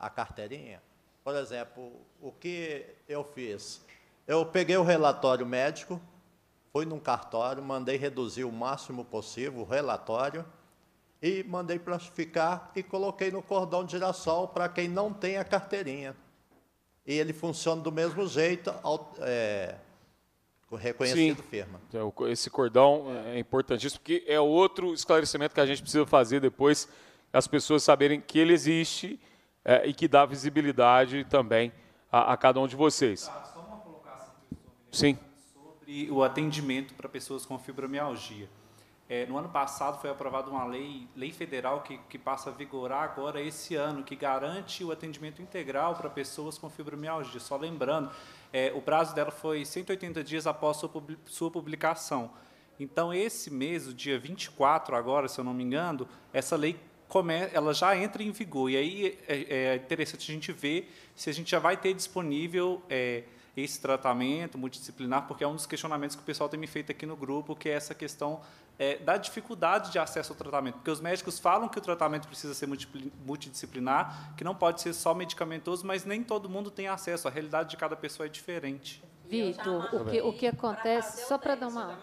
a, a carteirinha, por exemplo, o que eu fiz? Eu peguei o relatório médico, fui num cartório, mandei reduzir o máximo possível o relatório e mandei plastificar e coloquei no cordão de girassol para quem não tem a carteirinha e ele funciona do mesmo jeito, é, reconhecido Sim. firma. Então, esse cordão é, é. importantíssimo, porque é outro esclarecimento que a gente precisa fazer depois, as pessoas saberem que ele existe é, e que dá visibilidade também a, a cada um de vocês. Tá, só uma colocação Sim. sobre o atendimento para pessoas com fibromialgia. É, no ano passado foi aprovada uma lei, lei federal que, que passa a vigorar agora esse ano, que garante o atendimento integral para pessoas com fibromialgia. Só lembrando, é, o prazo dela foi 180 dias após sua, sua publicação. Então, esse mês, o dia 24 agora, se eu não me engano, essa lei ela já entra em vigor. E aí é, é, interessante a gente ver se a gente já vai ter disponível é, esse tratamento multidisciplinar, porque é um dos questionamentos que o pessoal tem me feito aqui no grupo, que é essa questão é, da dificuldade de acesso ao tratamento. Porque os médicos falam que o tratamento precisa ser multidisciplinar, que não pode ser só medicamentoso, mas nem todo mundo tem acesso. A realidade de cada pessoa é diferente. Vitor, o que, o que acontece, só para dar uma...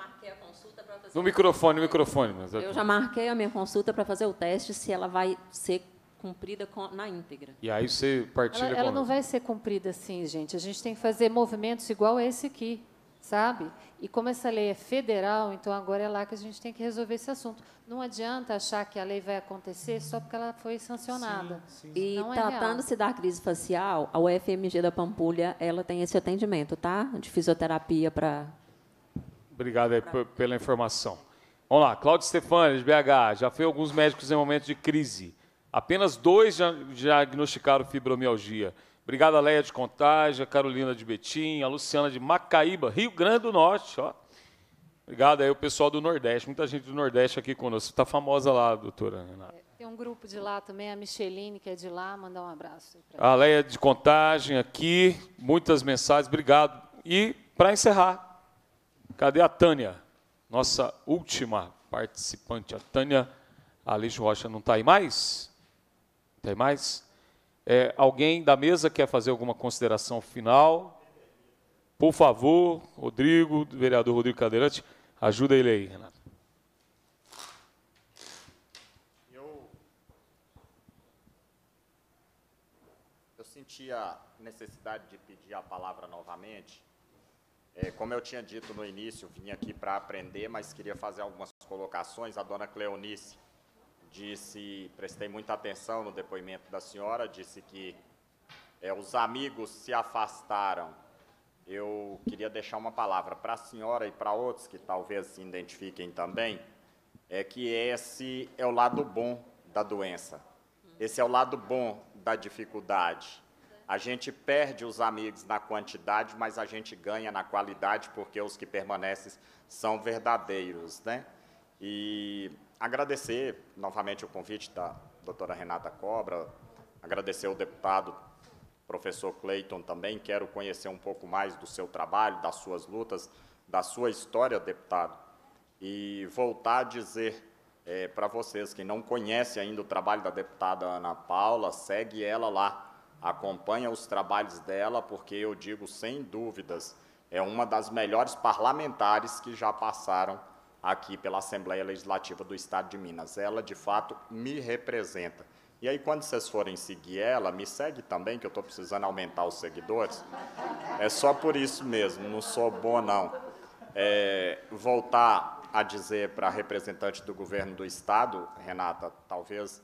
No microfone, no microfone. Mas... Eu já marquei a minha consulta para fazer o teste se ela vai ser cumprida com, na íntegra. E aí você partilha ela, ela não vai ser cumprida assim, gente. A gente tem que fazer movimentos igual esse aqui, sabe? E como essa lei é federal, então agora é lá que a gente tem que resolver esse assunto. Não adianta achar que a lei vai acontecer só porque ela foi sancionada. Sim, sim, E é tratando-se é da crise facial, a UFMG da Pampulha, ela tem esse atendimento, tá? De fisioterapia para Obrigado pra... pela informação. Vamos lá, Cláudio Stefani, de BH. Já foi alguns médicos em momentos de crise. Apenas dois diagnosticaram fibromialgia. Obrigado a Leia de Contagem, a Carolina de Betim, a Luciana de Macaíba, Rio Grande do Norte. Ó. Obrigado aí o pessoal do Nordeste, muita gente do Nordeste aqui conosco. Está famosa lá, doutora Renata. É, tem um grupo de lá também, a Micheline, que é de lá, mandar um abraço. a Leia de Contagem aqui, muitas mensagens, obrigado. E, para encerrar, cadê a Tânia? Nossa última participante, a Tânia Alex Rocha, não está aí mais? Tem mais? É, alguém da mesa quer fazer alguma consideração final? Por favor, Rodrigo, vereador Rodrigo Cadeirante, ajuda ele aí, Renato. Eu, eu senti a necessidade de pedir a palavra novamente. É, como eu tinha dito no início, vim aqui para aprender, mas queria fazer algumas colocações. A dona Cleonice disse, prestei muita atenção no depoimento da senhora, disse que é, os amigos se afastaram. Eu queria deixar uma palavra para a senhora e para outros que talvez se identifiquem também, é que esse é o lado bom da doença. Esse é o lado bom da dificuldade. A gente perde os amigos na quantidade, mas a gente ganha na qualidade, porque os que permanecem são verdadeiros, né? E agradecer novamente o convite da doutora Renata Cobra, agradecer ao deputado professor Cleiton também, quero conhecer um pouco mais do seu trabalho, das suas lutas, da sua história, deputado, e voltar a dizer é, eh, para vocês que não conhecem ainda o trabalho da deputada Ana Paula, segue ela lá, acompanha os trabalhos dela, porque eu digo sem dúvidas, é uma das melhores parlamentares que já passaram aqui pela Assembleia Legislativa do Estado de Minas. Ela, de fato, me representa. E aí, quando vocês forem seguir ela, me segue também, que eu estou precisando aumentar os seguidores. É só por isso mesmo, não sou bom, não. É, voltar a dizer para a representante do governo do Estado, Renata, talvez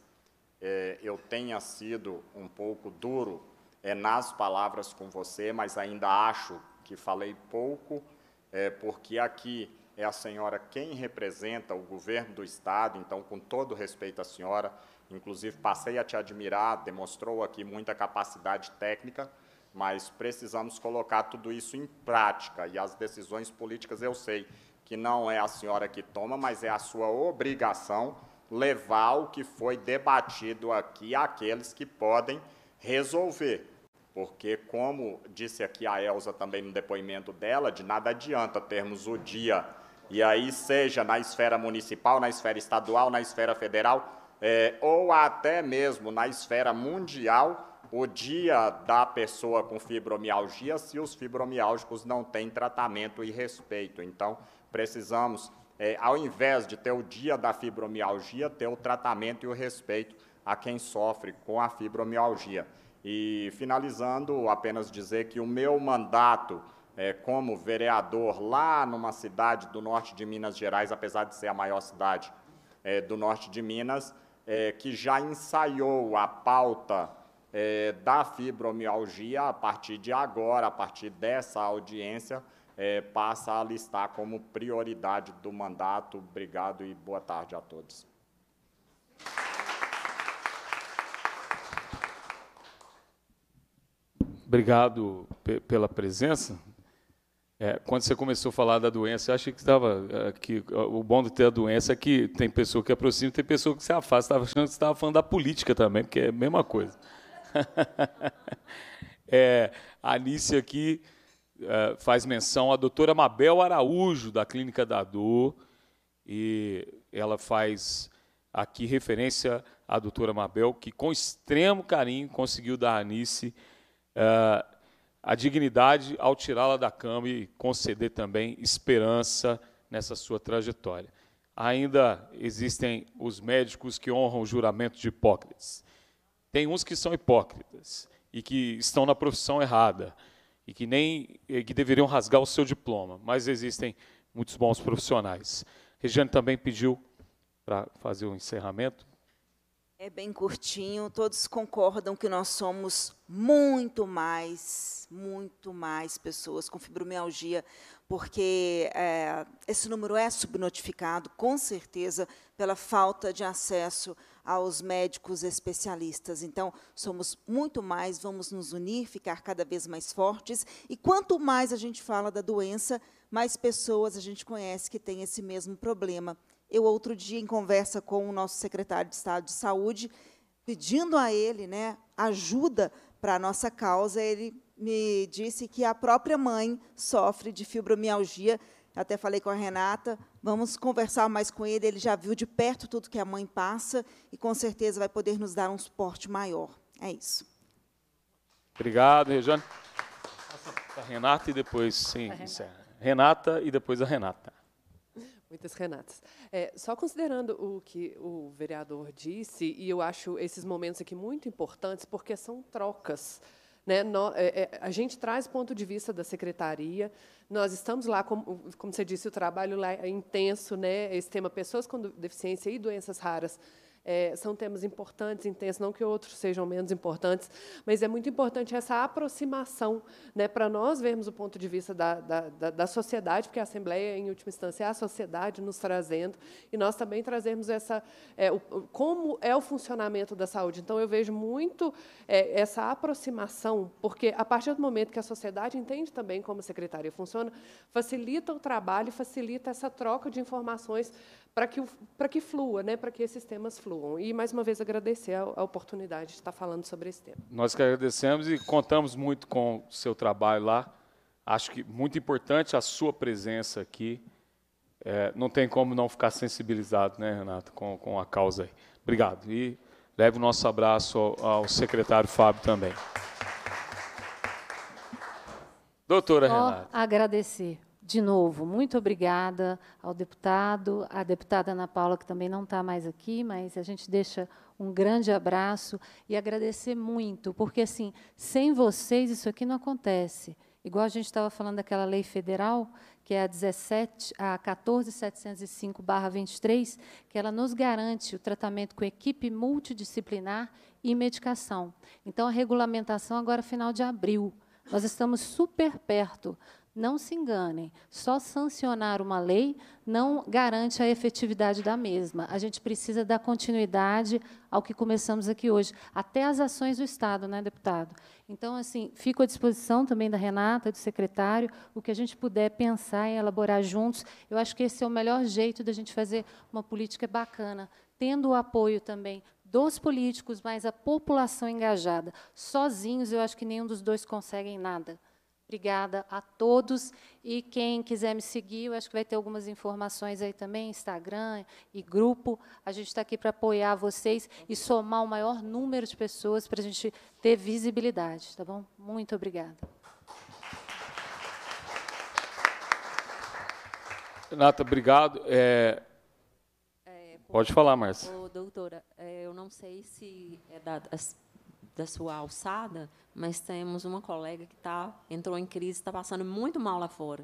é, eu tenha sido um pouco duro é, nas palavras com você, mas ainda acho que falei pouco, é, porque aqui é a senhora quem representa o governo do Estado, então, com todo respeito à senhora, inclusive passei a te admirar, demonstrou aqui muita capacidade técnica, mas precisamos colocar tudo isso em prática e as decisões políticas eu sei que não é a senhora que toma, mas é a sua obrigação levar o que foi debatido aqui àqueles que podem resolver. Porque, como disse aqui a Elsa também no depoimento dela, de nada adianta termos o dia e aí seja na esfera municipal, na esfera estadual, na esfera federal, é, ou até mesmo na esfera mundial, o dia da pessoa com fibromialgia, se os fibromiálgicos não têm tratamento e respeito. Então, precisamos, é, ao invés de ter o dia da fibromialgia, ter o tratamento e o respeito a quem sofre com a fibromialgia. E finalizando, apenas dizer que o meu mandato é, como vereador lá numa cidade do norte de Minas Gerais, apesar de ser a maior cidade é, do norte de Minas, é, que já ensaiou a pauta é, da fibromialgia a partir de agora, a partir dessa audiência, é, passa a listar como prioridade do mandato. Obrigado e boa tarde a todos. Obrigado pela presença. É, quando você começou a falar da doença, eu achei que estava é, que é, o bom de ter a doença é que tem pessoa que aproxima, tem pessoa que se afasta. Estava achando que você estava falando da política também, porque é a mesma coisa. é, a Anice aqui é, faz menção à doutora Mabel Araújo, da Clínica da Dor, e ela faz aqui referência à doutora Mabel, que com extremo carinho conseguiu dar a Anice a dignidade ao tirá-la da cama e conceder também esperança nessa sua trajetória. Ainda existem os médicos que honram o juramento de Hipócrates. Tem uns que são hipócritas e que estão na profissão errada e que nem que deveriam rasgar o seu diploma, mas existem muitos bons profissionais. Regiane também pediu para fazer o um encerramento. É bem curtinho, todos concordam que nós somos muito mais, muito mais pessoas com fibromialgia, porque é, esse número é subnotificado, com certeza, pela falta de acesso aos médicos especialistas. Então, somos muito mais, vamos nos unir, ficar cada vez mais fortes. E quanto mais a gente fala da doença, mais pessoas a gente conhece que têm esse mesmo problema. Eu, outro dia, em conversa com o nosso secretário de Estado de Saúde, pedindo a ele né, ajuda para a nossa causa, ele me disse que a própria mãe sofre de fibromialgia. Eu até falei com a Renata, vamos conversar mais com ele. Ele já viu de perto tudo que a mãe passa e com certeza vai poder nos dar um suporte maior. É isso. Obrigado, Rejane. A Renata e depois, sim, Renata. Renata e depois a Renata. Muitas Renatas. É, só considerando o que o vereador disse, e eu acho esses momentos aqui muito importantes, porque são trocas. Né? No, é, é, a gente traz o ponto de vista da secretaria, nós estamos lá, como, como você disse, o trabalho lá é intenso, né? esse tema pessoas com deficiência e doenças raras é, são temas importantes, intensos, não que outros sejam menos importantes, mas é muito importante essa aproximação né, para nós vermos o ponto de vista da, da, da, sociedade, porque a Assembleia, em última instância, é a sociedade nos trazendo, e nós também trazemos essa, é, o, como é o funcionamento da saúde. Então, eu vejo muito é, essa aproximação, porque, a partir do momento que a sociedade entende também como a secretaria funciona, facilita o trabalho, facilita essa troca de informações para que, para que flua, né, para que esses temas fluam. E, mais uma vez, agradecer a, a, oportunidade de estar falando sobre esse tema. Nós que agradecemos e contamos muito com o seu trabalho lá. Acho que muito importante a sua presença aqui. É, não tem como não ficar sensibilizado, né, Renato, com, com a causa aí. Obrigado. E leve o nosso abraço ao, ao secretário Fábio também. Doutora Só Renata. agradecer de novo, muito obrigada ao deputado, à deputada Ana Paula, que também não está mais aqui, mas a gente deixa um grande abraço e agradecer muito, porque, assim, sem vocês isso aqui não acontece. Igual a gente estava falando daquela lei federal, que é a, 17, a 14705-23, que ela nos garante o tratamento com equipe multidisciplinar e medicação. Então, a regulamentação agora é final de abril. Nós estamos super perto. Não se enganem, só sancionar uma lei não garante a efetividade da mesma. A gente precisa dar continuidade ao que começamos aqui hoje, até as ações do Estado, né, deputado? Então, assim, fico à disposição também da Renata, do secretário, o que a gente puder pensar e elaborar juntos. Eu acho que esse é o melhor jeito da gente fazer uma política bacana, tendo o apoio também dos políticos, mas a população engajada. Sozinhos, eu acho que nenhum dos dois consegue nada. Obrigada a todos. E quem quiser me seguir, eu acho que vai ter algumas informações aí também, Instagram e grupo. A gente está aqui para apoiar vocês e somar o maior número de pessoas para a gente ter visibilidade, tá bom? Muito obrigada. Renata, obrigado. É... É, Pode falar, Márcia. Doutora, é, eu não sei se é dado, da sua alçada, mas temos uma colega que tá, entrou em crise, está passando muito mal lá fora.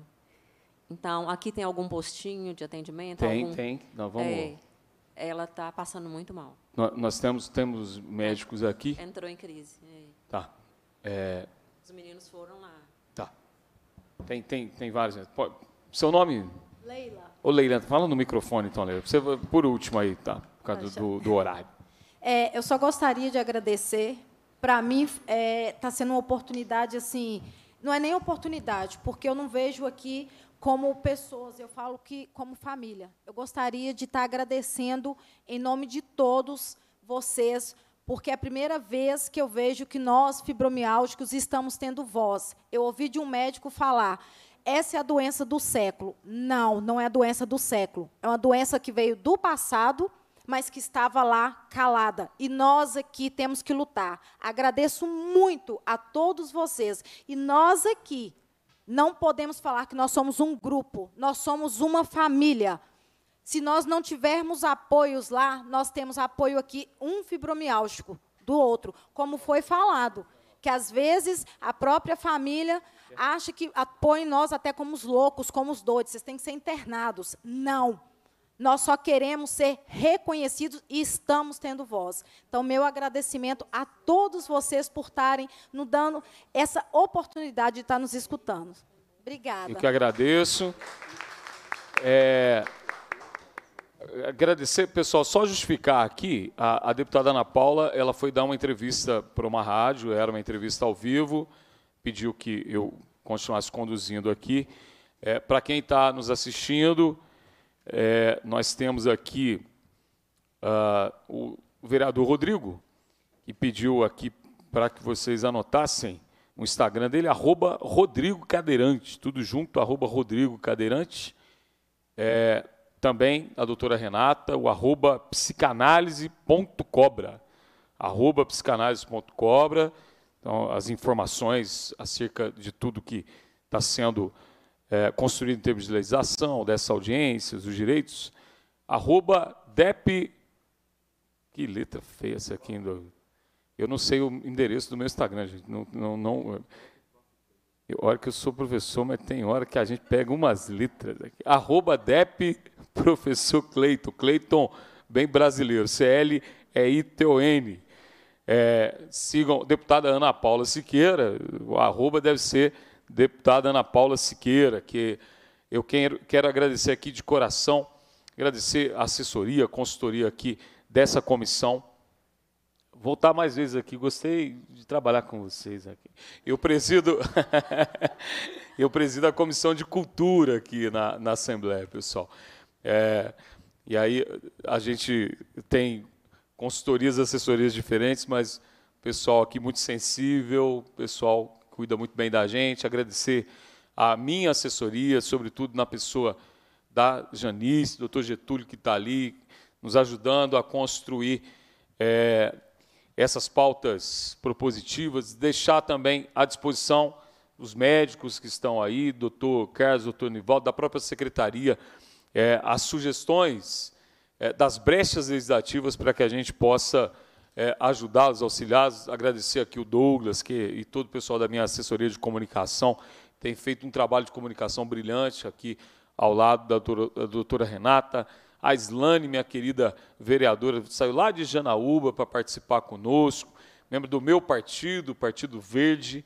Então, aqui tem algum postinho de atendimento? Tem, algum, tem. Não, vamos... É, ela está passando muito mal. Nós, nós, temos, temos médicos aqui. Entrou em crise. Tá. É... Os meninos foram lá. Tá. Tem, tem, tem vários. Seu nome? Leila. Ô, Leila, fala no microfone, então, Leila. Você, por último aí, tá? Por causa do, do, do horário. É, eu só gostaria de agradecer para mim, está é, tá sendo uma oportunidade assim. Não é nem oportunidade, porque eu não vejo aqui como pessoas, eu falo que como família. Eu gostaria de estar tá agradecendo em nome de todos vocês, porque é a primeira vez que eu vejo que nós, fibromiálgicos, estamos tendo voz. Eu ouvi de um médico falar. Essa é a doença do século. Não, não é a doença do século. É uma doença que veio do passado mas que estava lá calada. E nós aqui temos que lutar. Agradeço muito a todos vocês. E nós aqui não podemos falar que nós somos um grupo, nós somos uma família. Se nós não tivermos apoios lá, nós temos apoio aqui, um fibromiálgico do outro, como foi falado. Que às vezes a própria família acha que põe nós até como os loucos, como os doidos, vocês têm que ser internados. Não. Nós só queremos ser reconhecidos e estamos tendo voz. Então, meu agradecimento a todos vocês por estarem nos dando essa oportunidade de estar nos escutando. Obrigada. Eu que agradeço. É, agradecer, pessoal, só justificar aqui, a, a, deputada Ana Paula, ela foi dar uma entrevista para uma rádio, era uma entrevista ao vivo, pediu que eu continuasse conduzindo aqui. É, para quem está nos assistindo, é, nós temos aqui uh, o vereador Rodrigo, que pediu aqui para que vocês anotassem o Instagram dele, arroba Rodrigo Cadeirante, tudo junto, arroba Rodrigo Cadeirante. É, também a doutora Renata, o arroba psicanálise.cobra, arroba psicanálise.cobra. Então, as informações acerca de tudo que está sendo é, construído em termos de legislação, dessas audiências, os direitos, arroba dep... Que letra feia essa aqui. Ainda. Eu não sei o endereço do meu Instagram, gente. Não, não, não... É, eu, hora que eu sou professor, mas tem hora que a gente pega umas letras aqui. Arroba dep professor Cleiton. Cleiton, bem brasileiro. C-L-E-I-T-O-N. É, sigam deputada Ana Paula Siqueira, o arroba deve ser deputada Ana Paula Siqueira, que eu quero, agradecer aqui de coração, agradecer a assessoria, a consultoria aqui dessa comissão. Voltar mais vezes aqui, gostei de trabalhar com vocês aqui. Eu presido, eu presido a comissão de cultura aqui na, na Assembleia, pessoal. É, e aí a gente tem consultorias, assessorias diferentes, mas pessoal aqui muito sensível, pessoal cuida muito bem da gente, agradecer a minha assessoria, sobretudo na pessoa da Janice, doutor Getúlio, que está ali, nos ajudando a construir é, essas pautas propositivas, deixar também à disposição os médicos que estão aí, doutor Carlos, doutor Nivaldo, da própria secretaria, é, as sugestões é, das brechas legislativas para que a gente possa é, ajudá-los, auxiliá-los. Agradecer aqui o Douglas que, e todo o pessoal da minha assessoria de comunicação, tem feito um trabalho de comunicação brilhante aqui ao lado da doutora, da doutora Renata. A Islane, minha querida vereadora, saiu lá de Janaúba para participar conosco, membro do meu partido, o Partido Verde.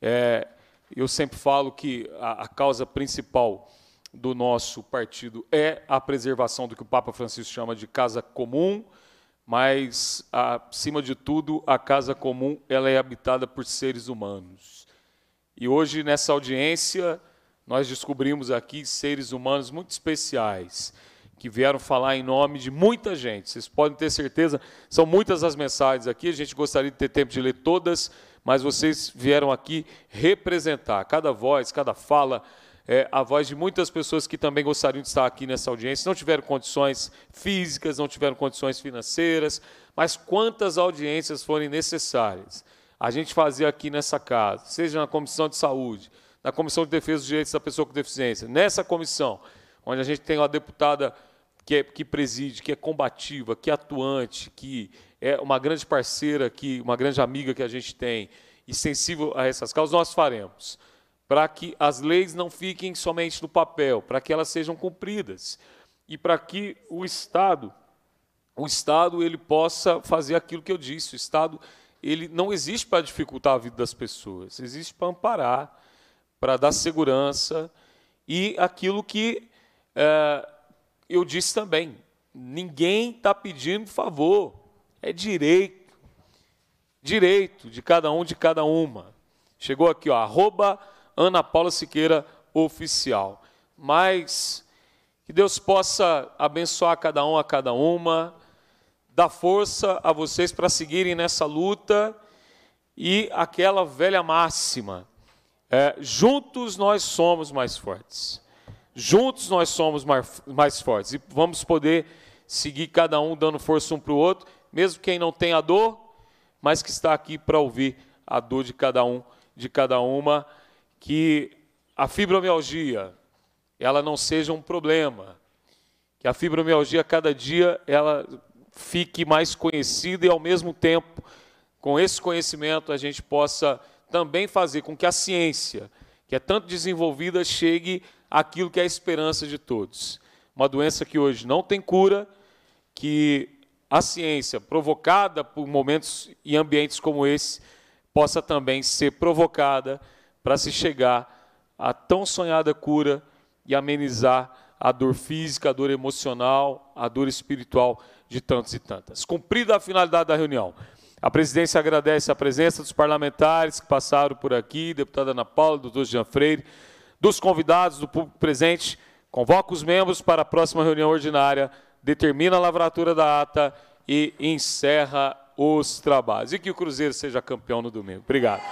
É, eu sempre falo que a, a causa principal do nosso partido é a preservação do que o Papa Francisco chama de casa comum, mas acima de tudo, a casa comum ela é habitada por seres humanos. E hoje nessa audiência nós descobrimos aqui seres humanos muito especiais que vieram falar em nome de muita gente. Vocês podem ter certeza, são muitas as mensagens aqui, a gente gostaria de ter tempo de ler todas, mas vocês vieram aqui representar cada voz, cada fala, é, a voz de muitas pessoas que também gostariam de estar aqui nessa audiência, não tiveram condições físicas, não tiveram condições financeiras, mas quantas audiências forem necessárias. A gente fazia aqui nessa casa, seja na Comissão de Saúde, na Comissão de Defesa dos Direitos da Pessoa com Deficiência, nessa comissão, onde a gente tem uma deputada que, é, que preside, que é combativa, que é atuante, que é uma grande parceira, que, uma grande amiga que a gente tem e sensível a essas causas, nós faremos para que as leis não fiquem somente no papel, para que elas sejam cumpridas e para que o Estado, o Estado ele possa fazer aquilo que eu disse, o Estado ele não existe para dificultar a vida das pessoas, existe para amparar, para dar segurança e aquilo que é, eu disse também, ninguém está pedindo favor, é direito, direito de cada um, de cada uma. Chegou aqui, ó, arroba Ana Paula Siqueira Oficial. Mas que Deus possa abençoar cada um a cada uma, dar força a vocês para seguirem nessa luta e aquela velha máxima: é, juntos nós somos mais fortes. Juntos nós somos mais, mais fortes e vamos poder seguir cada um dando força um para o outro, mesmo quem não tem a dor, mas que está aqui para ouvir a dor de cada um, de cada uma que a fibromialgia ela não seja um problema, que a fibromialgia cada dia ela fique mais conhecida e ao mesmo tempo, com esse conhecimento, a gente possa também fazer com que a ciência, que é tanto desenvolvida, chegue àquilo que é a esperança de todos. Uma doença que hoje não tem cura, que a ciência, provocada por momentos e ambientes como esse, possa também ser provocada para se chegar à tão sonhada cura e amenizar a dor física, a dor emocional, a dor espiritual de tantos e tantas. Cumprida a finalidade da reunião. A presidência agradece a presença dos parlamentares que passaram por aqui, deputada Ana Paula, doutor Jean Freire, dos convidados, do público presente. Convoca os membros para a próxima reunião ordinária, determina a lavratura da ata e encerra os trabalhos. E que o Cruzeiro seja campeão no domingo. Obrigado.